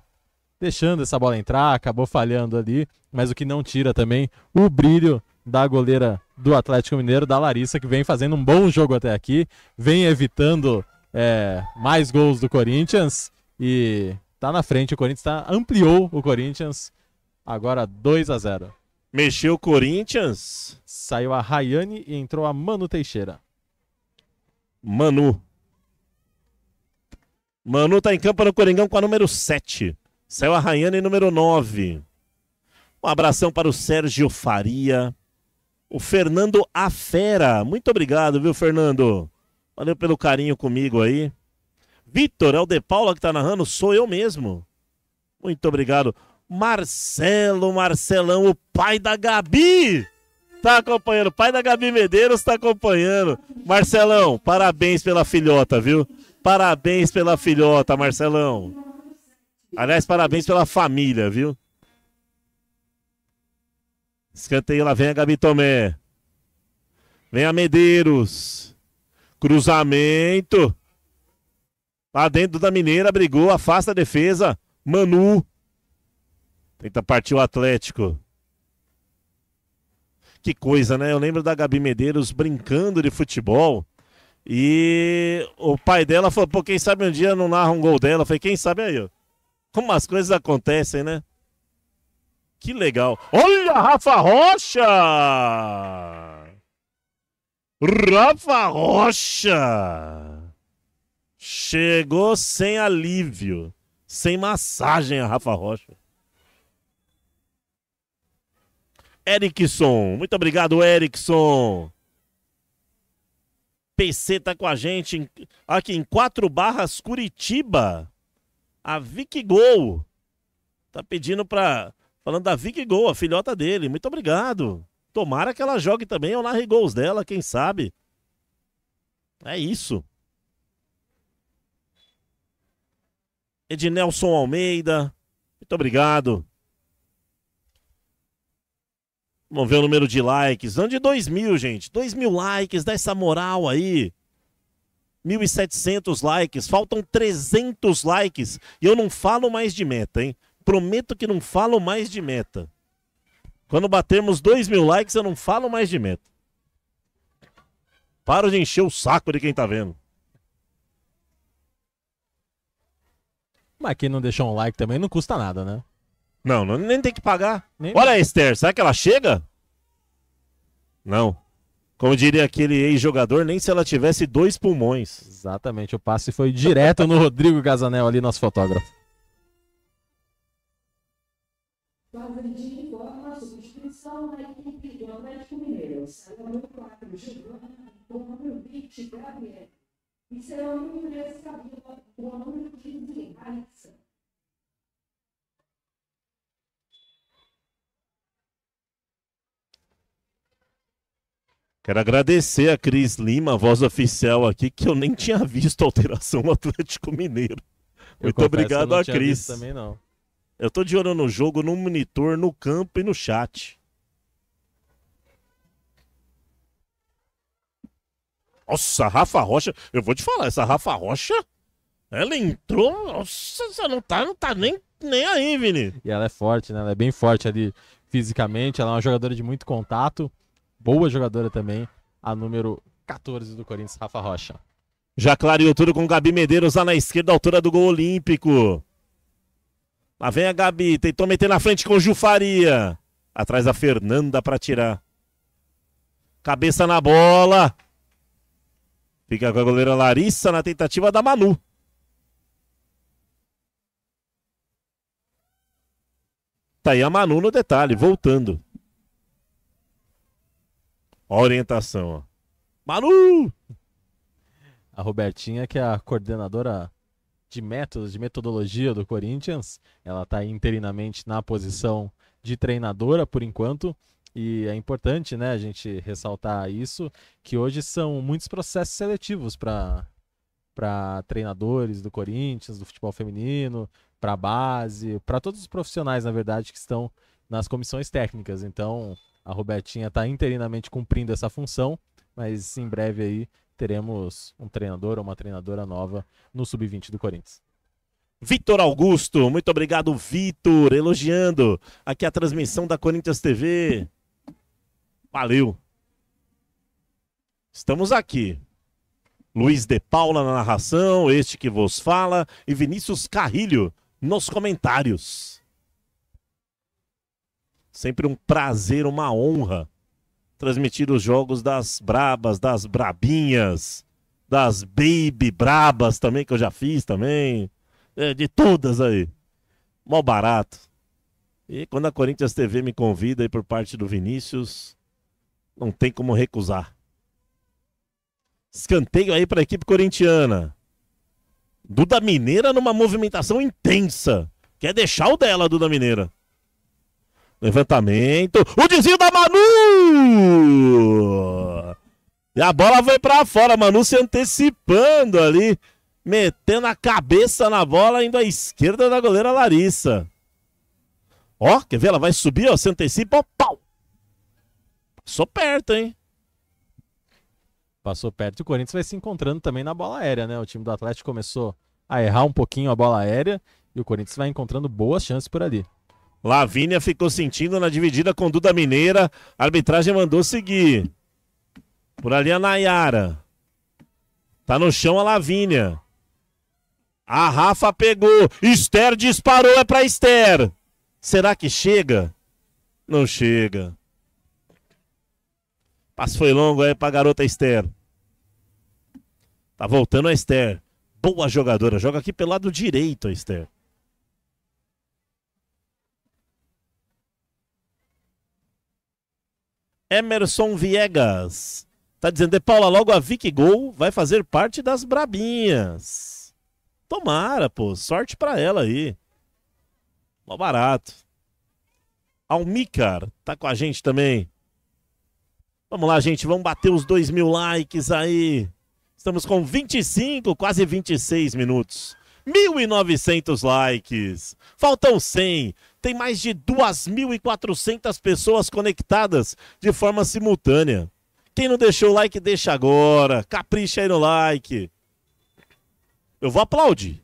deixando essa bola entrar, acabou falhando ali, mas o que não tira também o brilho da goleira do Atlético Mineiro, da Larissa, que vem fazendo um bom jogo até aqui, vem evitando é, mais gols do Corinthians e tá na frente. O Corinthians tá, ampliou o Corinthians, agora 2 a 0 Mexeu o Corinthians. Saiu a Rayane e entrou a Manu Teixeira. Manu. Manu tá em campo no Coringão com a número 7. Saiu a Rayane número 9. Um abração para o Sérgio Faria. O Fernando Afera. Muito obrigado, viu, Fernando? Valeu pelo carinho comigo aí. Vitor, é o De Paula que tá narrando? Sou eu mesmo. Muito obrigado. Marcelo, Marcelão, o pai da Gabi. Tá acompanhando. O pai da Gabi Medeiros tá acompanhando. Marcelão, parabéns pela filhota, viu? Parabéns pela filhota, Marcelão. Aliás, parabéns pela família, viu? Escanteio, lá vem a Gabi Tomé. Vem a Medeiros. Cruzamento. Lá dentro da Mineira, brigou, afasta a defesa. Manu. Tenta partir o Atlético. Que coisa, né? Eu lembro da Gabi Medeiros brincando de futebol. E o pai dela falou: pô, quem sabe um dia não narra um gol dela? Eu falei: quem sabe aí, Como as coisas acontecem, né? Que legal. Olha, Rafa Rocha! Rafa Rocha chegou sem alívio, sem massagem a Rafa Rocha. Erickson, muito obrigado, Erickson. PC tá com a gente aqui em 4 barras Curitiba. A Vicky Gol tá pedindo pra. Falando da Vicky Gol, a filhota dele. Muito obrigado. Tomara que ela jogue também ou Larry Gols dela, quem sabe. É isso. Ednelson Almeida, muito obrigado. Vamos ver o número de likes. ande 2 mil, gente. 2 mil likes, dá essa moral aí. 1.700 likes, faltam 300 likes. E eu não falo mais de meta, hein? Prometo que não falo mais de meta. Quando batermos 2 mil likes, eu não falo mais de meta. Paro de encher o saco de quem tá vendo. Mas quem não deixou um like também não custa nada, né? Não, não nem tem que pagar. Nem Olha a Esther, será que ela chega? Não. Como diria aquele ex-jogador, nem se ela tivesse dois pulmões. Exatamente, o passe foi direto no Rodrigo Casanel ali, nosso fotógrafo equipe do Atlético Mineiro, o número 20, Gabriel, e o número 15, Raíssa. Quero agradecer a Cris Lima, a voz oficial aqui, que eu nem tinha visto a alteração no Atlético Mineiro. Eu Muito obrigado a Cris. também não. Eu tô de olho no jogo, no monitor, no campo e no chat. Nossa, Rafa Rocha, eu vou te falar, essa Rafa Rocha, ela entrou, nossa, você não tá, não tá nem, nem aí, Vini. E ela é forte, né? Ela é bem forte ali fisicamente, ela é uma jogadora de muito contato, boa jogadora também, a número 14 do Corinthians, Rafa Rocha. Já clareou tudo com Gabi Medeiros lá na esquerda, altura do gol olímpico. Lá vem a Gabi, tentou meter na frente com Jufaria. Atrás da Fernanda para tirar. Cabeça na bola. Fica com a goleira Larissa na tentativa da Manu. Tá aí a Manu no detalhe, voltando. a orientação, ó. Manu! A Robertinha, que é a coordenadora de métodos, de metodologia do Corinthians, ela tá interinamente na posição de treinadora por enquanto. E é importante, né, a gente ressaltar isso, que hoje são muitos processos seletivos para para treinadores do Corinthians, do futebol feminino, para a base, para todos os profissionais, na verdade, que estão nas comissões técnicas. Então, a Robertinha está interinamente cumprindo essa função, mas em breve aí teremos um treinador ou uma treinadora nova no sub-20 do Corinthians. Vitor Augusto, muito obrigado, Vitor, elogiando aqui a transmissão da Corinthians TV. Valeu. Estamos aqui. Luiz de Paula na narração, este que vos fala, e Vinícius Carrilho nos comentários. Sempre um prazer, uma honra transmitir os jogos das brabas, das brabinhas, das baby brabas também, que eu já fiz também. É, de todas aí. Mó barato. E quando a Corinthians TV me convida aí por parte do Vinícius, não tem como recusar. Escanteio aí para a equipe corintiana. Duda Mineira numa movimentação intensa. Quer deixar o dela, Duda Mineira. Levantamento. O desvio da Manu! E a bola foi para fora. Manu se antecipando ali. Metendo a cabeça na bola, indo à esquerda da goleira Larissa. Ó, quer ver? Ela vai subir, ó. Se antecipa, ó. Pau! Passou perto, hein? Passou perto. E o Corinthians vai se encontrando também na bola aérea, né? O time do Atlético começou a errar um pouquinho a bola aérea e o Corinthians vai encontrando boas chances por ali. Lavínia ficou sentindo na dividida com Duda Mineira. A arbitragem mandou seguir. Por ali a Nayara. Tá no chão a Lavínia. A Rafa pegou. Esther disparou. É pra Esther. Será que chega? Não chega. Passo foi longo aí é pra garota Esther. Tá voltando a Esther. Boa jogadora. Joga aqui pelo lado direito, a Esther. Emerson Viegas. Tá dizendo, De Paula, logo a Vicky Gol vai fazer parte das brabinhas. Tomara, pô. Sorte pra ela aí. Mó barato. Almícar tá com a gente também. Vamos lá, gente, vamos bater os dois mil likes aí. Estamos com 25, quase 26 minutos. 1.900 likes. Faltam 100. Tem mais de 2.400 pessoas conectadas de forma simultânea. Quem não deixou o like, deixa agora. Capricha aí no like. Eu vou aplaudir.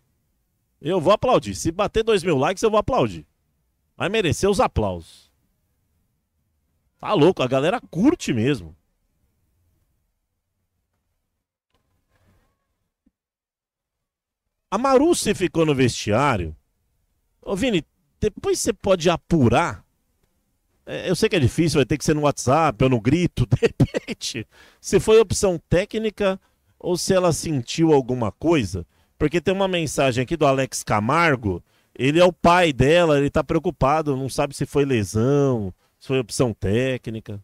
Eu vou aplaudir. Se bater 2 mil likes, eu vou aplaudir. Vai merecer os aplausos. Tá louco, a galera curte mesmo. A se ficou no vestiário. Ô, Vini, depois você pode apurar. É, eu sei que é difícil, vai ter que ser no WhatsApp ou no grito, de repente. Se foi opção técnica ou se ela sentiu alguma coisa. Porque tem uma mensagem aqui do Alex Camargo. Ele é o pai dela, ele tá preocupado, não sabe se foi lesão, se foi opção técnica.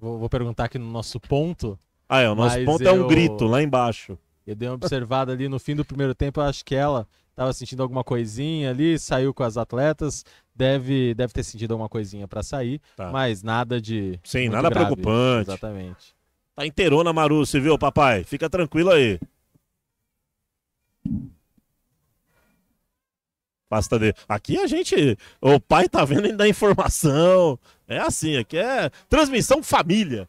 Vou, vou perguntar aqui no nosso ponto. Ah, é, o nosso ponto eu... é um grito lá embaixo. Eu dei uma observada ali no fim do primeiro tempo, acho que ela estava sentindo alguma coisinha ali, saiu com as atletas, deve, deve ter sentido alguma coisinha para sair, tá. mas nada de. Sim, nada grave, preocupante. Exatamente. Tá inteirona, Maru, você viu, papai? Fica tranquilo aí pasta dele. Aqui a gente, o pai tá vendo e dá informação. É assim, aqui é transmissão família.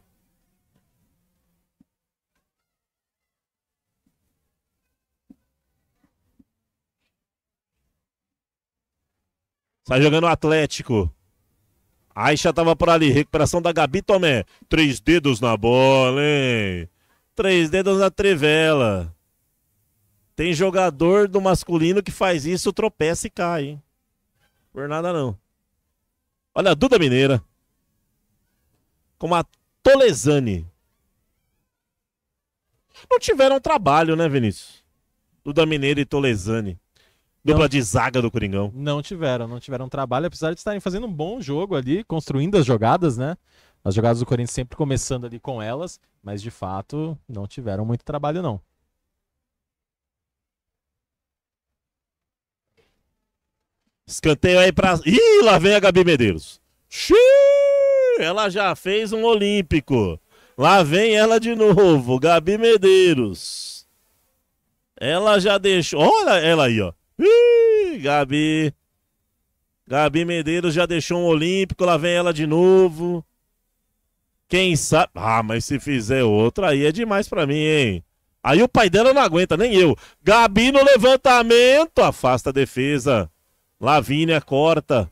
Sai jogando o Atlético. Aixa tava por ali. Recuperação da Gabi Tomé. Três dedos na bola, hein? Três dedos na trivela. Tem jogador do masculino que faz isso, tropeça e cai, hein? Por nada não. Olha a Duda Mineira. Como a Tolesani. Não tiveram trabalho, né, Vinícius? Duda Mineira e Tolesani. Dupla não, de zaga do Coringão. Não tiveram, não tiveram trabalho, apesar de estarem fazendo um bom jogo ali, construindo as jogadas, né? As jogadas do Corinthians sempre começando ali com elas, mas de fato não tiveram muito trabalho, não. Escanteio aí pra. Ih, lá vem a Gabi Medeiros. Xiii, ela já fez um Olímpico. Lá vem ela de novo, Gabi Medeiros. Ela já deixou. Olha ela aí, ó. Ih, Gabi. Gabi Medeiros já deixou um Olímpico, lá vem ela de novo. Quem sabe. Ah, mas se fizer outra aí é demais pra mim, hein? Aí o pai dela não aguenta, nem eu. Gabi no levantamento, afasta a defesa. Lavínia corta.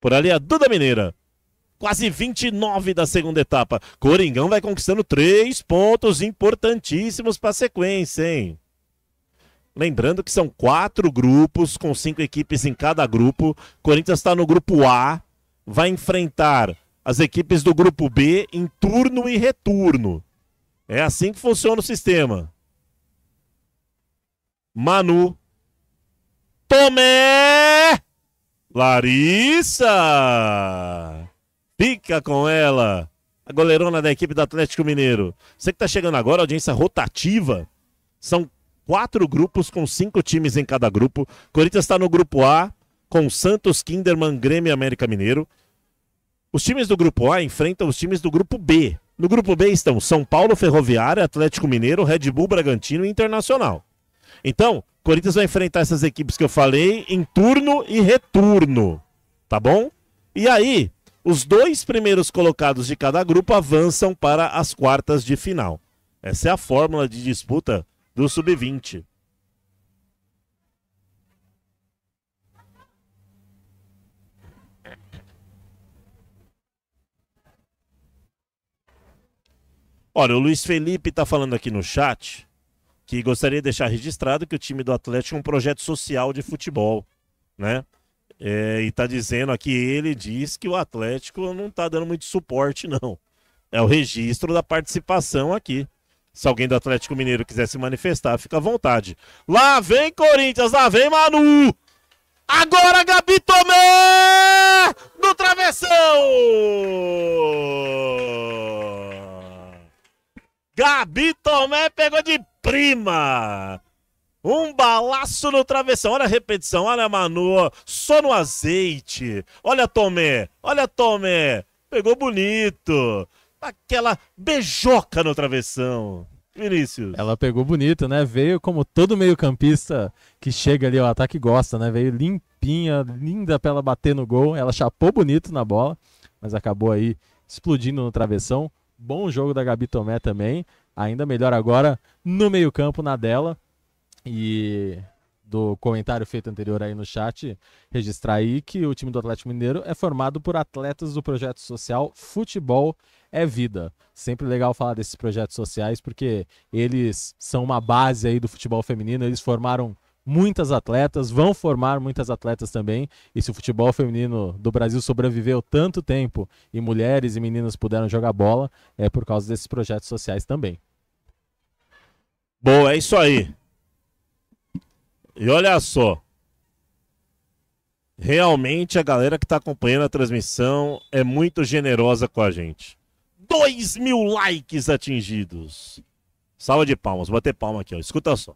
Por ali a Duda Mineira. Quase 29 da segunda etapa. Coringão vai conquistando três pontos importantíssimos para a sequência, hein? Lembrando que são quatro grupos, com cinco equipes em cada grupo. Corinthians está no grupo A, vai enfrentar as equipes do grupo B em turno e retorno. É assim que funciona o sistema. Manu. Tomé! Larissa! Fica com ela, a goleirona da equipe do Atlético Mineiro. Você que está chegando agora, audiência rotativa. São quatro grupos com cinco times em cada grupo. Corinthians está no grupo A, com Santos, Kinderman, Grêmio e América Mineiro. Os times do grupo A enfrentam os times do grupo B. No grupo B estão São Paulo, Ferroviária, Atlético Mineiro, Red Bull, Bragantino e Internacional. Então, Corinthians vai enfrentar essas equipes que eu falei em turno e retorno, tá bom? E aí, os dois primeiros colocados de cada grupo avançam para as quartas de final. Essa é a fórmula de disputa do sub-20. Olha, o Luiz Felipe está falando aqui no chat que gostaria de deixar registrado que o time do Atlético é um projeto social de futebol, né? É, e está dizendo aqui, ele diz que o Atlético não está dando muito suporte, não. É o registro da participação aqui. Se alguém do Atlético Mineiro quiser se manifestar, fica à vontade. Lá vem Corinthians, lá vem Manu! Agora Gabi Tomé! No travessão! Gabi Tomé pegou de prima. Um balaço no travessão. Olha a repetição. Olha a Manu. Só no azeite. Olha Tomé. Olha Tomé. Pegou bonito. Aquela beijoca no travessão. Vinícius. Ela pegou bonito, né? Veio como todo meio-campista que chega ali ao ataque gosta, né? Veio limpinha, linda pra ela bater no gol. Ela chapou bonito na bola, mas acabou aí explodindo no travessão. Bom jogo da Gabi Tomé também. Ainda melhor agora no meio-campo, na dela. E do comentário feito anterior aí no chat, registrar aí que o time do Atlético Mineiro é formado por atletas do projeto social Futebol é Vida. Sempre legal falar desses projetos sociais porque eles são uma base aí do futebol feminino, eles formaram muitas atletas, vão formar muitas atletas também. E se o futebol feminino do Brasil sobreviveu tanto tempo e mulheres e meninas puderam jogar bola, é por causa desses projetos sociais também. Boa, é isso aí. E olha só. Realmente a galera que está acompanhando a transmissão é muito generosa com a gente. 2 mil likes atingidos. Salva de palmas, bater palma aqui, ó. Escuta só.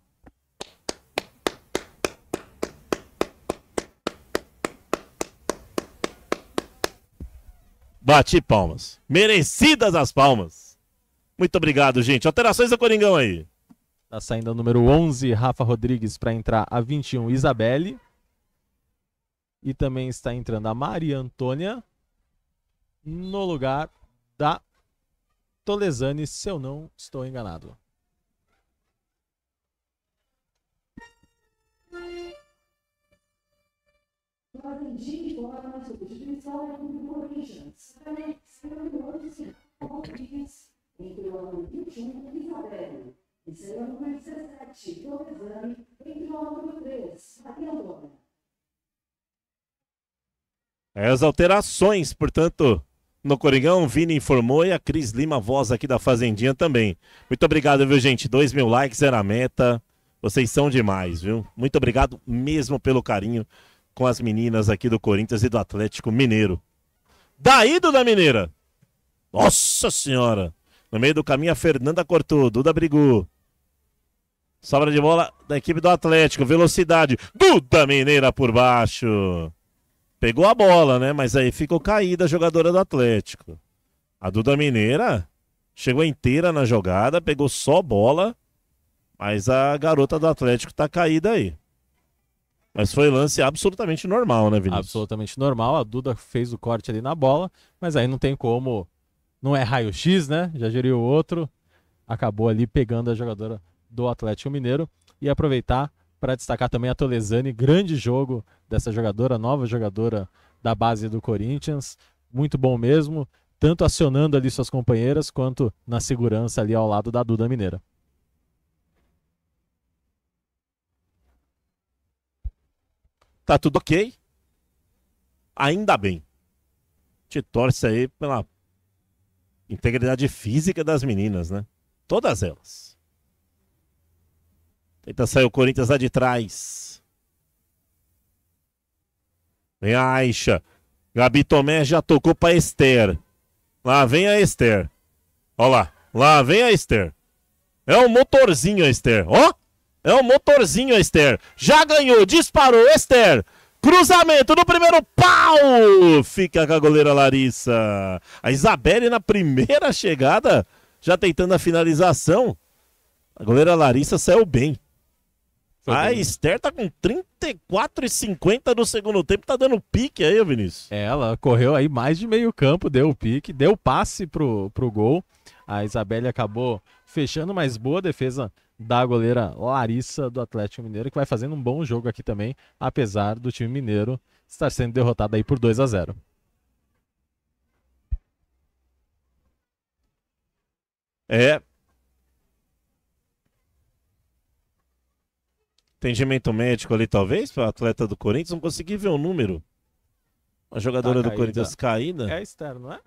Bati palmas. Merecidas as palmas. Muito obrigado, gente. Alterações do Coringão aí. Tá saindo o número 11, Rafa Rodrigues, para entrar a 21, Isabelle. E também está entrando a Maria Antônia no lugar da Tolesani, se eu não estou enganado. Para substituição, é, as alterações, portanto, no Coringão, Vini informou e a Cris Lima, voz aqui da Fazendinha também. Muito obrigado, viu, gente? Dois mil likes era a meta. Vocês são demais, viu? Muito obrigado mesmo pelo carinho com as meninas aqui do Corinthians e do Atlético Mineiro. Daí, Duda Mineira. Nossa senhora. No meio do caminho, a Fernanda cortou. Duda brigou. Sobra de bola da equipe do Atlético. Velocidade. Duda Mineira por baixo. Pegou a bola, né? Mas aí ficou caída a jogadora do Atlético. A Duda Mineira chegou inteira na jogada, pegou só bola. Mas a garota do Atlético tá caída aí. Mas foi lance absolutamente normal, né, Vinícius? Absolutamente normal. A Duda fez o corte ali na bola, mas aí não tem como. Não é raio-x, né? Já geriu outro. Acabou ali pegando a jogadora do Atlético Mineiro. E aproveitar para destacar também a Tolesani. Grande jogo dessa jogadora, nova jogadora da base do Corinthians. Muito bom mesmo. Tanto acionando ali suas companheiras, quanto na segurança ali ao lado da Duda Mineira. Tá tudo ok? Ainda bem. Te torce aí pela integridade física das meninas, né? Todas elas. Tenta sair o Corinthians lá de trás. Vem a Aixa. Gabi Tomé já tocou pra Esther. Lá vem a Esther. Olha lá. Lá vem a Esther. É um motorzinho a Esther. Ó! É o um motorzinho, Esther. Já ganhou, disparou, Esther. Cruzamento no primeiro pau! Fica com a goleira Larissa. A Isabelle na primeira chegada, já tentando a finalização. A goleira Larissa saiu bem. Foi a bem. Esther tá com 34,50 no segundo tempo, tá dando pique aí, Vinícius. É, ela correu aí mais de meio campo, deu o pique, deu passe pro, pro gol. A Isabelle acabou fechando, mas boa defesa da goleira Larissa do Atlético Mineiro, que vai fazendo um bom jogo aqui também, apesar do time mineiro estar sendo derrotado aí por 2 a 0. É. Atendimento médico ali, talvez, para atleta do Corinthians. Não consegui ver o número. A jogadora tá do Corinthians caída. É externo, não é?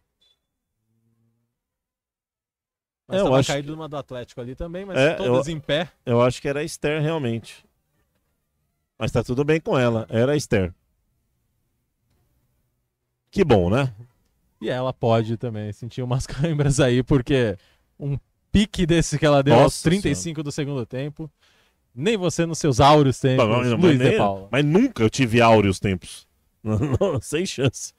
Mas é, eu acho caído que... uma do Atlético ali também, mas é, todas eu... em pé. Eu acho que era a Esther realmente. Mas tá tudo bem com ela, era a Esther. Que bom, né? E ela pode também sentir umas câimbras aí, porque um pique desse que ela deu Nossa aos 35 senhora. do segundo tempo, nem você nos seus áureos tempos, mas, mas, Luiz mas, de Paula. Mas nunca eu tive áureos tempos. Não, sem chance.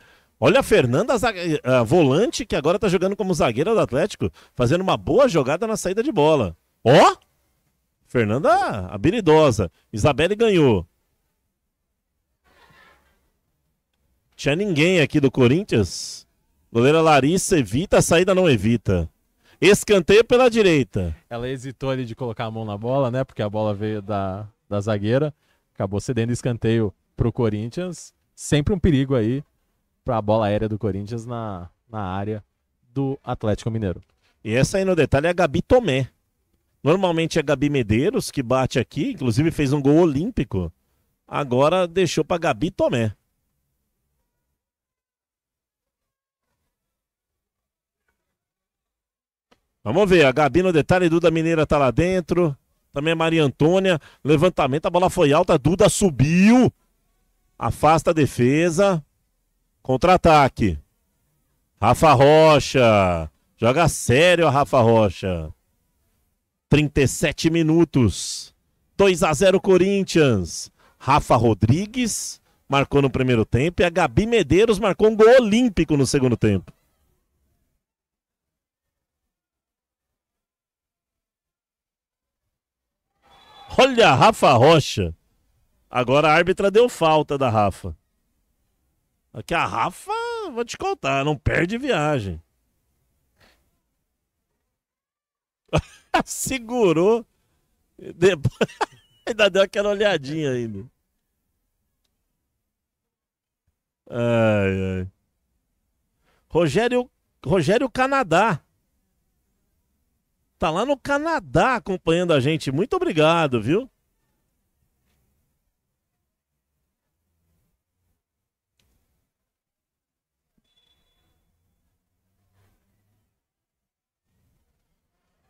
Olha a Fernanda, eh, a volante, que agora tá jogando como zagueira do Atlético, fazendo uma boa jogada na saída de bola. Ó! Fernanda habilidosa. Isabelle ganhou. Tinha ninguém aqui do Corinthians. Goleira Larissa evita, a saída não evita. Escanteio pela direita. Ela hesitou ali de colocar a mão na bola, né? Porque a bola veio da, da zagueira. Acabou cedendo escanteio pro Corinthians. Sempre um perigo aí para a bola aérea do Corinthians na, na área do Atlético Mineiro. E essa aí no detalhe é a Gabi Tomé. Normalmente é a Gabi Medeiros que bate aqui, inclusive fez um gol olímpico. Agora deixou para Gabi Tomé. Vamos ver, a Gabi no detalhe, Duda Mineira tá lá dentro. Também a Maria Antônia. Levantamento, a bola foi alta, Duda subiu. Afasta a defesa. Contra-ataque. Rafa Rocha. Joga sério a Rafa Rocha. 37 minutos. 2 a 0 Corinthians. Rafa Rodrigues marcou no primeiro tempo e a Gabi Medeiros marcou um gol olímpico no segundo tempo. Olha a Rafa Rocha. Agora a árbitra deu falta da Rafa. Aqui a Rafa, vou te contar, não perde viagem. Segurou. Depois ainda deu aquela olhadinha ainda. Ai, ai. Rogério, Rogério Canadá. Tá lá no Canadá acompanhando a gente. Muito obrigado, viu?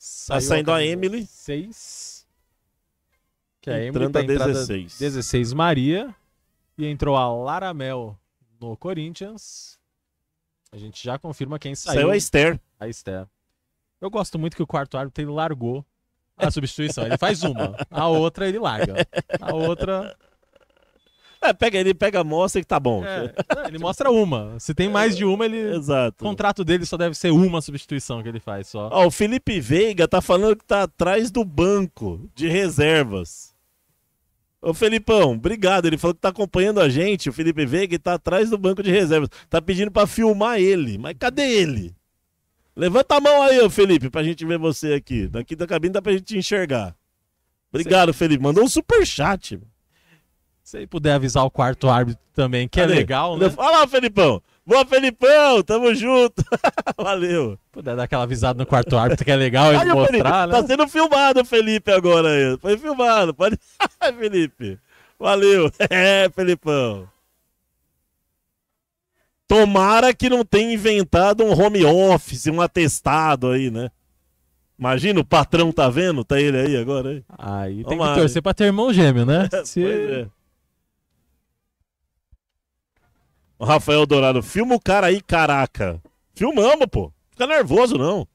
Tá saiu Saindo a Emily. 6. Que é entrando a, Emily tá 16. 16 Maria. E entrou a Laramel no Corinthians. A gente já confirma quem saiu. Saiu a Esther. A Esther. Eu gosto muito que o quarto árbitro ele largou a substituição. Ele faz uma. A outra ele larga. A outra é, pega, ele pega, mostra que tá bom. É, ele mostra uma. Se tem mais de uma, ele. Exato. O contrato dele só deve ser uma substituição que ele faz só. Ó, o Felipe Veiga tá falando que tá atrás do banco de reservas. Ô Felipão, obrigado. Ele falou que tá acompanhando a gente, o Felipe Veiga, e tá atrás do banco de reservas. Tá pedindo para filmar ele. Mas cadê ele? Levanta a mão aí, ô Felipe, pra gente ver você aqui. Daqui da cabine dá pra gente enxergar. Obrigado, Sim. Felipe. Mandou um super chat. Se puder avisar o quarto árbitro também, que é legal, né? Olha lá, Felipão! Boa, Felipão! Tamo junto! Valeu! Puder dar aquela avisada no quarto árbitro que é legal ele mostrar, Felipe, né? Tá sendo filmado, Felipe, agora aí. Foi filmado, pode. Felipe! Valeu! É, Felipão! Tomara que não tenha inventado um home office, um atestado aí, né? Imagina, o patrão tá vendo, tá ele aí agora. Aí, aí tem que torcer pra ter irmão gêmeo, né? Se... pois é. O Rafael Dourado, filma o cara aí, caraca. Filmamos, pô. fica nervoso, não.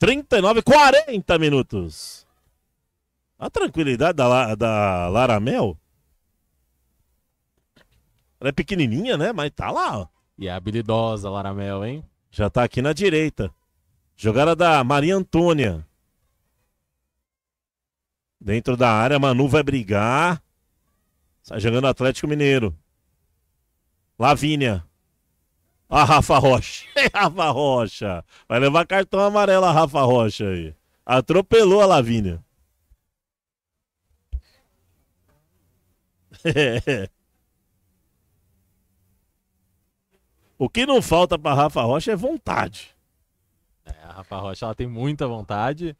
39, 40 minutos. A tranquilidade da, da Laramel. Ela é pequenininha, né? Mas tá lá, ó. E é habilidosa, Laramel, hein? Já tá aqui na direita. Jogada da Maria Antônia. Dentro da área, Manu vai brigar. Sai jogando Atlético Mineiro. Lavínia. A Rafa Rocha. Rafa Rocha. Vai levar cartão amarelo a Rafa Rocha aí. Atropelou a Lavínia. O que não falta para Rafa Rocha é vontade. É, a Rafa Rocha ela tem muita vontade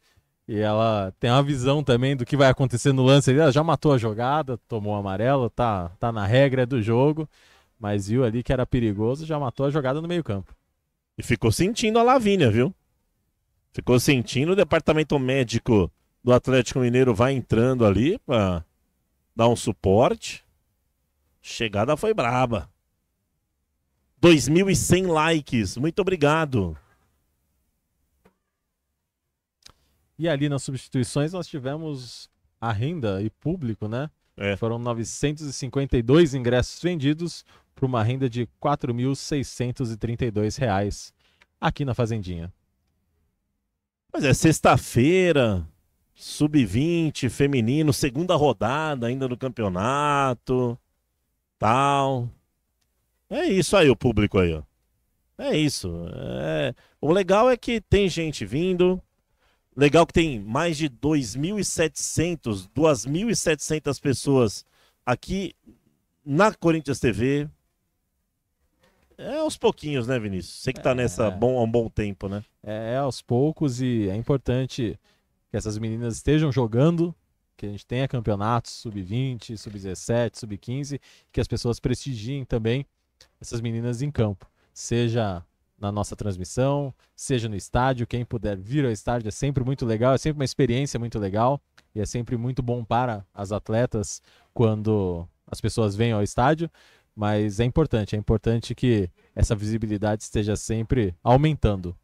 e ela tem uma visão também do que vai acontecer no lance. Ela já matou a jogada, tomou o amarelo, tá, tá na regra do jogo mas viu ali que era perigoso, já matou a jogada no meio-campo. E ficou sentindo a Lavínia, viu? Ficou sentindo o departamento médico do Atlético Mineiro vai entrando ali para dar um suporte. Chegada foi braba. 2100 likes. Muito obrigado. E ali nas substituições nós tivemos a renda e público, né? É. Foram 952 ingressos vendidos, para uma renda de R$ 4.632 aqui na Fazendinha. Mas é sexta-feira, sub-20, feminino, segunda rodada ainda do campeonato, tal. É isso aí, o público aí, ó. É isso. É... O legal é que tem gente vindo. Legal que tem mais de 2.700, 2.700 pessoas aqui na Corinthians TV, é aos pouquinhos, né, Vinícius? Sei que está é, nessa bom, há um bom tempo, né? É, é, aos poucos e é importante que essas meninas estejam jogando, que a gente tenha campeonatos sub-20, sub-17, sub-15, que as pessoas prestigiem também essas meninas em campo, seja na nossa transmissão, seja no estádio, quem puder vir ao estádio é sempre muito legal, é sempre uma experiência muito legal e é sempre muito bom para as atletas quando as pessoas vêm ao estádio, mas é importante, é importante que essa visibilidade esteja sempre aumentando.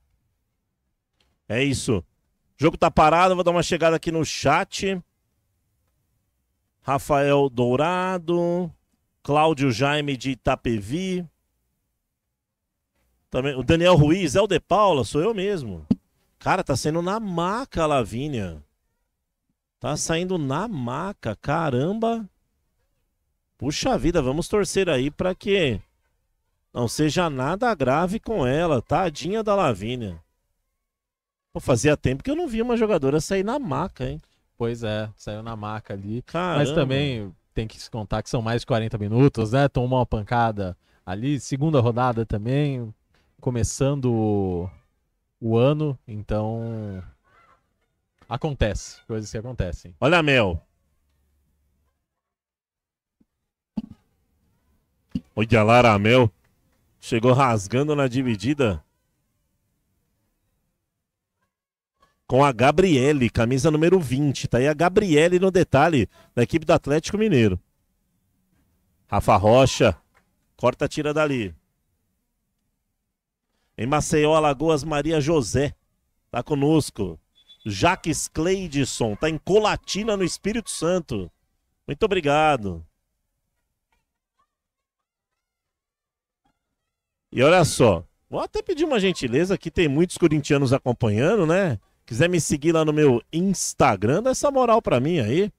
É isso. O jogo tá parado, vou dar uma chegada aqui no chat. Rafael Dourado, Cláudio Jaime de Itapevi. Também, o Daniel Ruiz, é o De Paula, sou eu mesmo. Cara, tá saindo na maca, Lavínia. Tá saindo na maca, caramba. Puxa vida, vamos torcer aí para que não seja nada grave com ela, tadinha da Lavínia. Pô, fazia tempo que eu não vi uma jogadora sair na maca, hein? Pois é, saiu na maca ali. Caramba. Mas também tem que se contar que são mais de 40 minutos, né? Tomou uma pancada ali. Segunda rodada também, começando o ano, então acontece, coisas que acontecem. Olha, Mel, O de chegou rasgando na dividida. Com a Gabriele, camisa número 20. Tá aí a Gabriele no detalhe da equipe do Atlético Mineiro. Rafa Rocha corta a tira dali. Em Maceió, Alagoas, Maria José tá conosco. Jaques Cleidson tá em Colatina, no Espírito Santo. Muito obrigado. E olha só, vou até pedir uma gentileza, que tem muitos corintianos acompanhando, né? Quiser me seguir lá no meu Instagram, dá essa moral pra mim aí.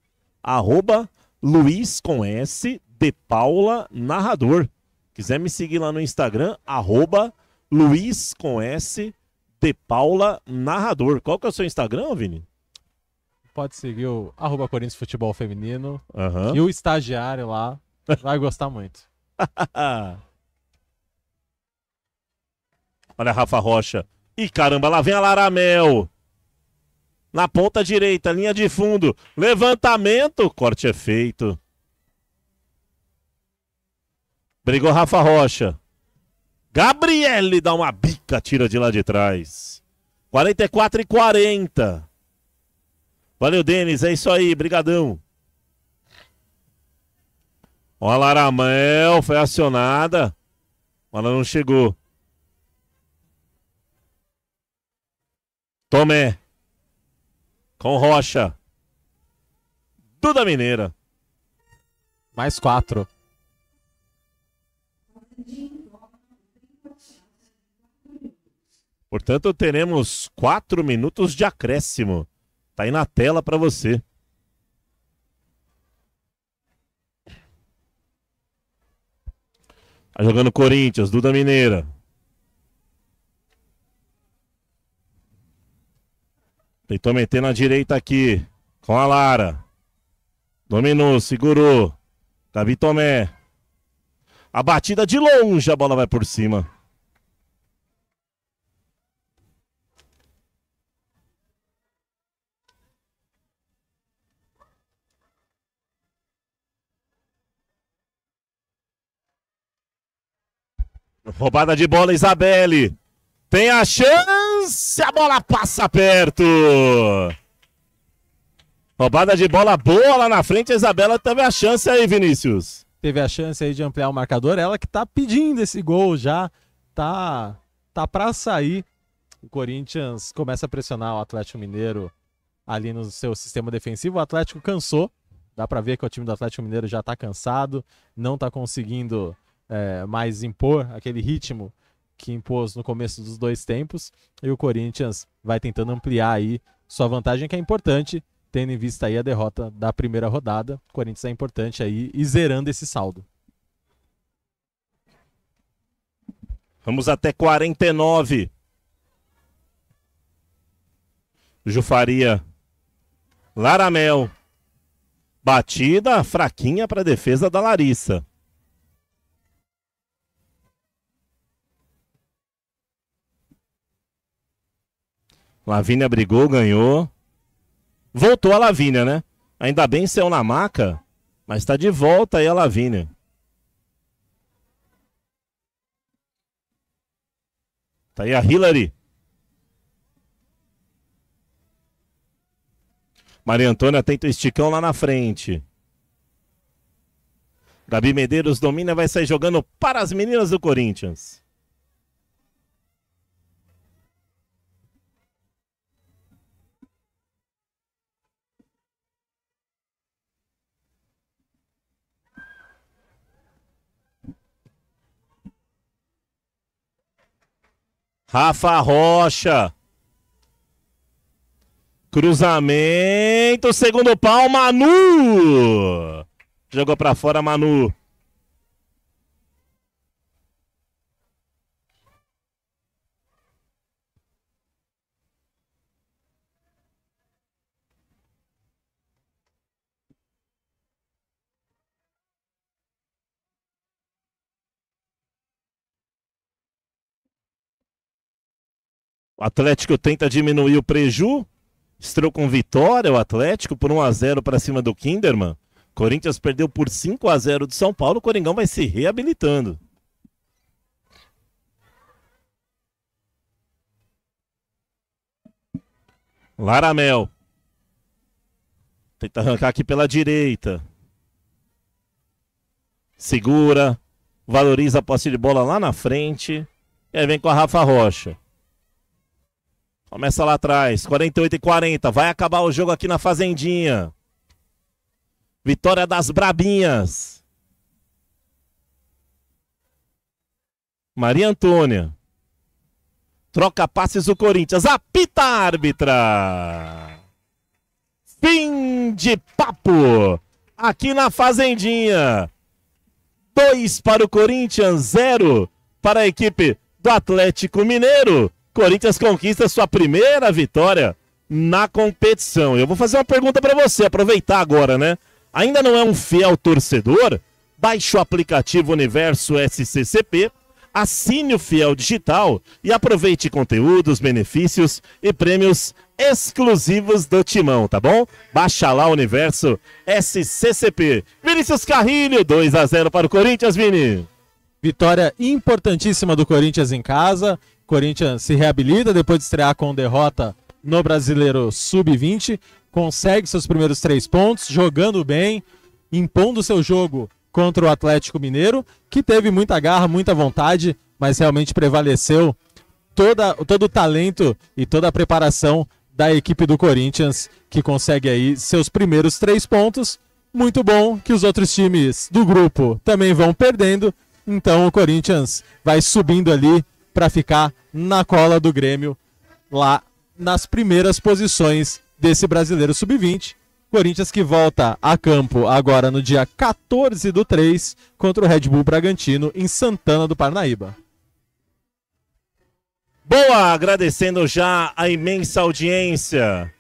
Arroba Luiz com S de Paula Narrador. Quiser me seguir lá no Instagram, arroba Luiz com S de Paula Narrador. Qual que é o seu Instagram, Vini? Pode seguir o arroba Corinthians Futebol Feminino uhum. e o estagiário lá. Vai gostar muito. Olha a Rafa Rocha. E caramba, lá vem a Laramel. Na ponta direita, linha de fundo. Levantamento. Corte é feito. Brigou Rafa Rocha. Gabriele dá uma bica, tira de lá de trás. 44 e 40. Valeu, Denis. É isso aí. Brigadão. Olha a Laramel foi acionada. Mas ela não chegou. Tomé. Com Rocha. Duda Mineira. Mais quatro. Portanto, teremos quatro minutos de acréscimo. Tá aí na tela para você. Tá jogando Corinthians, Duda Mineira. Tentou meter na direita aqui. Com a Lara. Dominou, segurou. Gabi Tomé. A batida de longe, a bola vai por cima. Roubada de bola, Isabelle. Tem a chance! chance, a bola passa perto. Roubada de bola boa lá na frente, a Isabela teve a chance aí, Vinícius. Teve a chance aí de ampliar o marcador, ela que tá pedindo esse gol já, tá tá para sair. O Corinthians começa a pressionar o Atlético Mineiro ali no seu sistema defensivo. O Atlético cansou, dá para ver que o time do Atlético Mineiro já tá cansado, não tá conseguindo é, mais impor aquele ritmo que impôs no começo dos dois tempos. E o Corinthians vai tentando ampliar aí sua vantagem, que é importante, tendo em vista aí a derrota da primeira rodada. O Corinthians é importante aí e zerando esse saldo. Vamos até 49. Jufaria. Laramel. Batida fraquinha para a defesa da Larissa. Lavínia brigou, ganhou. Voltou a Lavínia, né? Ainda bem saiu na maca, mas está de volta aí a Lavínia. Tá aí a Hillary. Maria Antônia tenta o esticão lá na frente. Gabi Medeiros domina, vai sair jogando para as meninas do Corinthians. Rafa Rocha. Cruzamento, segundo pau, Manu. Jogou para fora, Manu. Atlético tenta diminuir o preju. Estreou com vitória o Atlético por 1 a 0 para cima do Kinderman. Corinthians perdeu por 5 a 0 do São Paulo. O Coringão vai se reabilitando. Laramel. Tenta arrancar aqui pela direita. Segura. Valoriza a posse de bola lá na frente. E aí vem com a Rafa Rocha. Começa lá atrás, 48 e 40. Vai acabar o jogo aqui na Fazendinha. Vitória das Brabinhas. Maria Antônia. Troca passes o Corinthians. Apita a árbitra. Fim de papo. Aqui na Fazendinha. Dois para o Corinthians, zero para a equipe do Atlético Mineiro. Corinthians conquista sua primeira vitória na competição. Eu vou fazer uma pergunta para você, aproveitar agora, né? Ainda não é um fiel torcedor? Baixe o aplicativo Universo SCCP, assine o Fiel Digital e aproveite conteúdos, benefícios e prêmios exclusivos do Timão, tá bom? Baixa lá o Universo SCCP. Vinícius Carrilho, 2 a 0 para o Corinthians, Vini. Vitória importantíssima do Corinthians em casa. Corinthians se reabilita depois de estrear com derrota no Brasileiro Sub-20, consegue seus primeiros três pontos, jogando bem, impondo seu jogo contra o Atlético Mineiro, que teve muita garra, muita vontade, mas realmente prevaleceu toda, todo o talento e toda a preparação da equipe do Corinthians, que consegue aí seus primeiros três pontos. Muito bom que os outros times do grupo também vão perdendo. Então o Corinthians vai subindo ali para ficar na cola do Grêmio lá nas primeiras posições desse Brasileiro Sub-20. Corinthians que volta a campo agora no dia 14 do 3 contra o Red Bull Bragantino em Santana do Parnaíba. Boa, agradecendo já a imensa audiência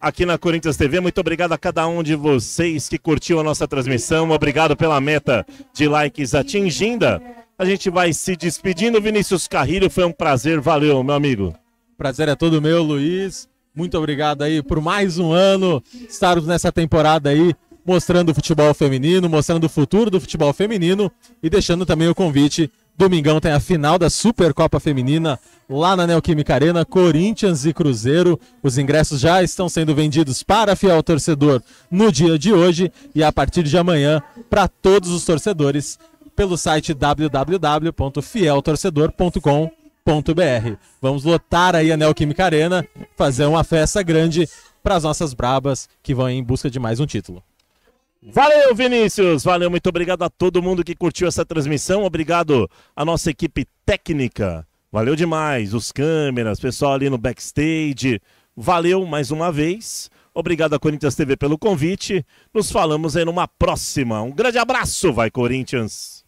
aqui na Corinthians TV. Muito obrigado a cada um de vocês que curtiu a nossa transmissão. Obrigado pela meta de likes atingida a gente vai se despedindo. Vinícius Carrilho, foi um prazer. Valeu, meu amigo. Prazer é todo meu, Luiz. Muito obrigado aí por mais um ano estarmos nessa temporada aí mostrando o futebol feminino, mostrando o futuro do futebol feminino e deixando também o convite. Domingão tem a final da Supercopa Feminina lá na Neoquímica Arena, Corinthians e Cruzeiro. Os ingressos já estão sendo vendidos para fiel torcedor no dia de hoje e a partir de amanhã para todos os torcedores pelo site www.fieltorcedor.com.br. Vamos lotar aí a Neoquímica Arena, fazer uma festa grande para as nossas brabas que vão em busca de mais um título. Valeu, Vinícius! Valeu, muito obrigado a todo mundo que curtiu essa transmissão. Obrigado à nossa equipe técnica. Valeu demais, os câmeras, pessoal ali no backstage. Valeu mais uma vez. Obrigado a Corinthians TV pelo convite. Nos falamos aí numa próxima. Um grande abraço, vai Corinthians!